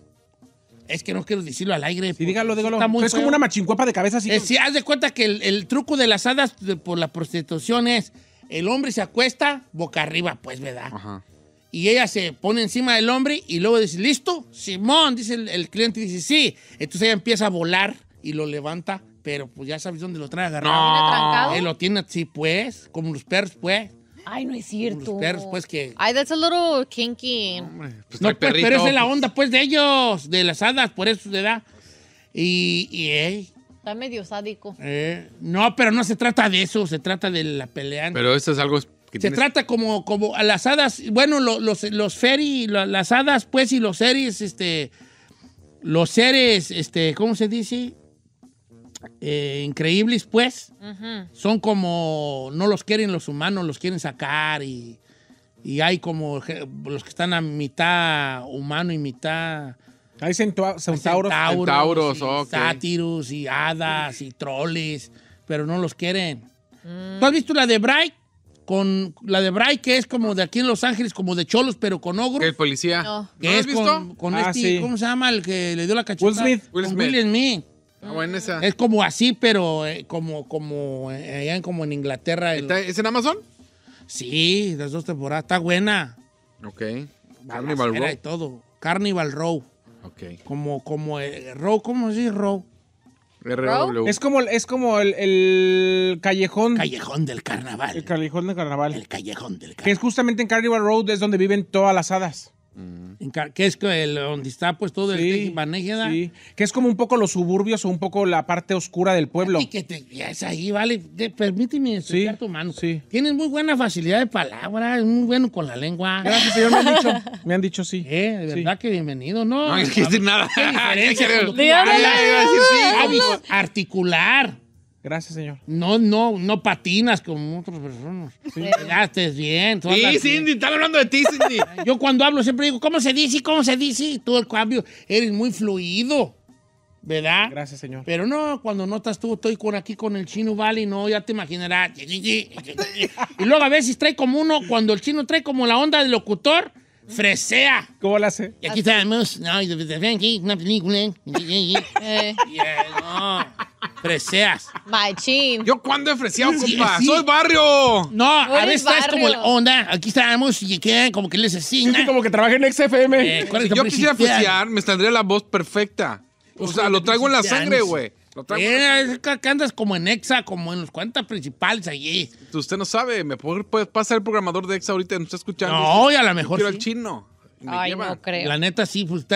Es que no quiero decirlo al aire. Sí, dígalo, dígalo. es como una machincuapa de cabeza así. Eh, haz de cuenta que el, truco de las hadas por la prostitución es el hombre se acuesta boca arriba, pues, ¿verdad? Ajá. Y ella se pone encima del hombre y luego dice, ¿listo? Simón, dice el, cliente cliente, dice, sí. Entonces ella empieza a volar y lo levanta pero pues ya sabes dónde lo trae agarrado. No. Él lo tiene así, pues, como los perros, pues. Ay, no es cierto. los perros, pues, que... Ay, that's a little kinky. no, pues, pues, pero es es la onda, pues, de ellos, de las hadas, por eso de da. Y, y eh. Está medio sádico. Eh, no, pero no se trata de eso, se trata de la pelea. Pero eso es algo que Se trata como, como a las hadas, bueno, los, los, las hadas, pues, y los seres, este, los seres, este, ¿cómo se dice? Eh, increíbles, pues, son como no los quieren los humanos, los quieren sacar y, y hay como los que están a mitad humano y mitad... Hay centauros, centauros, y sátiros y hadas y troles, pero no los quieren. Mm. ¿Tú has visto la de Bright? Con la de Bright, que es como de aquí en Los Ángeles, como de cholos, pero con ogros. El policía. es has visto? con ah, este, ¿cómo se llama? El que le dio la cachetada. Will Smith. Will Smith. Es como así, pero eh, como, como, eh, allá en, como en Inglaterra. ¿Es en Amazon? Sí, las dos temporadas. Está buena. Ok. Carnival Row. y todo. Carnival Row. Ok. Como, como, eh, Row, ¿cómo se dice Row? Es como, es como el, callejón. Callejón del carnaval. el callejón del carnaval. El callejón del Que es justamente en Carnival Road, es donde viven todas las hadas. Que es el, donde está pues todo el maneja sí. Que es como un poco los suburbios o un poco la parte oscura del pueblo. Y que te, es ahí, vale. permíteme si tu mano. Tienes muy buena facilidad de palabra, muy bueno con la lengua. Gracias, señor. Me han dicho, me han dicho sí. ¿Eh? De verdad que bienvenido. No, no hay que decir nada. articular. Gracias, señor. No, no, no patinas como otras personas. Sí. bien. Sí, Cindy, están hablando de ti, Cindy. Yo cuando hablo siempre digo, ¿cómo se dice? ¿Cómo se dice? todo el cambio, eres muy fluido. ¿Verdad? Gracias, señor. Pero no, cuando notas tú, estoy aquí con el chino, vale, no, ya te imaginarás. y luego a veces trae como uno, cuando el chino trae como la onda del locutor, fresea. ¿Cómo la hace? Y aquí estamos, no, aquí, una película. Eh. Eh. Freseas. Machín. ¿Yo cuándo he freseado, compa? ¡Soy barrio! No, a veces estás como la onda. Aquí estamos y quedan como que les asigna. Sí, como que trabaja en XFM. si eh, yo quisiera fresear, me saldría la voz perfecta. O sea, lo traigo en la sangre, güey. Eh, que andas como en EXA, como en los cuentas principales allí. Usted no sabe, me puede, pasar el programador de EXA ahorita, ¿no está escuchando? No, a lo mejor Quiero el chino. Ay, no creo. La neta sí, pues,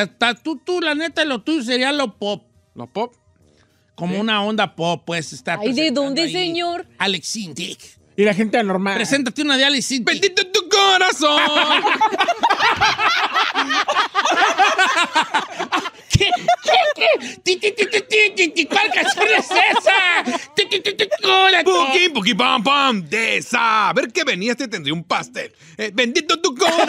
tú, tú, la neta, lo tuyo sería lo pop. ¿Lo pop? Como una onda pop, pues, está Ay, ¿de dónde, señor? Alex Y la gente anormal. Preséntate una de Alex Sintik. ¡Bendito tu corazón! ¿Qué? ¿Qué? ¿Qué? ¿Cuál canción es esa? pam, pam, de saber que ver qué venías te tendría un pastel. Eh, bendito tu corazón.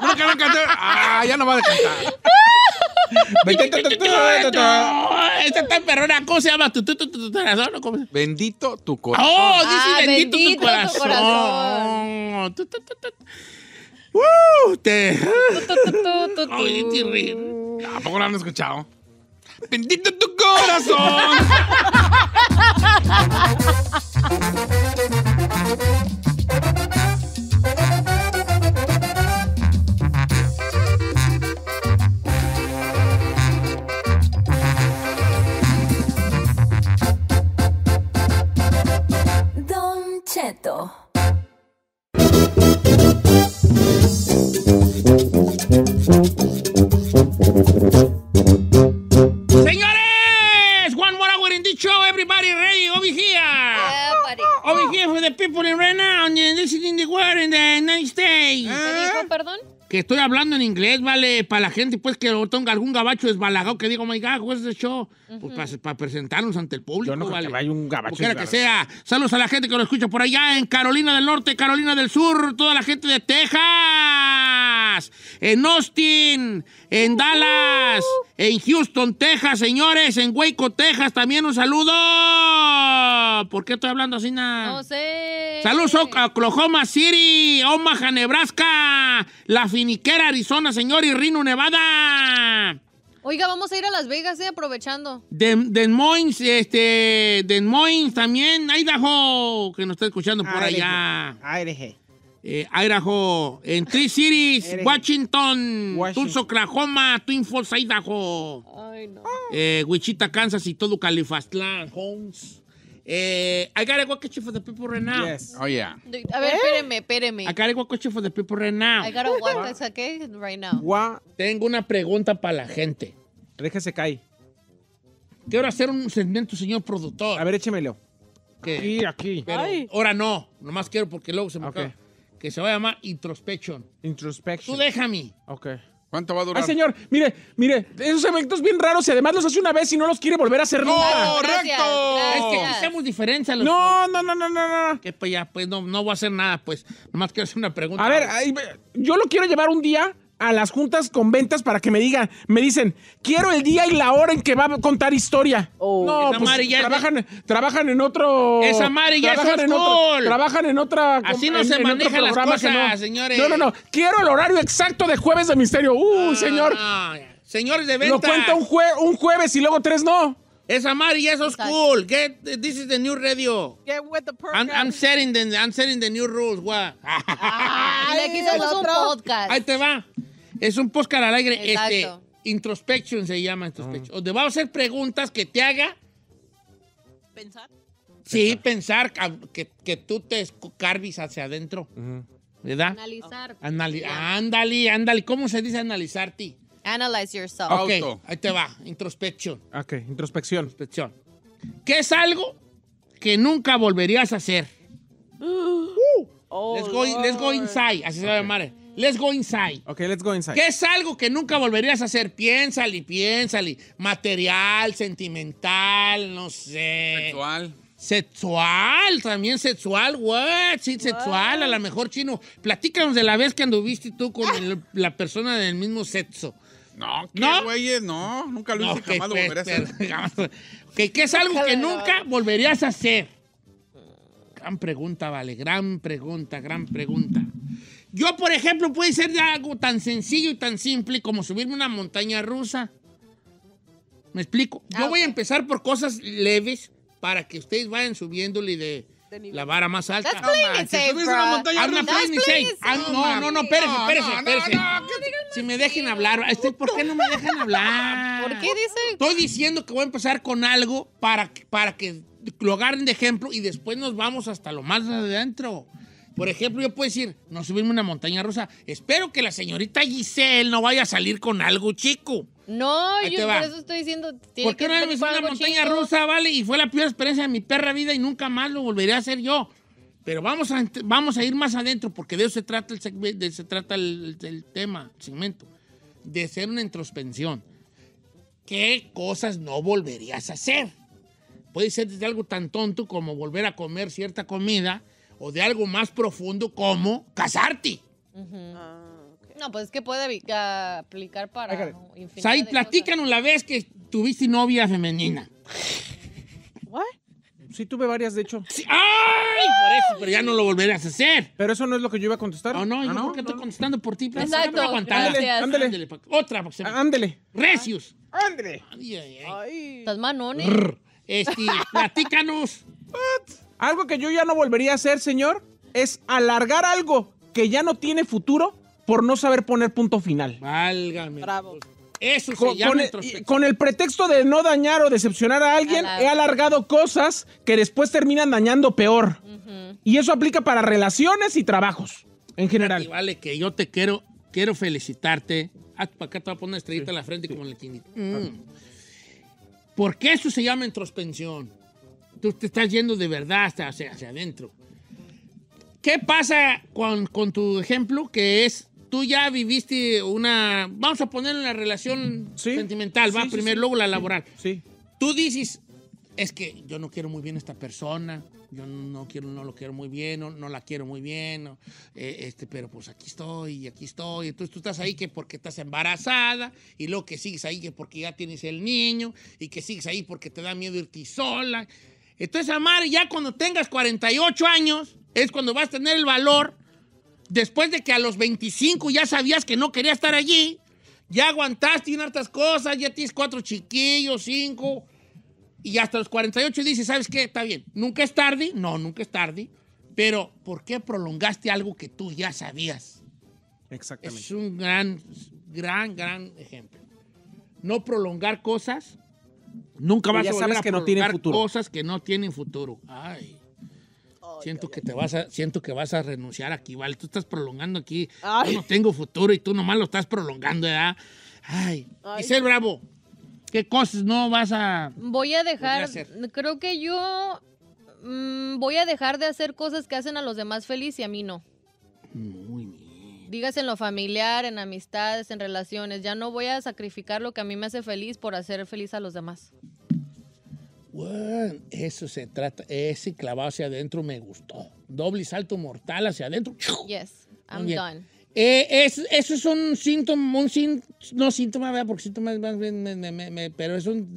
no Ah, ya no va a cantar. Bendito tu Esta tan perrona, ¿cómo se llama? Bendito tu oh, corazón. Oh, ah, dice bendito, tu Tu corazón. ¡Uh! Te... ¿A poco lo han escuchado? ¡Bendito tu corazón! Don Cheto. Señores, one more hour in the show. Everybody ready over here. over here for the people in right now and listening the in the United States. perdón? que estoy hablando en inglés, ¿vale? Para la gente, pues, que tenga algún gabacho desbalagado que diga, oh my God, es ese show? Pues para, presentarnos ante el público, Yo no Creo que vaya un gabacho. Quiera que sea. Saludos a la gente que lo escucha por allá en Carolina del Norte, Carolina del Sur, toda la gente de Texas, en Austin, en Dallas, en Houston, Texas, señores, en Waco, Texas, también un saludo. ¿Por qué estoy hablando así? Na? No sé. Saludos Oklahoma City, Omaha, Nebraska, La Finiquera, Arizona, señor, y Rino, Nevada. Oiga, vamos a ir a Las Vegas, ¿eh? aprovechando. Des Moines, este, Des Moines también, Idaho, que nos está escuchando por ah, allá. Aireje. Ah, eh, Idaho, en Three Cities, Washington, Tulsa, Oklahoma, Twin Falls, Idaho. Ay, no. Eh, Wichita, Kansas y todo Califastlán, Holmes. Eh, I got a catch for the people right now. Yes. Oh, yeah. A ver, espéreme, espéreme. I got a catch for the people right now. I gotta a okay right now. Gua- Tengo una pregunta para la gente. Déjese caer. Quiero hacer un segmento, señor productor. A ver, échemelo. Leo. Aquí, aquí. pero ahora no. Nomás quiero porque luego se me okay. Que se va a llamar Introspection. Tú déjame. Ok. ¿Cuánto va a durar? Ay, señor, mire, mire, esos eventos bien raros y además los hace una vez y no los quiere volver a hacer nunca. ¡Correcto! Es que hacemos diferencia. Los no, no, no, no, no, no. Que pues ya, pues no, no voy a hacer nada, pues. Nomás quiero hacer una pregunta. A ver, yo lo quiero llevar un día a las juntas con ventas para que me digan, me dicen, quiero el día y la hora en que va a contar historia. Oh. No, pues, trabajan, trabajan en otro. Esa madre trabajan es en otro, Trabajan en otra. Así no se manejan las cosas, no. señores. No, no, no. Quiero el horario exacto de jueves de misterio. Uh, ah, señor. señores de ventas. Lo cuenta un, jueves y luego tres no. Esa Mari, eso es cool. Get, this is the new radio. I'm, setting, the, I'm setting the new rules. What? le otro podcast. Ahí te va. Es un podcast alegre. Este, introspection se llama introspection. Ah. Donde va a hacer preguntas que te haga. Pensar. Sí, pensar, que, que tú te carvis hacia adentro. ¿Verdad? Analizar. Ándale, ándale. ¿Cómo se dice analizarte? Analyze yourself. Ok, ahí te va. Introspección. Ok, introspección. Introspección. ¿Qué es algo que nunca volverías a hacer? Uh, oh, let's, go, inside, así se va a llamar. Let's go inside. Ok, let's go inside. ¿Qué es algo que nunca volverías a hacer? Piénsale, piénsale. Material, sentimental, no sé. Sexual. Sexual, también sexual, what? Sí, sexual, a lo mejor chino. Platícanos de la vez que anduviste tú con la persona del mismo sexo. No, ¿No? No, nunca lo hice, jamás lo a hacer. ok ¿Qué es algo que nunca volverías a hacer? Gran pregunta, vale, gran pregunta, gran pregunta. Yo, por ejemplo, puede ser de algo tan sencillo y tan simple como subirme una montaña rusa. ¿Me explico? Yo ah, voy a empezar por cosas leves para que ustedes vayan subiéndole de, la vara más alta. no No, no, no, no, espérese, espérese, si me dejen hablar, ¿por qué no me dejan hablar? ¿Por qué dicen? Estoy diciendo que voy a empezar con algo para, para que lo agarren de ejemplo y después nos vamos hasta lo más adentro. Por ejemplo, yo puedo decir, no subirme una montaña rusa. Espero que la señorita Giselle no vaya a salir con algo chico. No, yo por eso estoy diciendo. ¿Por qué no me subí una montaña rusa, vale? Y fue la peor experiencia de mi perra vida y nunca más lo volveré a hacer yo. Pero vamos a, vamos a ir más adentro porque de eso se trata el, se trata el, tema, el segmento. De ser una introspección. ¿Qué cosas no volverías a hacer? Puede ser desde algo tan tonto como volver a comer cierta comida o de algo más profundo como casarte. Ah, no, pues es que puede aplicar para Ay, ¿no? Pues platícanos la vez que tuviste novia femenina. ¿What? Sí, tuve varias, de hecho. ¡Ay! Por eso, pero ya no lo volverás a hacer. Pero eso no es lo que yo iba a contestar. no, no, ¿Ah, no, estoy contestando por ti. Exacto. Ándale, ándale. Otra. Ándale. Recius. Ándale. Ay, ay, ay. Estás manones. ¿eh? Este, platícanos. ¿Qué? Algo que yo ya no volvería a hacer, señor, es alargar algo que ya no tiene futuro por no saber poner punto final. Válgame. Bravo. Eso con, el, pretexto de no dañar o decepcionar a alguien, he alargado cosas que después terminan dañando peor. Y eso aplica para relaciones y trabajos en general. Y vale, que yo te quiero, quiero felicitarte. Ah, para acá te voy a poner una estrellita en la frente como en quinita. ¿Por mm. Porque eso se llama introspección tú te estás yendo de verdad hasta hacia, hacia adentro. ¿Qué pasa con, con, tu ejemplo? Que es, tú ya viviste una, vamos a poner en la relación sentimental, va primero, luego la laboral. Sí. Tú dices, es que yo no quiero muy bien a esta persona, yo no quiero, no lo quiero muy bien, no, no la quiero muy bien, eh, este, pero pues aquí estoy, aquí estoy. Entonces tú estás ahí que porque estás embarazada, y luego que sigues ahí que porque ya tienes el niño, y que sigues ahí porque te da miedo irte sola, entonces, Amar, ya cuando tengas 48 años, es cuando vas a tener el valor, después de que a los 25 ya sabías que no querías estar allí, ya aguantaste y hartas cosas, ya tienes cuatro chiquillos, cinco, y hasta los 48 dices, ¿sabes qué? Está bien, nunca es tarde, no, nunca es tarde, pero ¿por qué prolongaste algo que tú ya sabías? Exactamente. Es un gran, gran, gran ejemplo. No prolongar cosas Nunca vas a hacer cosas que no tienen futuro. Ay. siento que te vas a, siento que vas a renunciar aquí, ¿vale? Tú estás prolongando aquí. Yo no tengo futuro y tú nomás lo estás prolongando, ¿verdad? Ay. Y ser bravo. ¿Qué cosas no vas a... Voy a dejar, creo que yo mm, voy a dejar de hacer cosas que hacen a los demás feliz y a mí no. Muy bien. Digas en lo familiar, en amistades, en relaciones. Ya no voy a sacrificar lo que a mí me hace feliz por hacer feliz a los demás eso se trata. Ese clavado hacia adentro me gustó. Doble salto mortal hacia adentro. Yes, I'm done. Eh, es, eso es un síntoma, no síntoma, vea, porque síntoma más bien, pero es un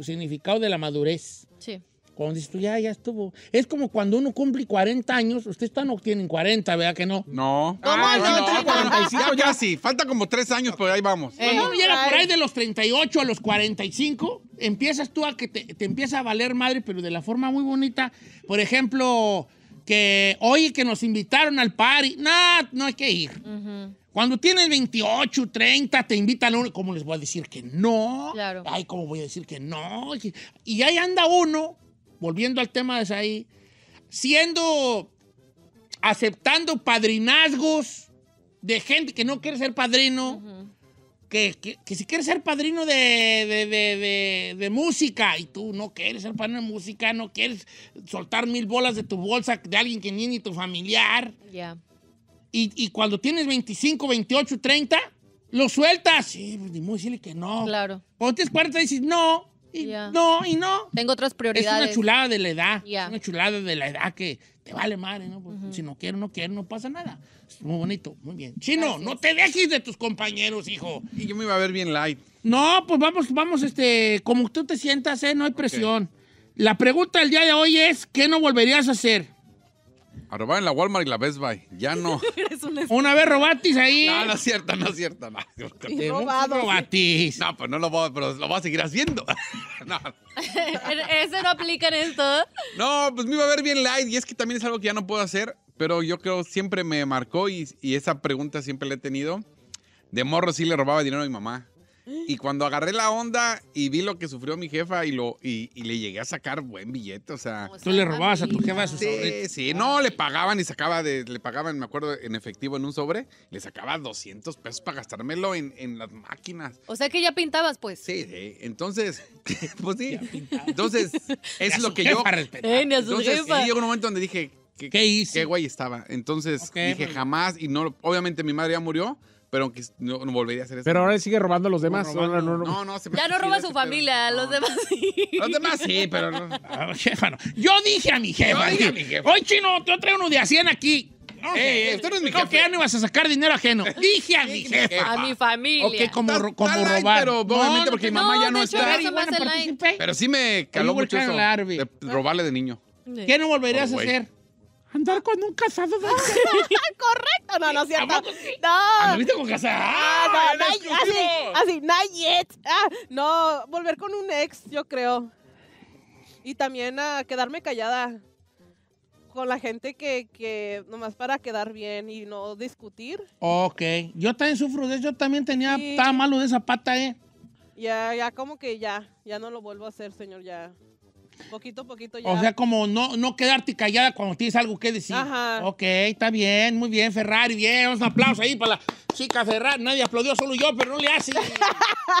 significado de la madurez. Sí. Cuando dices tú, ya, ya estuvo. Es como cuando uno cumple 40 años. Ustedes no tienen 40, ¿verdad que no? No. ¿Cómo no? 45 ya, sí. Falta como 3 años, pero ahí vamos. Pues eh, por ahí de los 38 a los 45. Empiezas tú a que te, te empieza a valer madre, pero de la forma muy bonita. Por ejemplo, que hoy que nos invitaron al party. No, no hay que ir. Cuando tienes 28, 30, te invitan a uno. ¿Cómo les voy a decir que no? Claro. Ay, ¿cómo voy a decir que no? Y ahí anda uno volviendo al tema de ahí, siendo, aceptando padrinazgos de gente que no quiere ser padrino, que, si quiere ser padrino de, de, música y tú no quieres ser padrino de música, no quieres soltar mil bolas de tu bolsa de alguien que ni, ni tu familiar. Ya. Y, y cuando tienes 25, 28, 30 lo sueltas. Sí, pues ni muy decirle que no. Claro. Cuando tienes 40 dices no no, y no. Tengo otras prioridades. Es una chulada de la edad. una chulada de la edad que te vale madre, ¿no? Pues, si no quiero, no quiero, no pasa nada. muy bonito, muy bien. Chino, no te dejes de tus compañeros, hijo. Y yo me iba a ver bien light. No, pues vamos, vamos, este, como tú te sientas, ¿eh? No hay presión. La pregunta del día de hoy es, ¿qué no volverías a hacer? A robar en la Walmart y la Best Buy. Ya no. una, vez robatis ahí. No, no es cierto, no es cierto. robatis. No, pues no lo voy, pero lo voy a seguir haciendo. no. Er, ¿Eso no aplica en esto? No, pues me iba a ver bien light y es que también es algo que ya no puedo hacer, pero yo creo siempre me marcó y, y esa pregunta siempre la he tenido. De morro sí le robaba dinero a mi mamá. Y cuando agarré la onda y vi lo que sufrió mi jefa y lo y, le llegué a sacar buen billete, o sea, tú le robabas a tu jefa sus Sí, sí, no le pagaban y sacaba de le pagaban, me acuerdo, en efectivo en un sobre, le sacaba 200 pesos para gastármelo en, las máquinas. O sea que ya pintabas pues. Sí, sí. entonces pues sí. Entonces es lo que yo eh, Entonces, y llegó un momento donde dije, ¿Qué, hice? Qué guay estaba. Entonces dije, pues. jamás, y no, obviamente mi madre ya murió, pero aunque no, volvería a hacer eso. Pero ahora sigue robando a los demás. No, no, no, no. ya no roba a su familia, a los demás sí. Los demás sí, pero no. Ah, yo dije a mi jefa. Yo dije a mi jefa. Oye, chino, te traigo uno de a 100 aquí. No, eh, no es que ya no ibas a sacar dinero ajeno. Dije a mi jefa. A mi familia. Ok, como, como robar. pero obviamente porque mi mamá ya no hecho, está. pero sí me caló mucho eso. De robarle de niño. ¿Qué no volverías a hacer? Andar con un casado. Correcto. No, no cierto. No. ¿Anduviste ah, con casado? Ah, ah, no, no, así, así, not yet. no, volver con un ex, yo creo. Y también a quedarme callada con la gente que, que nomás para quedar bien y no discutir. Ok. Yo también sufro de eso. Yo también tenía, estaba malo de esa pata, ¿eh? Ya, ya, como que ya, ya no lo vuelvo a hacer, señor, ya. Poquito poquito ya. O sea, como no, no quedarte callada cuando tienes algo que decir. Ajá. Ok, está bien, muy bien, Ferrari, bien. Un aplauso ahí para la Chica Ferrari, nadie aplaudió, solo yo, pero no le hace.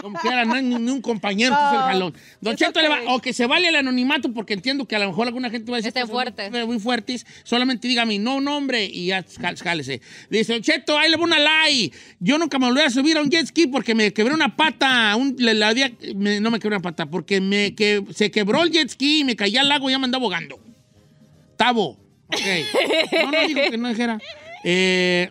Como que ni, un compañero, que este el oh, jalón. Don Cheto, le va, o que se vale el anonimato, porque entiendo que a lo mejor alguna gente va a decir. que fuertes. Muy, muy, fuertes. Solamente diga mi no nombre, y ya jálese. Dice, Don Cheto, ahí le va una like Yo nunca me volví a subir a un jet ski porque me quebré una pata. no me quebré una pata, porque se quebró el jet ski y me caí al lago y ya me andaba ahogando. Tabo. Ok. No, no dijo que no dijera. Eh.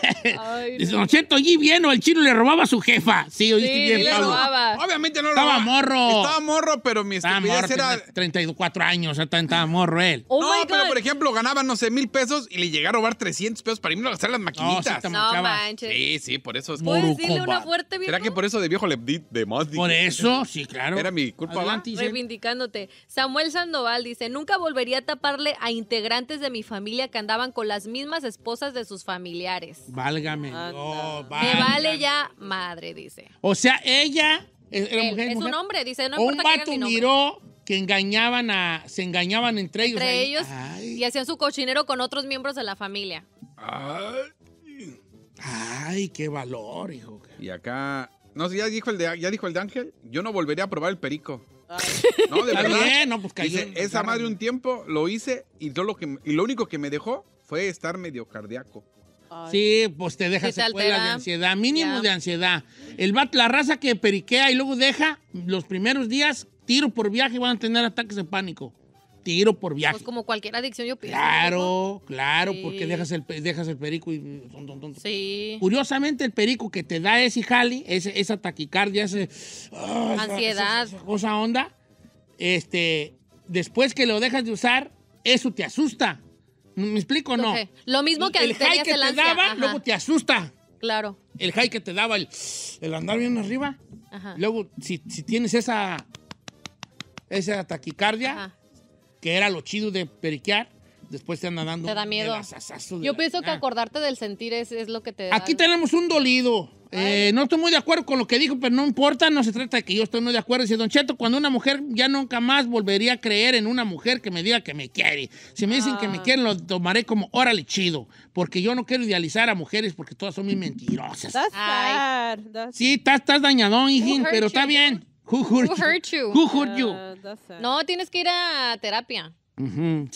no no bien, o el chino le robaba a su jefa. Sí, le Robaba. Obviamente no Estaba morro. Estaba morro, pero mi estupidez era... 34 años, estaba morro él. Oh no, pero por ejemplo, ganaba, no sé, mil pesos y le llegaba a robar 300 pesos para irme a gastar las maquinitas. sí, sí, sí, por eso. Es ¿Puedes ¿Será que por eso de viejo le di de más? Por eso, sí, claro. Era mi culpa, Reivindicándote. Samuel Sandoval dice, nunca volvería a taparle a integrantes de mi familia que andaban con las mismas esposas de sus familiares. Válgame. Ah, no, válgame. Me vale ya madre, dice. O sea, ella era eh, eh, mujer, es un hombre, dice, un vato que miró que engañaban a se engañaban entre ellos. y hacían su cochinero con otros miembros de la familia. Ay. Ay, qué valor, hijo. Y acá, no sé, ya dijo el de ya dijo el de Ángel, yo no volvería a probar el perico. No, de verdad. no, pues Dice, esa madre un tiempo lo hice y, todo lo, que, y lo único que me dejó fue estar medio cardíaco. Sí, pues te deja de ansiedad, mínimo de ansiedad. El bat, la raza que periquea y luego deja los primeros días, tiro por viaje, van a tener ataques de pánico. Tiro por viaje. Pues como cualquier adicción, yo pienso. Claro, claro, porque dejas el, dejas el perico y. Sí. Curiosamente, el perico que te da ese jali, esa taquicardia, ah, ansiedad. Esa, cosa onda, este, después que lo dejas de usar, eso te asusta ¿Me explico o no? Lo mismo que el high que te daba, luego te asusta. Claro. El high que te daba, el, andar bien arriba. Luego, si, tienes esa, esa taquicardia, que era lo chido de periquear, después te anda dando. Te da miedo. Yo pienso que acordarte del sentir es, es lo que te da. Aquí tenemos un dolido. Eh, no estoy muy de acuerdo con lo que dijo, pero no importa, no se trata de que yo estoy muy de acuerdo. Dice Don Cheto, cuando una mujer ya nunca más volvería a creer en una mujer que me diga que me quiere. Si me dicen que me ah. quieren, lo tomaré como órale chido, porque yo no quiero idealizar a mujeres porque todas son muy mentirosas. That's Sí, estás, estás dañadón, hijín, pero está bien. Who hurt, you? Who hurt you? no, tienes que ir a terapia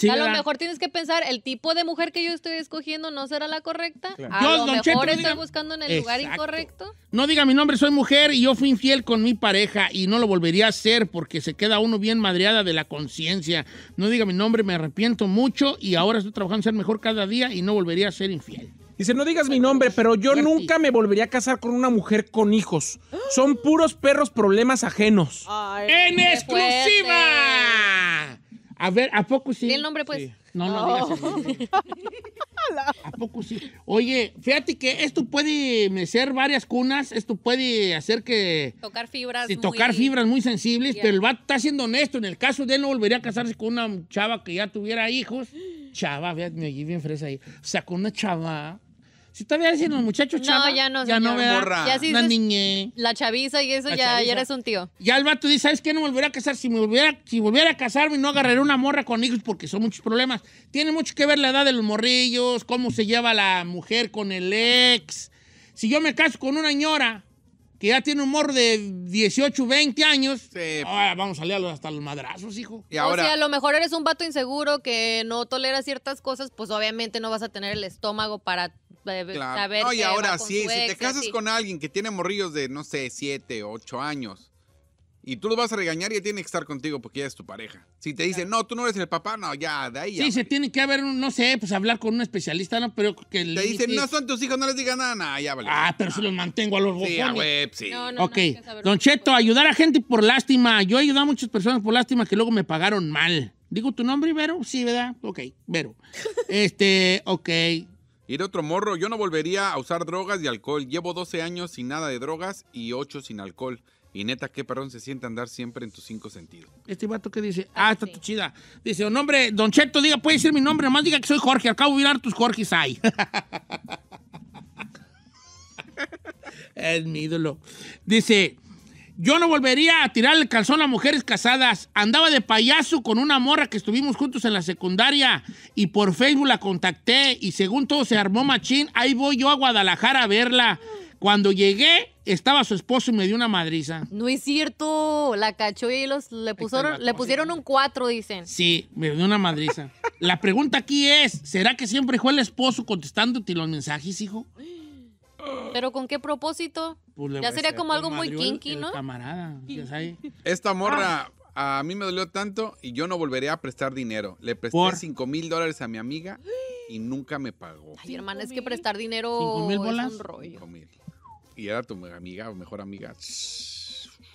a lo mejor tienes que pensar, el tipo de mujer que yo estoy escogiendo no será la correcta. A mejor estoy buscando en el lugar incorrecto. No diga mi nombre, soy mujer y yo fui infiel con mi pareja y no lo volvería a hacer porque se queda uno bien madreada de la conciencia. No diga mi nombre, me arrepiento mucho y ahora estoy trabajando en ser mejor cada día y no volvería a ser infiel. Dice, no digas mi nombre, pero yo nunca me volvería a casar con una mujer con hijos. Son puros perros problemas ajenos. ¡En exclusiva! A ver, ¿a poco sí? el nombre, pues. No, no, Digas ¿A poco sí? Oye, fíjate que esto puede mecer varias cunas, esto puede hacer que... Tocar fibras sí, tocar fibras muy sensibles, pero el vato está siendo honesto. En el caso de él no volvería a casarse con una chava que ya tuviera hijos. Chava, me oí bien fresa ahí. O sea, con una chava si todavía dicen los muchachos No, ya no, Ya no, Una La chaviza y eso, ya, eres un tío. Ya el vato dice, ¿sabes qué? No me volvería a casar. Si, me volviera, si volviera a casarme, no agarraré una morra con hijos porque son muchos problemas. Tiene mucho que ver la edad de los morrillos, cómo se lleva la mujer con el ex. Si yo me caso con una ñora que ya tiene un morro de 18, 20 años, vamos a salir hasta los madrazos, hijo. O sea, a lo mejor eres un vato inseguro que no tolera ciertas cosas, pues obviamente no vas a tener el estómago para saber. No, y ahora sí, si te casas con alguien que tiene morrillos de, no sé, 7, 8 años, y tú lo vas a regañar y tiene que estar contigo porque ya es tu pareja. Si te dice, no, tú no eres el papá, no, ya, de ahí. Sí, se tiene que haber, no sé, pues hablar con un especialista, ¿no? Pero que Te dicen, no son tus hijos, no les digas nada, ya vale. Ah, pero si los ah. mantengo a los bojones. Sí, a ah, web, sí. ok, Don Cheto, ayudar a gente por lástima. Yo he ayudado a muchas personas por lástima que luego me pagaron mal. ¿Digo tu nombre, Vero? Sí, ¿verdad? Ok, Vero. este, ok. Y otro morro, yo no volvería a usar drogas y alcohol. Llevo 12 años sin nada de drogas y 8 sin alcohol. Y neta, qué parón se siente andar siempre en tus cinco sentidos. Este vato que dice, ah, está tu chida. Dice, nombre, Don Cheto, diga, puede decir mi nombre, nomás diga que soy Jorge, Acabo de mirar tus Jorges ahí. es mi ídolo. Dice, yo no volvería a tirar el calzón a mujeres casadas. Andaba de payaso con una morra que estuvimos juntos en la secundaria y por Facebook la contacté y según todo se armó machín. Ahí voy yo a Guadalajara a verla. Cuando llegué, estaba su esposo y me dio una madriza. No es cierto. La cachó y los, le, pusieron, le pusieron un cuatro, dicen. Sí, me dio una madriza. la pregunta aquí es, ¿será que siempre fue el esposo contestándote los mensajes, hijo? ¿Pero con qué propósito? Pues, ya sería como algo muy kinky, ¿no? Camarada, Esta morra ah. a mí me dolió tanto y yo no volveré a prestar dinero. Le presté Por. 5 mil dólares a mi amiga y nunca me pagó. Ay, hermana, es que prestar dinero es un rollo. mil. Y era tu amiga mejor amiga.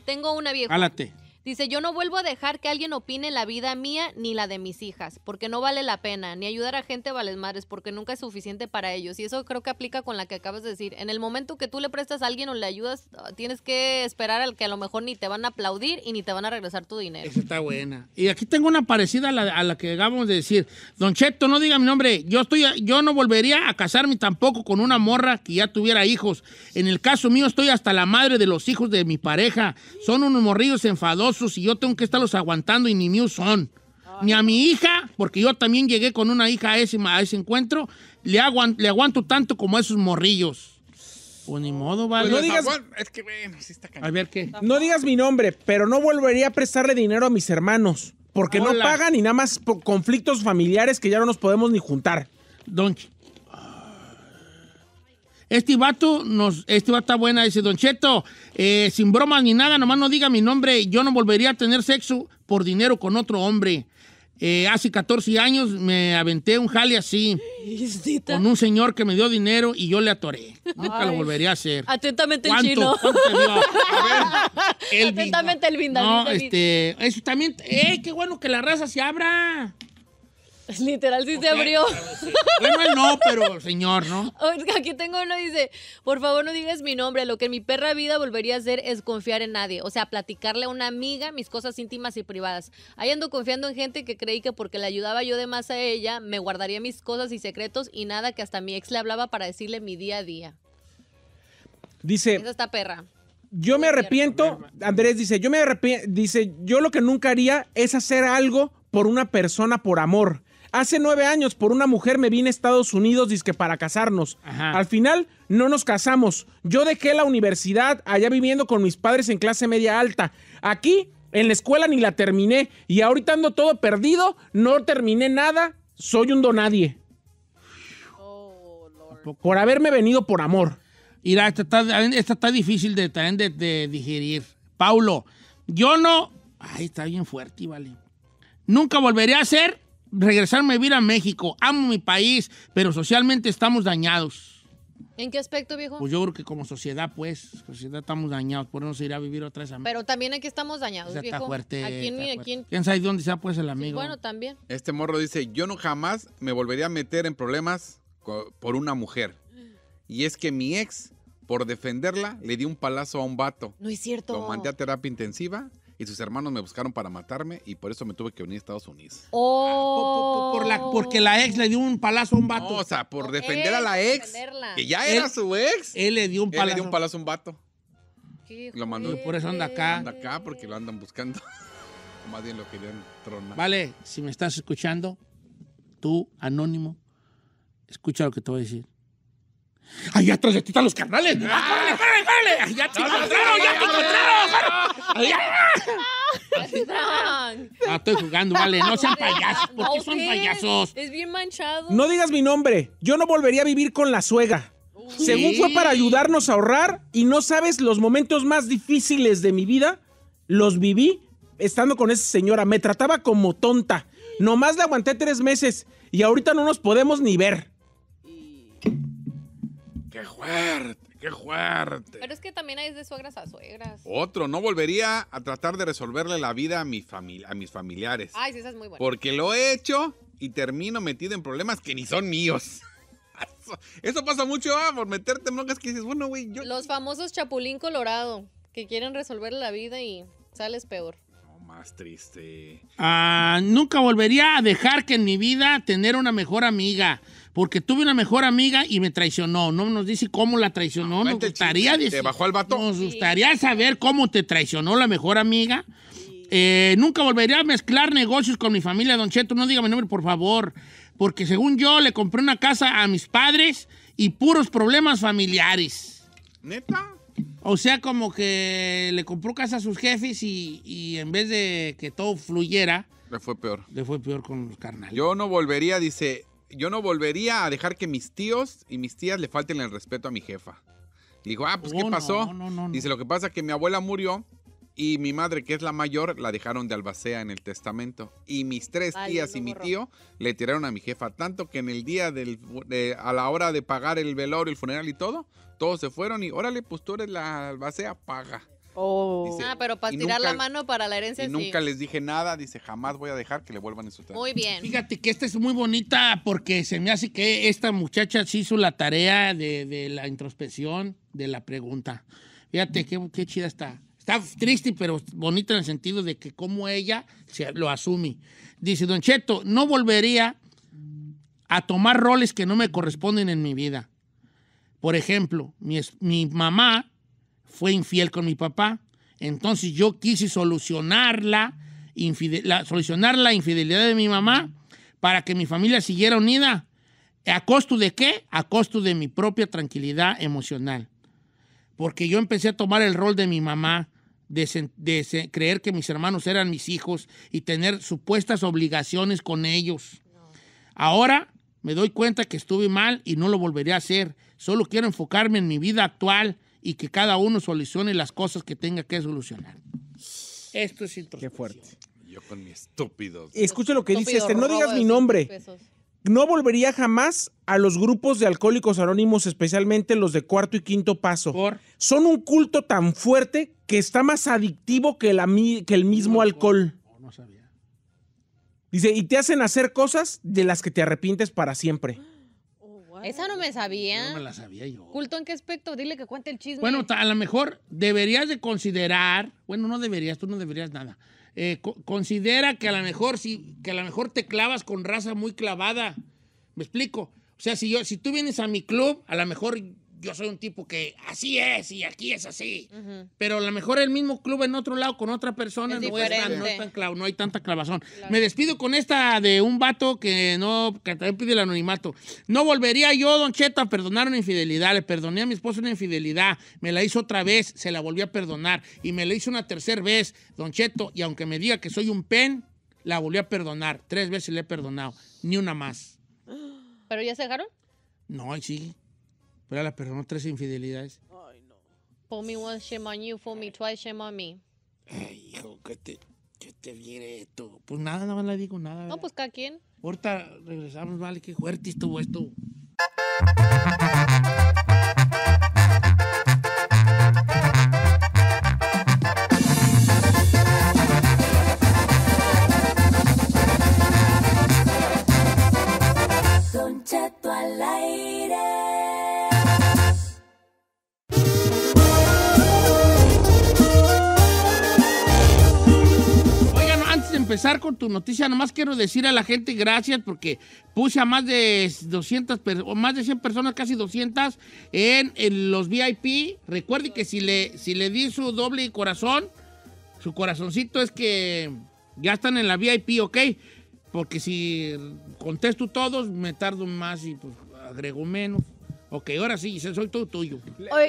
Tengo una vieja. Álate. Dice, yo no vuelvo a dejar que alguien opine la vida mía ni la de mis hijas, porque no vale la pena, ni ayudar a gente vale madres, porque nunca es suficiente para ellos. Y eso creo que aplica con la que acabas de decir. En el momento que tú le prestas a alguien o le ayudas, ah, tienes que esperar al que a lo mejor ni te van a aplaudir y ni te van a regresar tu dinero. Esa está buena. Y aquí tengo una parecida a la, que acabamos de decir. Don Cheto, no diga mi nombre, yo, estoy, yo no volvería a casarme tampoco con una morra que ya tuviera hijos. En el caso mío estoy hasta la madre de los hijos de mi pareja. Son unos morrillos enfadados y yo tengo que estarlos aguantando y ni míos son. Ni a mi hija, porque yo también llegué con una hija a ese, a ese encuentro, le, aguanto, le aguanto tanto como a esos morrillos. Pues ni modo, pues vale. no digas, que, a ver No digas mi nombre, pero no volvería a prestarle dinero a mis hermanos, porque no pagan y nada más por conflictos familiares que ya no nos podemos ni juntar. Donchi. Este vato, nos, este vato está buena, dice Don Cheto, eh, sin bromas ni nada, nomás no diga mi nombre, yo no volvería a tener sexo por dinero con otro hombre. Eh, hace 14 años me aventé un jale así con un señor que me dio dinero y yo le atoré. Nunca lo volvería a hacer. Atentamente el chino. Atentamente el vinda. este, eso también. qué bueno que la raza se abra! Literal, sí se abrió. Bueno, no, pero señor, ¿no? Aquí tengo uno, dice, por favor no digas mi nombre, lo que en mi perra vida volvería a hacer es confiar en nadie, o sea, platicarle a una amiga mis cosas íntimas y privadas. Ahí ando confiando en gente que creí que porque le ayudaba yo de más a ella, me guardaría mis cosas y secretos y nada que hasta mi ex le hablaba para decirle mi día a día. Dice... Esa está perra. Yo me arrepiento, Andrés dice, yo me arrepiento, dice, yo lo que nunca haría es hacer algo por una persona por amor Hace nueve años por una mujer me vine a Estados Unidos, para casarnos. Al final no nos casamos. Yo dejé la universidad allá viviendo con mis padres en clase media alta. Aquí en la escuela ni la terminé y ahorita ando todo perdido, no terminé nada, soy un donadie. por haberme venido por amor. Mira, esta está, esta está difícil de, de, digerir. Paulo, yo no... Ay, está bien fuerte, vale. Nunca volveré a ser regresarme a vivir a México. Amo mi país, pero socialmente estamos dañados. ¿En qué aspecto, viejo? Pues yo creo que como sociedad, pues, sociedad estamos dañados, por eso se a vivir otra vez a Pero también aquí estamos dañados, viejo. Está fuerte. ¿A quién, a quién? ¿Quién sabe dónde sea, pues, el amigo? bueno, también. Este morro dice, yo no jamás me volvería a meter en problemas por una mujer. Y es que mi ex, por defenderla, le di un palazo a un vato. No es cierto. Lo mandé a terapia intensiva y sus hermanos me buscaron para matarme y por eso me tuve que venir a Estados Unidos. Ah, oh. porque la ex le dio un palazo a un vato. o sea, por defender a la ex, que ya era su ex. Él le dio un palazo. un a un vato. Qué lo mandó. Por eso anda acá. Anda acá porque lo andan buscando. Más bien lo querían tronar. Vale, si me estás escuchando, tú, anónimo, escucha lo que te voy a decir. Ahí atrás de ti están los carnales. ¡Ah, ah ya te encontraron, ya te encontraron! ¡Ay, No, ah, estoy jugando, vale. No sean payasos. ¿Por qué son payasos? Es bien manchado. No digas mi nombre. Yo no volvería a vivir con la suegra. Según fue para ayudarnos a ahorrar y no sabes los momentos más difíciles de mi vida, los viví estando con esa señora. Me trataba como tonta. Nomás la aguanté tres meses y ahorita no nos podemos ni ver qué fuerte, qué fuerte. Pero es que también hay de suegras a suegras. Otro, no volvería a tratar de resolverle la vida a, mis familiares. Ay, sí, esa es muy buena. Porque lo he hecho y termino metido en problemas que ni son míos. Eso, pasa mucho, ah, por meterte en que dices, bueno, güey, yo... Los famosos chapulín colorado, que quieren resolver la vida y sales peor No más triste. Ah, nunca volvería a dejar que en mi vida tener una mejor amiga porque tuve una mejor amiga y me traicionó. No nos dice cómo la traicionó, ah, nos gustaría decir. bajó al vato? Nos gustaría saber cómo te traicionó la mejor amiga. Eh, nunca volvería a mezclar negocios con mi familia, Don Cheto. No diga mi nombre, por favor. Porque según yo, le compré una casa a mis padres y puros problemas familiares. ¿Neta? O sea, como que le compró casa a sus jefes y en vez de que todo fluyera... Le fue peor. Le fue peor con los carnales. Yo no volvería, dice, yo no volvería a dejar que mis tíos y mis tías le falten el respeto a mi jefa. Le digo, ah, pues, ¿qué oh, pasó? Dice, lo que pasa es que mi abuela murió y mi madre, que es la mayor, la dejaron de albacea en el testamento. Y mis tres tías y mi tío le tiraron a mi jefa, tanto que en el día del, de, a la hora de pagar el velorio, el funeral y todo, todos se fueron y, órale, pues tú eres la albacea, paga. Oh. ah, pero para tirar la mano para la herencia. nunca les dije nada, dice, jamás voy a dejar que le vuelvan a insultar. Muy bien. Fíjate que esta es muy bonita porque se me hace que esta muchacha sí hizo la tarea de, la introspección de la pregunta. Fíjate qué, chida está. Está triste, pero bonita en el sentido de que como ella lo asume. Dice, Don Cheto, no volvería a tomar roles que no me corresponden en mi vida. Por ejemplo, mi mamá fue infiel con mi papá. Entonces yo quise solucionarla, solucionar la infidelidad de mi mamá para que mi familia siguiera unida. ¿A costo de qué? A costo de mi propia tranquilidad emocional. Porque yo empecé a tomar el rol de mi mamá, de creer que mis hermanos eran mis hijos y tener supuestas obligaciones con ellos. Ahora me doy cuenta que estuve mal y no lo volveré a hacer. Solo quiero enfocarme en mi vida actual y que cada uno solucione las cosas que tenga que solucionar. Esto es Qué fuerte. Yo con mi estúpido. Escucha lo que dice este, no digas mi nombre. No volvería jamás a los grupos de alcohólicos anónimos, especialmente los de cuarto y quinto paso. Son un culto tan fuerte que está más adictivo que, el mismo alcohol. No, sabía. Dice, y te hacen hacer cosas de las que te arrepientes para siempre. Esa no me sabía. No me la sabía yo. ¿Culto en qué aspecto? Dile que cuente el chisme. Bueno, a lo mejor deberías de considerar, bueno, no deberías, tú no deberías nada. Eh, considera que a lo mejor si, que a lo mejor te clavas con raza muy clavada. ¿Me explico? O sea, si yo, si tú vienes a mi club, a lo mejor yo soy un tipo que así es y aquí es así. Pero a lo mejor el mismo club en otro lado con otra persona no, ah, no, hay tanta clavazón. Me despido con esta de un vato que no, también pide el anonimato. No volvería yo, Don Cheto a perdonar una infidelidad. Le perdoné a mi esposo una infidelidad. Me la hizo otra vez, se la volví a perdonar. Y me la hizo una tercera vez, Don Cheto. Y aunque me diga que soy un pen, la volví a perdonar. Tres veces le he perdonado. Ni una más. ¿Pero ya se dejaron? No, y sí pero las personas tres infidelidades. Ay, no. For me once, shame on you. For me twice, shame on me. Ay, hijo, que te, te viene esto. Pues nada, nada más le digo nada. No, pues cada quien. Ahorita regresamos, vale, qué fuerte estuvo esto. empezar con tu noticia, nomás quiero decir a la gente gracias porque puse a más de 200, o más de 100 personas, casi 200, en, los VIP. Recuerde que si le, si le di su doble corazón, su corazoncito es que ya están en la VIP, ¿ok? Porque si contesto todos, me tardo más y pues agrego menos. Ok, ahora sí, soy todo tuyo.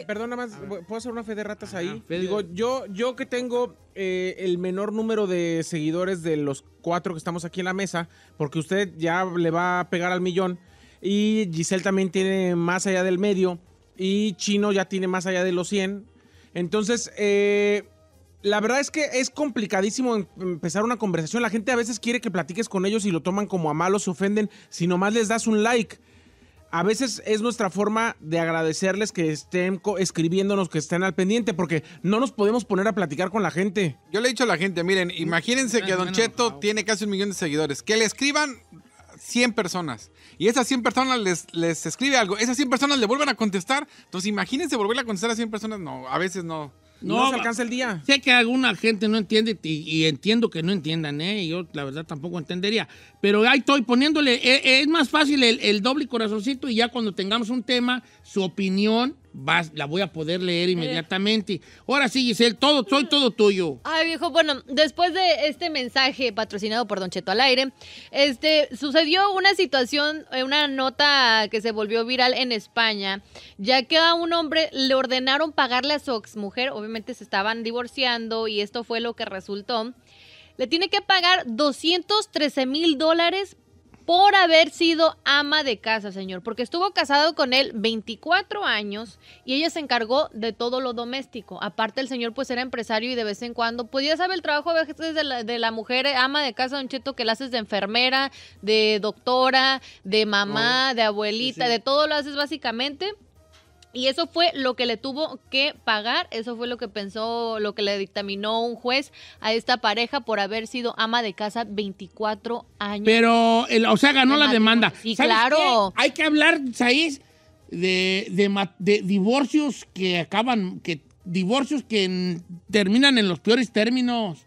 Perdón, más, ¿puedo hacer una fe de ratas ahí? Digo, yo, yo que tengo eh, el menor número de seguidores de los cuatro que estamos aquí en la mesa, porque usted ya le va a pegar al millón, y Giselle también tiene más allá del medio, y Chino ya tiene más allá de los 100. Entonces, eh, la verdad es que es complicadísimo em-, empezar una conversación. La gente a veces quiere que platiques con ellos y lo toman como a malo, se ofenden, si nomás les das un like a veces es nuestra forma de agradecerles que estén escribiéndonos, que estén al pendiente, porque no nos podemos poner a platicar con la gente. Yo le he dicho a la gente, miren, imagínense ah, que Don Cheto tiene casi un millón de seguidores. Que le escriban 100 personas. Y esas 100 personas les, les escribe algo. Esas 100 personas le vuelven a contestar. Entonces imagínense volver a contestar a 100 personas. No, a veces no. No, se alcanza el día. Sé que alguna gente no entiende y, entiendo que no entiendan, ¿eh? Yo la verdad tampoco entendería. Pero ahí estoy poniéndole, e, e, es, más fácil el, el, doble corazoncito y ya cuando tengamos un tema, su opinión la voy a poder leer inmediatamente. Ahora sí, Giselle, todo, soy mm. todo tuyo. Ay, viejo, bueno, después de este mensaje patrocinado por Don Cheto al aire, este, sucedió una situación, eh, una nota que se volvió viral en España, ya que a un hombre le ordenaron pagarle a su mujer. obviamente se estaban divorciando y esto fue lo que resultó. Le tiene que pagar 213 mil dólares por haber sido ama de casa, señor, porque estuvo casado con él 24 años y ella se encargó de todo lo doméstico. Aparte, el señor pues era empresario y de vez en cuando, pues ya sabe el trabajo de la, mujer eh, ama de casa, don Cheto, que la haces de enfermera, de doctora, de mamá, de abuelita, de todo lo haces básicamente. Y eso fue lo que le tuvo que pagar, eso fue lo que pensó, lo que le dictaminó un juez a esta pareja por haber sido ama de casa 24 años. Pero, o sea, ganó la demanda. y claro. Hay que hablar, Saís, de, de, de, divorcios que acaban, que divorcios que terminan en los peores términos.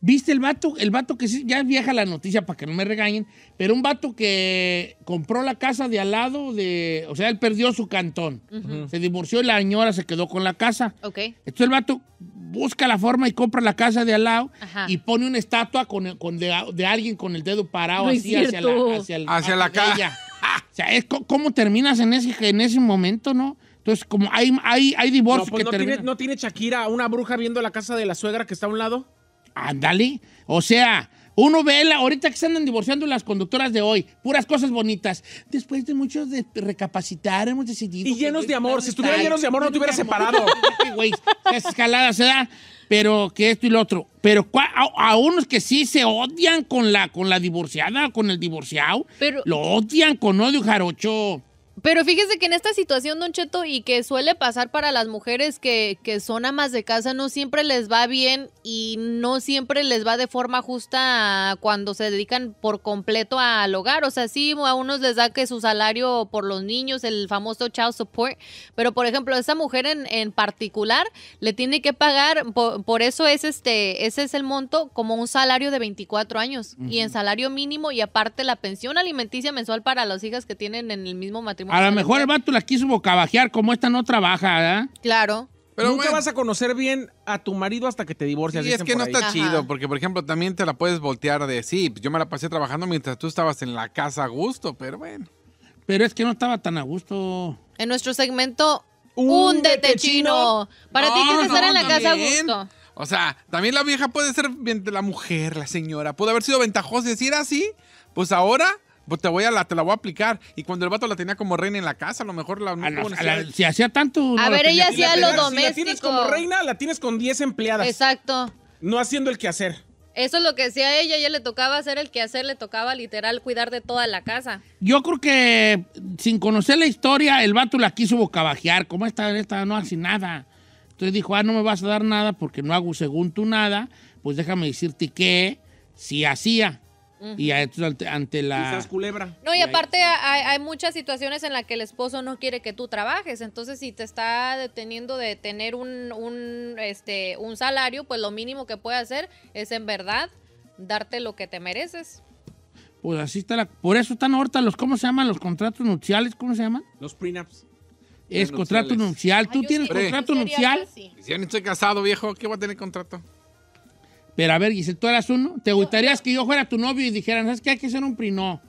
¿Viste el vato? El vato que sí, ya vieja la noticia para que no me regañen, pero un vato que compró la casa de al lado de, o sea, él perdió su cantón. Se divorció y la señora se quedó con la casa. Ok. Entonces el vato busca la forma y compra la casa de al lado y pone una estatua con, de, alguien con el dedo parado así hacia la, hacia, hacia la casa. o sea, es, ¿cómo terminas en ese, en ese momento, no? Entonces, como hay, hay, hay divorcios pues que ¿No tiene Shakira una bruja viendo la casa de la suegra que está a un lado? Ándale. O sea, uno ve la, ahorita que se andan divorciando las conductoras de hoy, puras cosas bonitas. Después de muchos de recapacitar, hemos decidido. Y llenos de amor. Si estuvieran llenos de amor, no te hubieras separado. Güey, escalada se da. Pero que esto y lo otro. Pero a, unos que sí se odian con la, con la divorciada, con el divorciado. Pero, lo odian con odio jarocho. Pero fíjese que en esta situación, Don Cheto, y que suele pasar para las mujeres que, son amas de casa, no siempre les va bien y no siempre les va de forma justa cuando se dedican por completo al hogar. O sea, sí, a unos les da que su salario por los niños, el famoso child support, pero por ejemplo, esa mujer en, en particular le tiene que pagar, por, eso es este, ese es el monto, como un salario de 24 años y en salario mínimo y aparte la pensión alimenticia mensual para las hijas que tienen en el mismo matrimonio a lo mejor el vato la quiso bocabajear, como esta no trabaja, ¿verdad? Claro. Pero nunca vas a conocer bien a tu marido hasta que te divorcias. Y sí, es que no está chido, porque por ejemplo también te la puedes voltear de sí, pues, yo me la pasé trabajando mientras tú estabas en la casa a gusto, pero bueno. Pero es que no estaba tan a gusto. En nuestro segmento, húndete chino. Para ti que estar en la casa a gusto. O sea, también la vieja puede ser la mujer, la señora. Puede haber sido ventajosa decir así, ah, pues ahora pues te voy a la, voy a aplicar. Y cuando el vato la tenía como reina en la casa, a lo mejor la, a si hacía tanto. A ver, ella hacía lo doméstico. Si la tienes como reina, la tienes con 10 empleadas. Exacto. No haciendo el quehacer. Eso es lo que decía ella, ella le tocaba hacer el quehacer, le tocaba literal cuidar de toda la casa. Yo creo que sin conocer la historia, el vato la quiso bocabajear, como esta, no hace nada. Entonces dijo, ah, no me vas a dar nada porque no hago según tú nada, pues déjame decirte que si hacía. Y ante, la... culebra. No, y aparte hay, muchas situaciones en las que el esposo no quiere que tú trabajes. Entonces, si te está deteniendo de tener un, un, este, un salario, pues lo mínimo que puede hacer es en verdad darte lo que te mereces. Pues así está la... Por eso están ahorita los... ¿Cómo se llaman los contratos nupciales? ¿Cómo se llaman? Los prenups. Es contrato nupcial. ¿Tú tienes contrato nupcial? Si Si no estoy casado, viejo, ¿qué va a tener contrato? Pero a ver, Giselle, tú eras uno. ¿Te gustaría que yo fuera tu novio y dijeran, ¿sabes qué? Hay que ser un prino?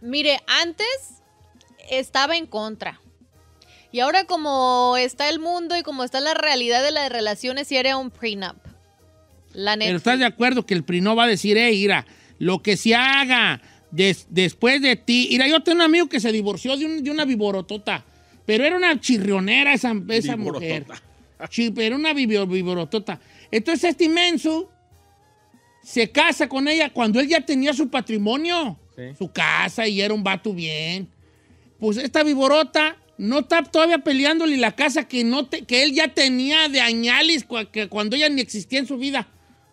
Mire, antes estaba en contra. Y ahora como está el mundo y como está la realidad de las relaciones, si era un prenup. La neta. Pero estás de acuerdo que el prino va a decir, eh, ira, lo que se haga después de ti. Mira, yo tengo un amigo que se divorció de, una viborotota, pero era una chirrionera esa, esa mujer. Sí, pero una viborotota. Entonces este inmenso se casa con ella cuando él ya tenía su patrimonio, su casa y era un vato bien. Pues esta viborota no está todavía peleándole la casa que, no que él ya tenía de añalis cuando ella ni existía en su vida.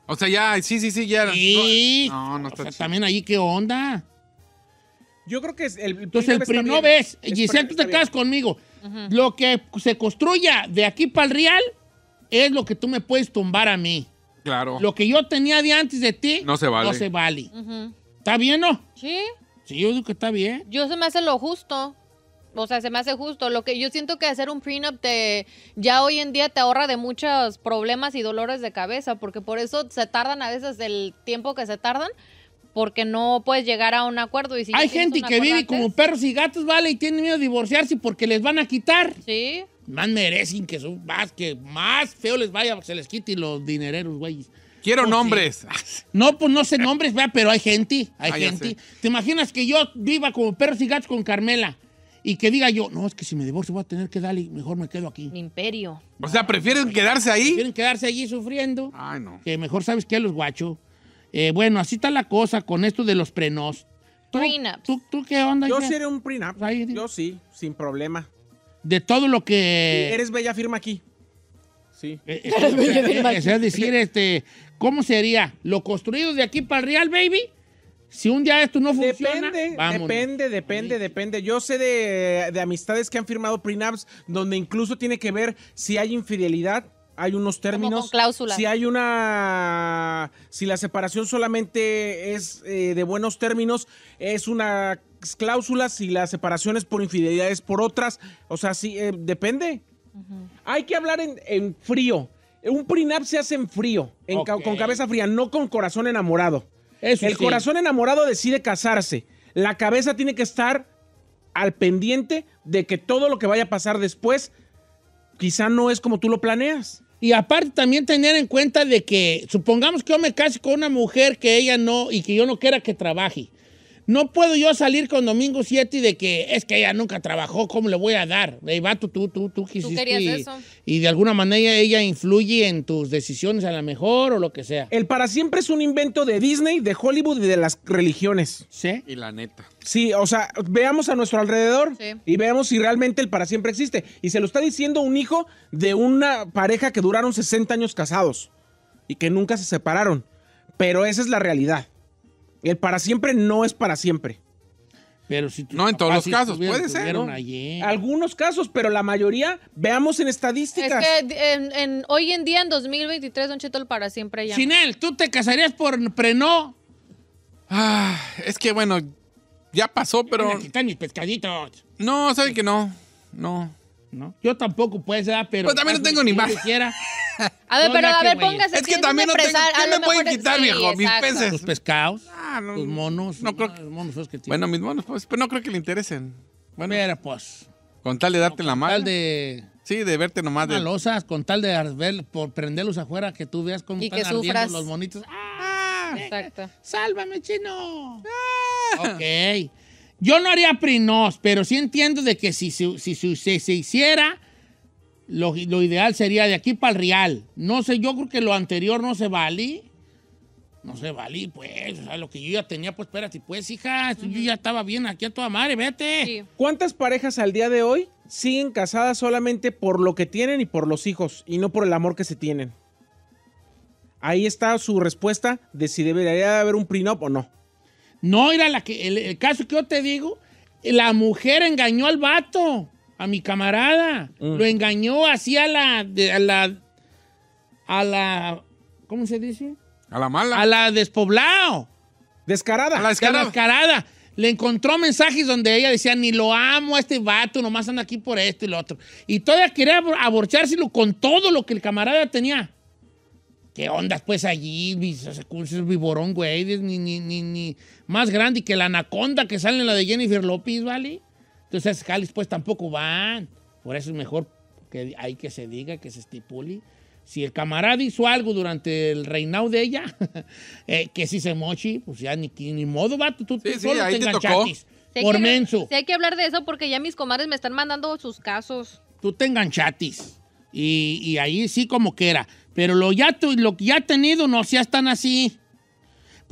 O sea, ya, sí, sí, sí, ya. Sí. sea, también allí ¿qué onda? Yo creo que es el, primero. Entonces, el no ves, Giselle, tú te quedas conmigo. Lo que se construya de aquí para el real es lo que tú me puedes tumbar a mí. Claro. Lo que yo tenía de antes de ti. No se vale. No se vale. ¿Está bien, no? Sí. Sí, yo digo que está bien. Yo se me hace lo justo. O sea, se me hace justo. Lo que yo siento que hacer un prenup te ya hoy en día te ahorra de muchos problemas y dolores de cabeza, porque por eso se tardan a veces el tiempo que se tardan, porque no puedes llegar a un acuerdo. Y Hay gente que vive como perros y gatos, vale, y tiene miedo a divorciarse porque les van a quitar. Sí más merecen que son, más que más feo les vaya, se les quite los dinereros, güey. Quiero nombres. No, pues no sé nombres, vea, pero hay gente, hay ah, gente. ¿Te imaginas que yo viva como perros y gatos con Carmela? Y que diga yo, no, es que si me divorcio voy a tener que darle, mejor me quedo aquí. imperio. O sea, ¿prefieren quedarse ahí? Prefieren quedarse allí sufriendo. Ay, no. Que mejor sabes que los guacho. Eh, bueno, así está la cosa con esto de los prenos. ¿Tú, ¿tú, qué onda? Yo seré un prenup. Pues yo sí, sin problema de todo lo que... eres bella firma aquí. Sí. Eh, eh, eh, es decir, este, ¿cómo sería? ¿Lo construido de aquí para el Real, baby? Si un día esto no funciona, depende, depende, depende, depende. Yo sé de, amistades que han firmado prenups donde incluso tiene que ver si hay infidelidad, hay unos términos. cláusulas. Si hay una. Si la separación solamente es de buenos términos, es una cláusulas y las separaciones por infidelidades por otras. O sea, sí, eh, depende. Hay que hablar en, frío. Un prenup se hace en frío, con cabeza fría, no con corazón enamorado. el corazón enamorado decide casarse. La cabeza tiene que estar al pendiente de que todo lo que vaya a pasar después quizá no es como tú lo planeas. Y aparte también tener en cuenta de que supongamos que yo me case con una mujer que ella no y que yo no quiera que trabaje. No puedo yo salir con Domingo 7 de que es que ella nunca trabajó, ¿cómo le voy a dar? Va tú, tú, tú ¿Tú querías y, eso? y de alguna manera ella influye en tus decisiones a lo mejor o lo que sea. El para siempre es un invento de Disney, de Hollywood y de las religiones. Sí. Y la neta. Sí, o sea, veamos a nuestro alrededor y veamos si realmente el para siempre existe. Y se lo está diciendo un hijo de una pareja que duraron 60 años casados y que nunca se separaron. Pero esa es la realidad. El para siempre no es para siempre. Pero si no, en todos los casos, puede ser. ¿eh? Algunos casos, pero la mayoría, veamos en estadísticas. Es que en, hoy en día, en 2023, Don Cheto, el para siempre ya. Sin él, ¿tú te casarías por Prenó? Ah, es que bueno, ya pasó, pero. Quitan mis pescaditos. No, sabe que no. No. Yo tampoco puede ser, pero. Pues también no tengo ni más. Siquiera. A ver, pero a ver, póngase. Es que también no tengo. ¿Qué me pueden quitar, viejo? Mis peces. Tus pescados. Ah, monos. No creo. Ah, monos Bueno, mis monos, pues, no creo que le interesen. Bueno. pues. Con tal de darte la mano. Con tal de. Sí, de verte nomás. De losas, con tal de ver, por prenderlos afuera, que tú veas cómo están ardiendo los monitos. ¡Ah! Exacto. ¡Sálvame, chino! ¡Ah! Ok. Yo no haría Prinos, pero sí entiendo de que si, si, se hiciera, lo, ideal sería de aquí para el Real. No sé, yo creo que lo anterior no se vale. No se vale, pues. O sea, lo que yo ya tenía, pues espérate, pues, hija, yo ya estaba bien aquí a toda madre, vete. ¿Cuántas parejas al día de hoy siguen casadas solamente por lo que tienen y por los hijos y no por el amor que se tienen? Ahí está su respuesta de si debería haber un prenup o no. No, era la que, el, caso que yo te digo, la mujer engañó al vato, a mi camarada. Mm. Lo engañó así a la, a la, a ¿cómo se dice? A la mala. A la despoblado. Descarada. A la descarada. descarada. Le encontró mensajes donde ella decía, ni lo amo a este vato, nomás anda aquí por esto y lo otro. Y todavía quería aborchárselo con todo lo que el camarada tenía. ¿Qué onda, pues, allí? Ese viborón, güey, ni, ni, ni, más grande que la anaconda que sale en la de Jennifer López, ¿vale? Entonces, Jalis, pues tampoco van. Por eso es mejor que hay que se diga, que se estipule. Si el camarada hizo algo durante el reinado de ella, eh, que si se mochi, pues ya ni, modo, va tú, te, enganchatis. por menso. Sí, hay que hablar de eso porque ya mis comadres me están mandando sus casos. Tú te enganchatis. Y, ahí sí como que era. Pero lo ya, tu, lo ya tenido no sea tan así.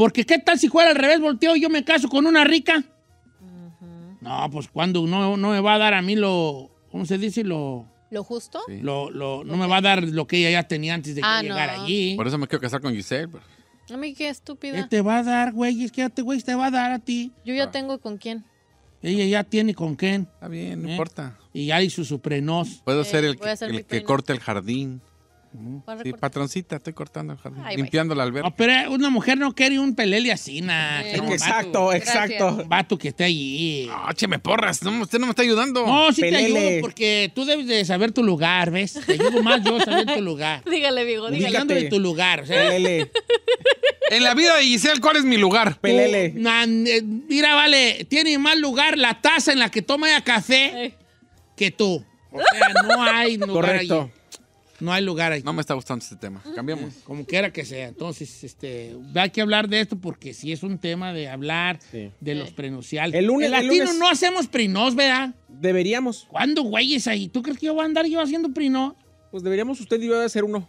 Porque qué tal si fuera al revés, volteo y yo me caso con una rica. No, pues cuando no, no me va a dar a mí lo, ¿cómo se dice? Lo... ¿Lo justo? no me va a dar lo que ella ya tenía antes de ah, llegar allí. Por eso me quiero casar con Giselle. Pues. A mí qué estúpida. ¿Qué te va a dar, güey? Es que te, güey, te va a dar a ti. Yo ya ah. tengo con quién. Ella ya tiene con quién. Está bien, no ¿Eh? importa. Y ya hizo su prenos. Puedo ser el, que, el que corte el jardín. Sí, patroncita, estoy cortando el jardín, limpiando la alberca. pero eh, una mujer no quiere un pelele así, nada. Exacto, exacto. Vato que esté allí. No, ah, che, me porras, usted no me está ayudando. No, sí te ayudo, porque tú debes de saber tu lugar, ¿ves? Te ayudo más yo a saber tu lugar. dígale, digo, dígale. Hablando de tu lugar. pelele. En la vida de Giselle, ¿cuál es mi lugar? Pelele. Eh, mira, vale, tiene más lugar la taza en la que toma el café que tú. O sea, no hay Correcto. No hay lugar ahí. No me está gustando este tema. Cambiamos. Como quiera que sea. Entonces, este, hay que hablar de esto porque si es un tema de hablar de los prenuciales. El lunes. El latino no hacemos prinos, ¿verdad? Deberíamos. ¿Cuándo, güey, ahí? ¿Tú crees que yo voy a andar yo haciendo prino? Pues deberíamos usted y yo hacer uno.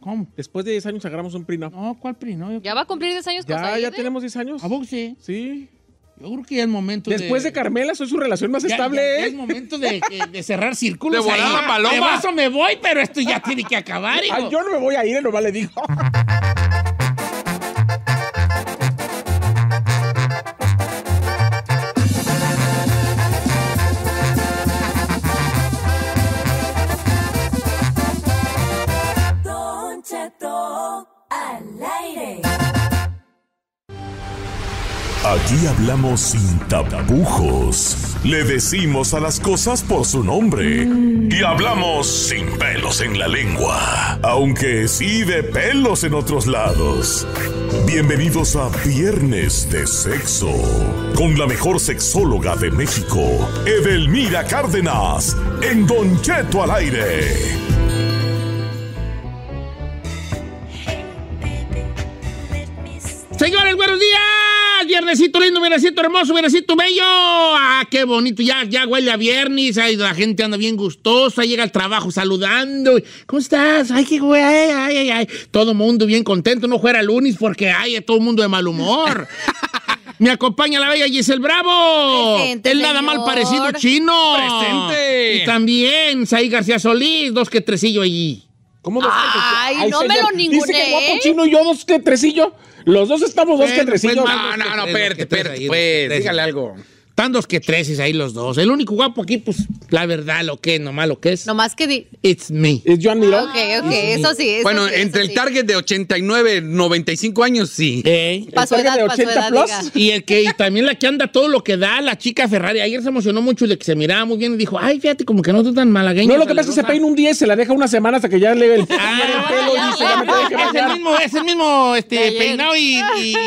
¿Cómo? Después de 10 años agarramos un prino. No, ¿cuál prino? Ya va a cumplir 10 años. Ya, ya tenemos 10 años. ¿A vos sí? Sí. Yo creo que ya es momento Después de, Carmela, su relación más estable. Ya, ¿eh? es momento de, cerrar círculos. De volar la paloma. De me voy, pero esto ya tiene que acabar, yo no me voy a ir, nomás le digo. Aquí hablamos sin tapujos. Le decimos a las cosas por su nombre. Mm. Y hablamos sin pelos en la lengua. Aunque sí de pelos en otros lados. Bienvenidos a Viernes de Sexo. Con la mejor sexóloga de México, Edelmira Cárdenas. En Don Cheto al aire. Señores, buenos días viernesito lindo, viernesito hermoso, viernesito bello. Ah, qué bonito, ya, ya huele a viernes, la gente anda bien gustosa, llega al trabajo saludando. ¿Cómo estás? Ay, qué güey, ay, ay, ay. Todo mundo bien contento, no fuera lunes porque hay todo mundo de mal humor. Me acompaña la bella Giselle Bravo. Presente, el nada mal parecido chino. Y también Saí García Solís, dos que tresillo allí. ¿Cómo dos Ay, Ay, no me lo ninguné. Dice que guapo chino y yo dos que tresillo. Los dos estamos dos que pues, No, no, no, espérate, espérate, pues, dígale algo. Están dos que treses ahí los dos. El único guapo aquí, pues, la verdad, lo que es, nomás lo que es. Nomás que di. It's me. ¿Es Joan Miró? Ah, ok, ok, eso sí. Bueno, entre el target de 89, 95 años, sí. Eh, Pasó target de 80 plus. Y el que y también la que anda todo lo que da, la chica Ferrari. Ayer se emocionó mucho de que se miraba muy bien y dijo, ay, fíjate, como que no estoy tan malagueño. No, lo que pasa es que se peina un 10, se la deja una semana hasta que ya le el, ah, el pelo es el mismo, es el mismo este, peinado y,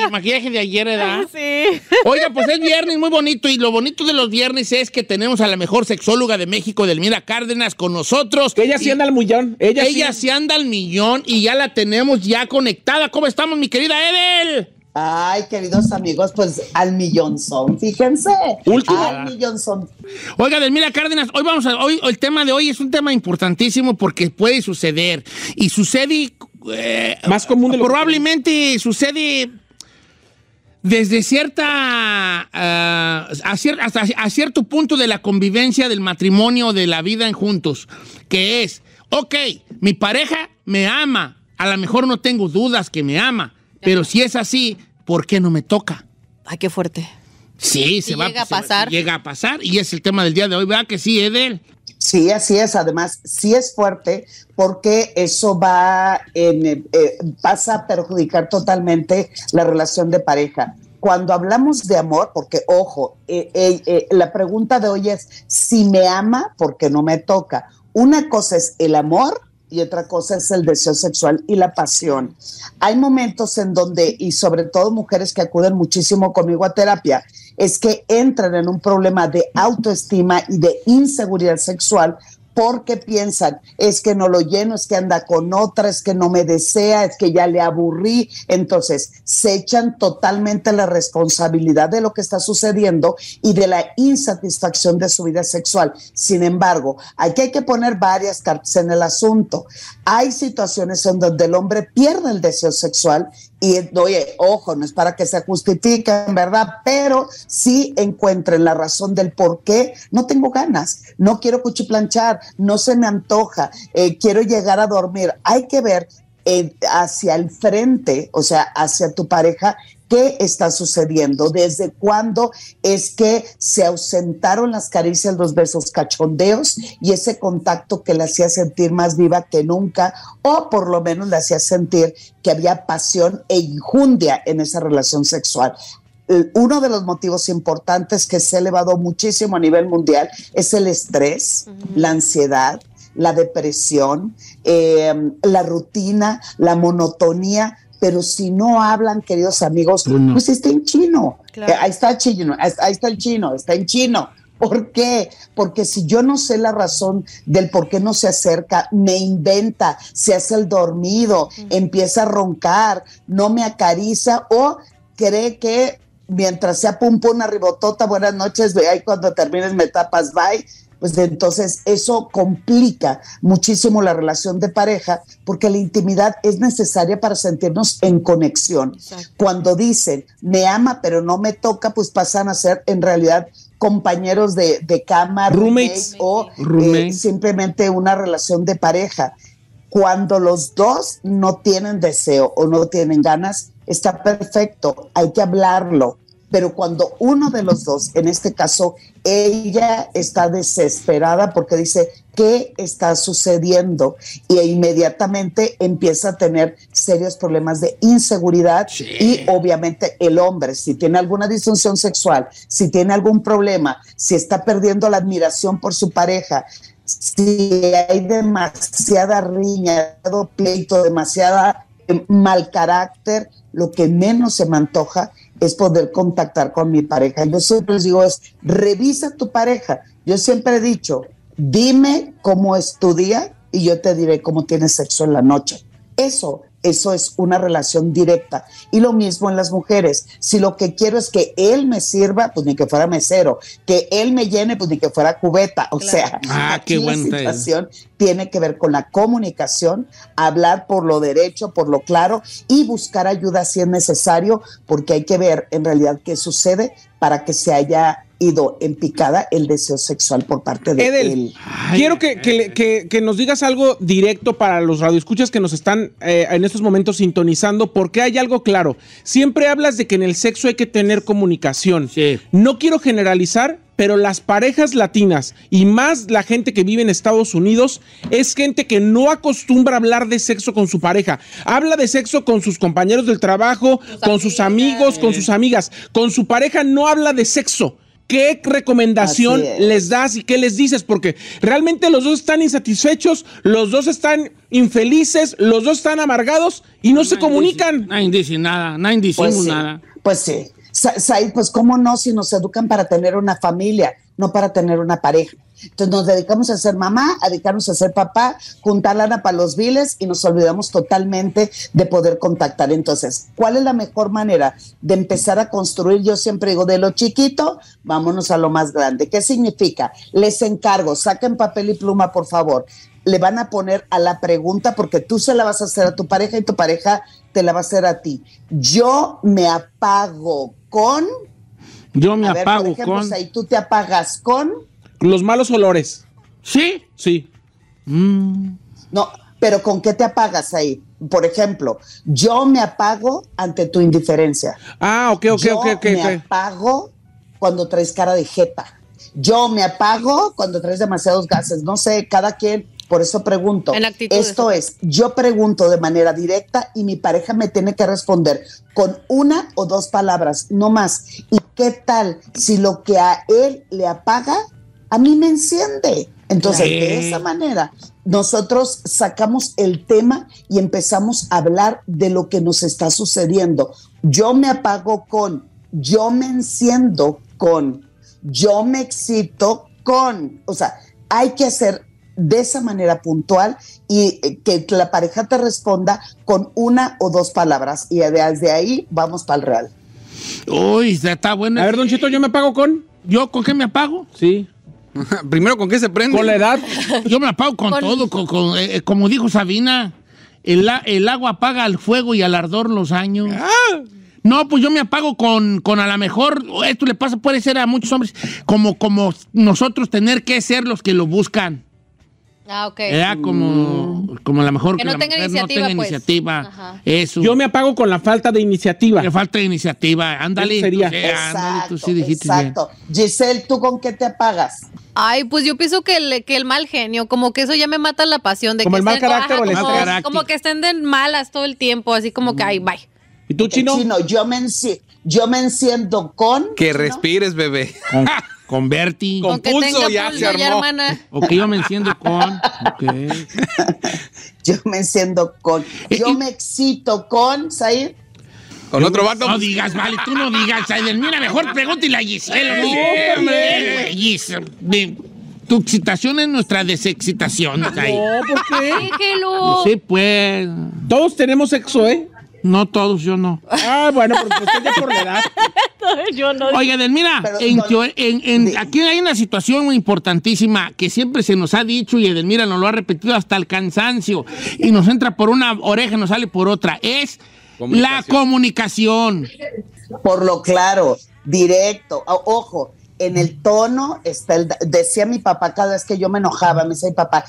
maquillaje de ayer, ¿verdad? Sí. Oiga, pues es viernes, muy bonito y lo bonito de los viernes es que tenemos a la mejor sexóloga de México, Delmira Cárdenas, con nosotros. ella sí anda al millón. Ella, ella sí. anda al millón y ya la tenemos ya conectada. ¿Cómo estamos, mi querida Edel? Ay, queridos amigos, pues al millón son, fíjense. Última. Al millón son. Oiga, Delmira Cárdenas, hoy vamos a, hoy, el tema de hoy es un tema importantísimo porque puede suceder. Y sucede. Eh, Más común Probablemente sucede desde cierta, eh, hasta cierto punto de la convivencia, del matrimonio, de la vida en juntos, que es, ok, mi pareja me ama, a lo mejor no tengo dudas que me ama, pero si es así, ¿por qué no me toca? Ay, qué fuerte. Sí, se va llega a pasar. llega a pasar y es el tema del día de hoy, ¿verdad? Que sí, Edel. Sí, así es. Además, sí es fuerte porque eso va en, pasa eh, eh, a perjudicar totalmente la relación de pareja. Cuando hablamos de amor, porque ojo, eh, la pregunta de hoy es si me ama porque no me toca. Una cosa es el amor y otra cosa es el deseo sexual y la pasión. Hay momentos en donde, y sobre todo mujeres que acuden muchísimo conmigo a terapia, es que entran en un problema de autoestima y de inseguridad sexual porque piensan, es que no lo lleno, es que anda con otra, es que no me desea, es que ya le aburrí. Entonces, se echan totalmente la responsabilidad de lo que está sucediendo y de la insatisfacción de su vida sexual. Sin embargo, aquí hay que poner varias cartas en el asunto. Hay situaciones en donde el hombre pierde el deseo sexual y oye, ojo, no es para que se justifiquen, ¿verdad? Pero sí encuentren la razón del por qué no tengo ganas, no quiero cuchiplanchar, no se me antoja, eh, quiero llegar a dormir. Hay que ver eh, hacia el frente, o sea, hacia tu pareja, ¿Qué está sucediendo? ¿Desde cuándo es que se ausentaron las caricias, los besos cachondeos y ese contacto que la hacía sentir más viva que nunca? O por lo menos la hacía sentir que había pasión e injundia en esa relación sexual uno de los motivos importantes que se ha elevado muchísimo a nivel mundial es el estrés, la ansiedad, la depresión, eh, la rutina, la monotonía pero si no hablan, queridos amigos, pues, pues está en chino. Ahí está chino, ahí está el chino, está en chino. ¿Por qué? Porque si yo no sé la razón del por qué no se acerca, me inventa, se hace el dormido, empieza a roncar, no me acaricia o cree que mientras sea pum una ribotota, buenas noches, ahí cuando termines me tapas, bye pues entonces eso complica muchísimo la relación de pareja porque la intimidad es necesaria para sentirnos en conexión. Cuando dicen, me ama pero no me toca, pues pasan a ser en realidad compañeros de, de cama, roommates, o eh, simplemente una relación de pareja. Cuando los dos no tienen deseo o no tienen ganas, está perfecto, hay que hablarlo, pero cuando uno de los dos, en este caso, ella está desesperada porque dice, ¿qué está sucediendo? Y inmediatamente empieza a tener serios problemas de inseguridad y obviamente el hombre, si tiene alguna disfunción sexual, si tiene algún problema, si está perdiendo la admiración por su pareja, si hay demasiada riña, demasiado pleito, demasiada eh, mal carácter, lo que menos se me antoja es poder contactar con mi pareja. Yo siempre les digo es, revisa tu pareja. Yo siempre he dicho, dime cómo es tu día y yo te diré cómo tienes sexo en la noche. Eso eso es una relación directa. Y lo mismo en las mujeres. Si lo que quiero es que él me sirva, pues ni que fuera mesero, que él me llene, pues ni que fuera cubeta. O sea, ah, la situación tiene que ver con la comunicación, hablar por lo derecho, por lo claro y buscar ayuda si es necesario, porque hay que ver en realidad qué sucede para que se haya ido en picada el deseo sexual por parte de él. quiero que, nos digas algo directo para los radioescuchas que nos están eh, en estos momentos sintonizando, porque hay algo claro. Siempre hablas de que en el sexo hay que tener comunicación. No quiero generalizar, pero las parejas latinas y más la gente que vive en Estados Unidos es gente que no acostumbra hablar de sexo con su pareja. Habla de sexo con sus compañeros del trabajo, con sus amigos, con sus amigas. Con su pareja no habla de sexo. ¿Qué recomendación les das y qué les dices? Porque realmente los dos están insatisfechos, los dos están infelices, los dos están amargados y no, se comunican. nadie dice nada, nadie dice pues sí, nada. Pues sí, pues cómo no si nos educan para tener una familia no para tener una pareja. Entonces nos dedicamos a ser mamá, a dedicarnos a ser papá, juntar lana para los viles y nos olvidamos totalmente de poder contactar. Entonces, ¿cuál es la mejor manera de empezar a construir? Yo siempre digo, de lo chiquito, vámonos a lo más grande. ¿Qué significa? Les encargo, saquen papel y pluma, por favor. Le van a poner a la pregunta porque tú se la vas a hacer a tu pareja y tu pareja te la va a hacer a ti. Yo me apago con yo me apago ver, con. Ahí tú te apagas con. Los malos olores. ¿Sí? Sí. Mm. No, pero ¿con qué te apagas ahí? Por ejemplo, yo me apago ante tu indiferencia. Ah, ok, ok, ok, Yo Me apago cuando traes cara de jeta. Yo me apago cuando traes demasiados gases. No sé, cada quien por eso pregunto. Esto es, yo pregunto de manera directa y mi pareja me tiene que responder con una o dos palabras, no más. ¿Y qué tal si lo que a él le apaga, a mí me enciende? Entonces, de esa manera, nosotros sacamos el tema y empezamos a hablar de lo que nos está sucediendo. Yo me apago con, yo me enciendo con, yo me excito con, o sea, hay que hacer de esa manera puntual y eh, que la pareja te responda con una o dos palabras. Y de ahí vamos para el real. Uy, ya está bueno. A ver, don Chito, yo me apago con. ¿Yo con qué me apago? Sí. Primero, ¿con qué se prende? Con la edad. Yo me apago con, todo, eh, eh, como dijo Sabina, el, agua apaga al fuego y al ardor los años. Ah. No, pues yo me apago con, a lo mejor, esto le pasa, puede ser a muchos hombres, como nosotros tener que ser los que lo buscan. Ah, ok. Era como, mm. como mejor que, no tenga iniciativa, Eso. Pues. Yo me apago con la falta de iniciativa. La falta de iniciativa. Ándale. Sería? Pues, eh, exacto, tú sí dijiste exacto. Giselle, ¿tú con qué te apagas? Ay, pues yo pienso que el, que el mal genio, como que eso ya me mata la pasión. De como que el mal carácter o el como, que estén malas todo el tiempo, así como que, ay, mm. bye. ¿Y tú, Chino? Chino, yo me, yo me enciendo con... Que respires, bebé. Con Berti. Con, con pulso, ya se armó. Ok, yo me enciendo con. Okay. yo me enciendo con. Eh, yo me excito con, Said. Con otro vato. No digas, vale, tú no digas, Said. Mira, mejor pregúntale a Giselle. No, hombre. Eh, tu excitación es nuestra desexcitación, Said. No, ¿por qué? Déjelo. Sí, pues. Todos tenemos sexo, ¿eh? No todos, yo no. Ah, bueno, pues, por la edad. yo no. Oye, Edelmira, en, aquí hay una situación importantísima que siempre se nos ha dicho y Edelmira nos lo ha repetido hasta el cansancio y nos entra por una oreja y nos sale por otra. Es la comunicación. Por lo claro, directo. Ojo, en el tono está decía mi papá cada vez que yo me enojaba, me decía mi papá,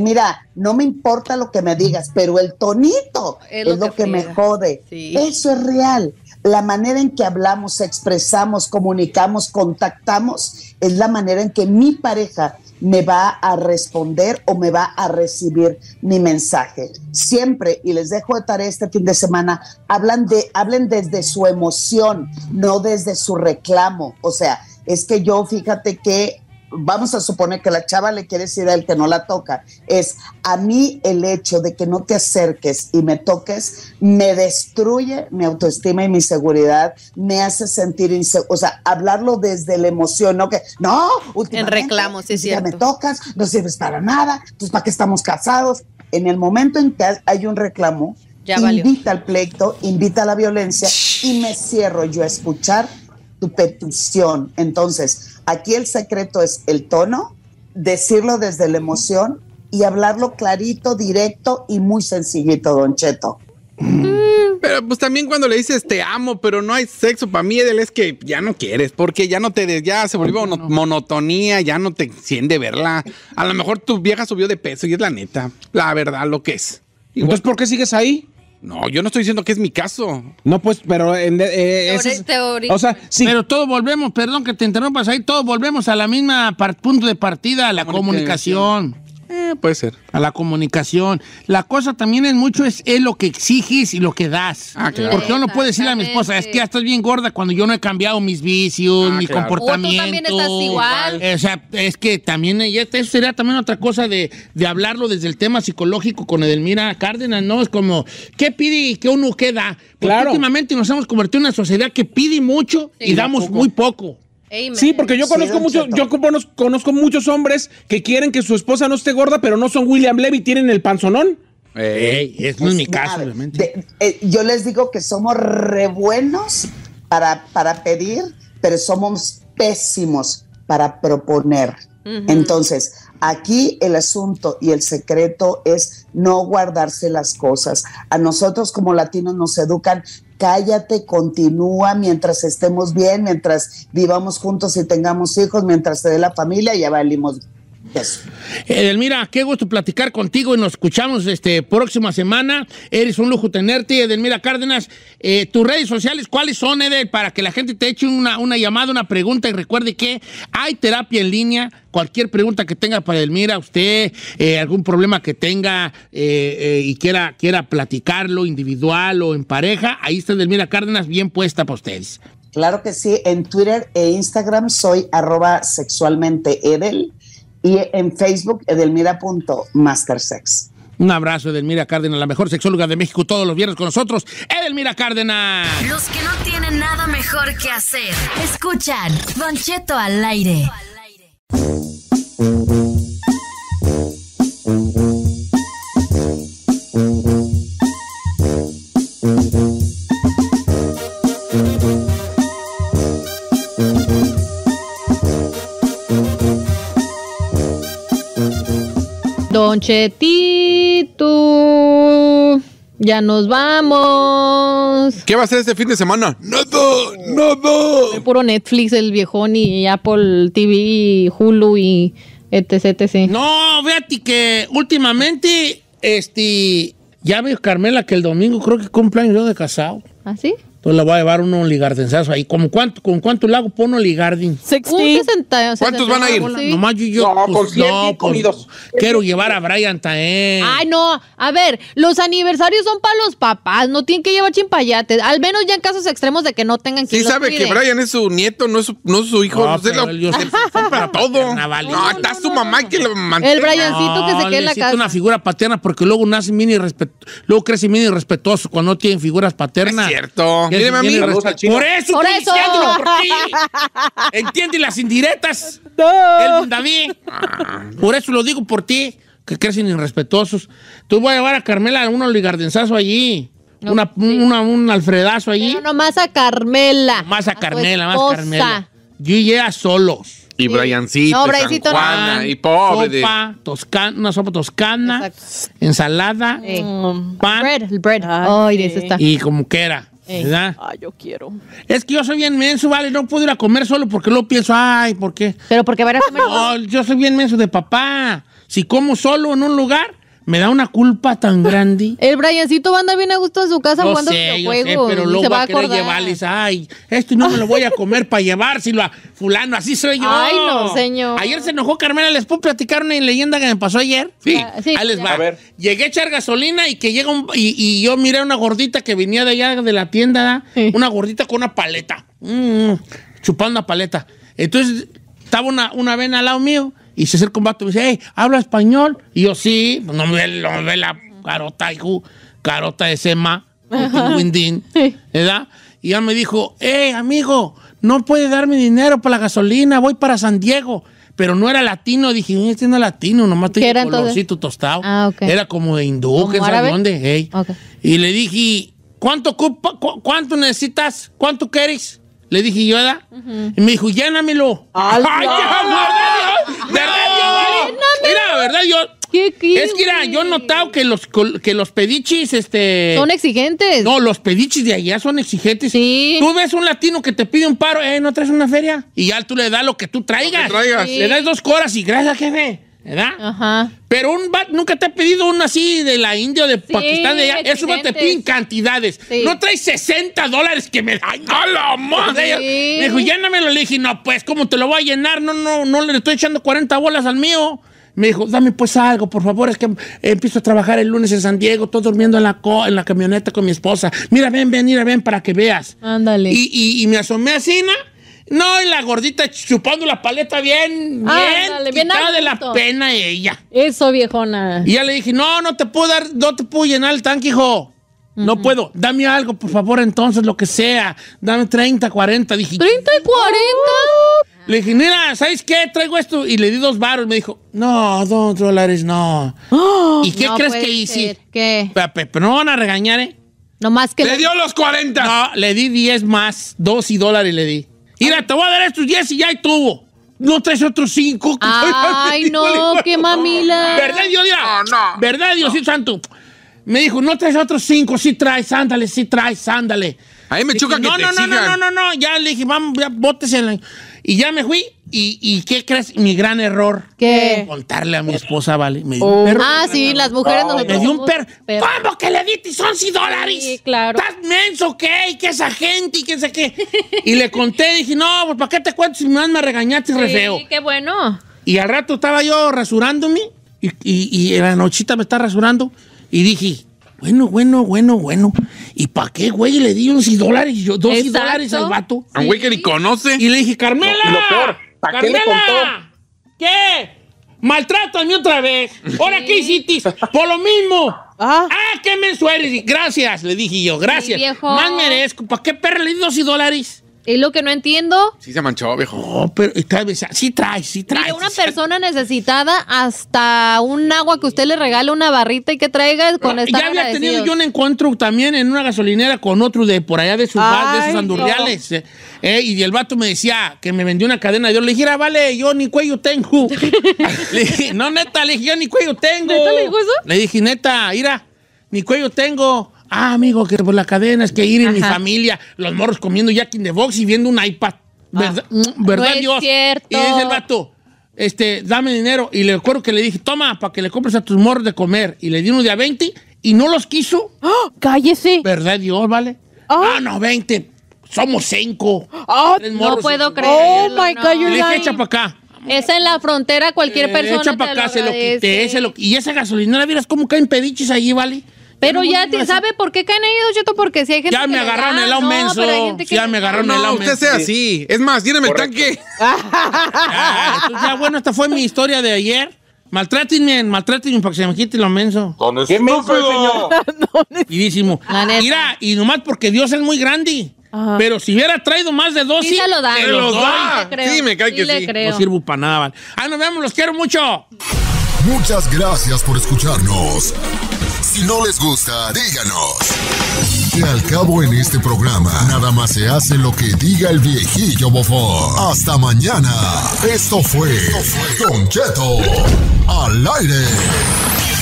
mira, no me importa lo que me digas, pero el tonito es, lo, que, me jode. Eso es real. La manera en que hablamos, expresamos, comunicamos, contactamos, es la manera en que mi pareja me va a responder o me va a recibir mi mensaje. Siempre, y les dejo de tarea este fin de semana, hablan de, hablen desde su emoción, no desde su reclamo. O sea, es que yo fíjate que vamos a suponer que la chava le quiere decir al que no la toca, es a mí el hecho de que no te acerques y me toques me destruye mi autoestima y mi seguridad, me hace sentir inseguro, o sea, hablarlo desde la emoción, no que no, últimamente, reclamo, sí, ya me tocas, no sirves para nada, entonces pues, para qué estamos casados. En el momento en que hay un reclamo, invita al pleito, invita a la violencia y me cierro yo a escuchar tu Entonces, aquí el secreto es el tono, decirlo desde la emoción y hablarlo clarito, directo y muy sencillito, Don Cheto. Mm, pero pues también cuando le dices te amo, pero no hay sexo, para mí Edel es que ya no quieres, porque ya no te, ya se volvió monotonía, ya no te enciende verla. A lo mejor tu vieja subió de peso y es la neta, la verdad, lo que es. ¿Y Entonces, ¿por qué sigues ahí? No, yo no estoy diciendo que es mi caso. No, pues, pero en, eh, o sea, sí. Pero todos volvemos, perdón que te interrumpas ahí, todos volvemos a la misma punto de partida, la comunicación. Eh, puede ser. A la comunicación. La cosa también es mucho es, lo que exiges y lo que das. Ah, Porque yo no puedo decirle a mi esposa, es que ya estás bien gorda cuando yo no he cambiado mis vicios, ah, mi comportamiento. O tú también estás igual. O sea, es que también, eso sería también otra cosa de, hablarlo desde el tema psicológico con Edelmira Cárdenas, ¿no? Es como, ¿qué pide y qué uno queda? Porque últimamente nos hemos convertido en una sociedad que pide mucho y damos muy poco. Sí, porque yo conozco muchos, yo conozco, muchos hombres que quieren que su esposa no esté gorda, pero no son William Levy, tienen el panzonón. es mi pues, caso, eh, yo les digo que somos re buenos para, para pedir, pero somos pésimos para proponer. Entonces, aquí el asunto y el secreto es no guardarse las cosas. A nosotros como latinos nos educan, cállate, continúa mientras estemos bien, mientras vivamos juntos y tengamos hijos, mientras se dé la familia, ya valimos pues, Edelmira, qué gusto platicar contigo y nos escuchamos este próxima semana. Eres un lujo tenerte, Edelmira Cárdenas. Eh, tus redes sociales, ¿cuáles son, Edel? Para que la gente te eche una, una llamada, una pregunta y recuerde que hay terapia en línea. Cualquier pregunta que tenga para Edelmira, usted, eh, algún problema que tenga eh, y quiera, quiera platicarlo individual o en pareja, ahí está Edelmira Cárdenas bien puesta para ustedes. Claro que sí, en Twitter e Instagram soy arroba sexualmente Edel y en Facebook edelmira.mastersex. Un abrazo, Edelmira Cárdenas, la mejor sexóloga de México, todos los viernes con nosotros. Edelmira Cárdenas. Los que no tienen nada mejor que hacer, escuchan Don al aire. Chetito, Ya nos vamos. ¿Qué va a hacer este fin de semana? Nada, nada. Puro Netflix, el viejón y Apple TV, Hulu y etc, etc. No, ti que últimamente, este, ya veo Carmela que el domingo creo que cumple yo de casado. ¿Ah, sí? Entonces la voy a llevar un oligardensazo ahí. ¿Con cuánto, con cuánto le hago por ¿Cuántos van a ir? no Nomás yo, yo no, pues, no, pues, quiero llevar a Brian también. Ay, no. A ver, los aniversarios son para los papás. No tienen que llevar chimpayates. Al menos ya en casos extremos de que no tengan que Sí, sabe que Brian es su nieto, no es su, no es su hijo. No, yo para todo. No, está su mamá que lo mantiene. El Briancito que se quede en la casa. una figura paterna porque luego nace mini luego crece mini respetuoso cuando no tiene figuras paternas. Es cierto. Por eso Por por ti. Entiende las indirectas. No. El David. Ah, por eso lo digo por ti, que crecen irrespetuosos. Tú voy a llevar a Carmela un oligardenzazo allí. un alfredazo allí. No, más a Carmela. Más a, Carmela, más a Carmela. y solos. Y sí. Briancito, San no. y pobre. una sopa toscana, ensalada, pan. Bread, el bread. Ay, Y como quiera. Ay, yo quiero. Es que yo soy bien menso, vale, no puedo ir a comer solo porque lo pienso, ay, ¿por qué? Pero porque verás. No, oh, yo soy bien menso de papá. Si como solo en un lugar, me da una culpa tan grande. El Briancito anda bien a gusto en su casa cuando jugando sé, pero lo va a, querer llevarles, ay, esto no me lo voy a comer para llevárselo a fulano, así soy yo. Ay, no, señor. Ayer se enojó Carmela, les puedo platicar una leyenda que me pasó ayer. Sí, sí ah, ahí les va. A ver. Llegué a echar gasolina y que llega y, yo miré una gordita que venía de allá de la tienda, una gordita con una paleta, mm, chupando una paleta. Entonces estaba una, una vena al lado mío y se hace el combate y me dice, hey, ¿habla español? Y yo, sí, pues, no me, ve, la carota, hijo, carota de sema, windín, ¿verdad? Y ya me dijo, hey, amigo, no puede darme dinero para la gasolina, voy para San Diego. Pero no era latino, dije, este no es latino, nomás tenía un colorcito tostado. Ah, era como de hindú, que sabe dónde, hey. Y le dije, ¿cuánto cuánto necesitas? ¿Cuánto querés Le dije yo, ¿verdad? Y me dijo, llénamelo. ¡Ay, mira, ¿verdad? Yo. es que mira, yo he notado que los, que los pedichis, este. Son exigentes. No, los pedichis de allá son exigentes. Sí. Tú ves un latino que te pide un paro, eh, ¿no traes una feria? Y ya tú le das lo que tú traigas. Le das dos coras y gracias, jefe. ¿verdad? Ajá. Pero un bat nunca te ha pedido uno así de la India o de Pakistán. De allá. Eso no te en cantidades. No traes 60 dólares que me ay, ¡No, la madre! Me dijo, llénamelo. Le dije, no, pues, ¿cómo te lo voy a llenar? No, no, no le estoy echando 40 bolas al mío. Me dijo, dame pues algo, por favor, es que empiezo a trabajar el lunes en San Diego, Todo durmiendo en la, en la camioneta con mi esposa. Mira, ven, ven, mira, ven, para que veas. Ándale. Y, y me asomé así, ¿no? No, y la gordita chupando la paleta bien, bien, dale, de la pena ella. Eso, viejona. Y ya le dije, no, no te puedo dar, no te puedo llenar el tanque, hijo. No puedo, dame algo, por favor, entonces, lo que sea. Dame 30, 40. Dije, ¿30 y 40? Le dije, mira, ¿sabes qué? Traigo esto. Y le di dos baros. Me dijo, no, dos dólares, no. Oh. ¿Y qué crees que hice? ¿Qué? Pero no van a regañar, ¿eh? No más que. Le, le... dio los 40. No, le di 10 más. Dos y dólares le di. Mira, te voy a dar estos 10 y ya hay No traes otros 5. Ay, no, qué mamila. ¿Verdad, Dios? Mira, no, no. ¿Verdad, Diosito Santo? Me dijo, no traes otros 5. Sí traes, ándale, sí traes, ándale. Ahí me choca que no, te no, no, no, no, no, no, ya le dije, vamos, ya bótese en la... Y ya me fui. ¿Y, y qué crees? Mi gran error. ¿Qué? Contarle a mi esposa, ¿vale? Me dio un oh. perro. Ah, sí, las mujeres no, Me dio un perro. ¿Cómo que le di 11 dólares? Sí, claro. ¿Estás menso qué? ¿Y qué esa gente? ¿Y qué sé qué? y le conté, dije, no, pues ¿para qué te cuento si más me regañaste sí, re feo? qué bueno. Y al rato estaba yo rasurándome y, y en la nochita me está rasurando y dije, bueno, bueno, bueno, bueno. ¿Y para qué, güey? Le di 11 dólares, y yo 12 dólares al vato. A un güey que ni conoce. Y le dije, Carmela. lo peor, ¿para qué le contó? ¿Qué? otra vez. ¿Ahora qué hiciste? Por lo mismo. Ah, ah qué mensuales. Gracias, le dije yo, gracias. Sí, viejo. Más merezco. ¿Para qué perra le di 12 dólares? Es lo que no entiendo. Sí se manchó, viejo. pero sí trae, sí trae. Mira, una persona necesitada hasta un agua que usted le regale una barrita y que traiga con ah, esta. Ya había tenido yo un encuentro también en una gasolinera con otro de por allá de sus, de sus andurriales. Eh, eh, y el vato me decía que me vendió una cadena. Yo le dije, vale, yo ni cuello tengo. le dije, no, neta, le dije, yo ni cuello tengo. ¿Neta le dijo eso? Le dije, neta, mira, ni cuello tengo. Ah, amigo, que por la cadena es que ir en mi familia, los morros comiendo Jack in the Box y viendo un iPad. Ah. Mm, ¿Verdad, Dios? Es cierto. Y dice el vato, este, dame dinero. Y le recuerdo que le dije, toma, para que le compres a tus morros de comer. Y le di uno de a 20 y no los quiso. ¡Oh, ¡Cállese! ¿Verdad Dios, vale? Ah, ah no, 20. Somos cinco. Ah, no puedo creer. Oh, my God, Le dije, echa para acá. Esa en la frontera cualquier eh, persona. Echa para acá, se lo quité, Y esa gasolinera, verás cómo caen pediches ahí ¿vale? Pero ya te, ¿sabe por qué caen ellos, Cheto? Porque si hay gente. Ya me agarraron el aumento Ya me agarraron el aumento no Usted sea así. Es más, lléname el tanque. ya, bueno, esta fue mi historia de ayer. Maltrátenme, maltrátenme para que se me quite lo menso. con ¡Qué señor! Mira, y nomás porque Dios es muy grande. Pero si hubiera traído más de dos, sí, se lo los da. Sí, me cae que sí. No sirvo para nada. Vale. Ah, nos vemos, los quiero mucho. Muchas gracias por escucharnos. Si no les gusta, díganos. Que al cabo en este programa, nada más se hace lo que diga el viejillo bofón. Hasta mañana. Esto fue, Esto fue Don al aire.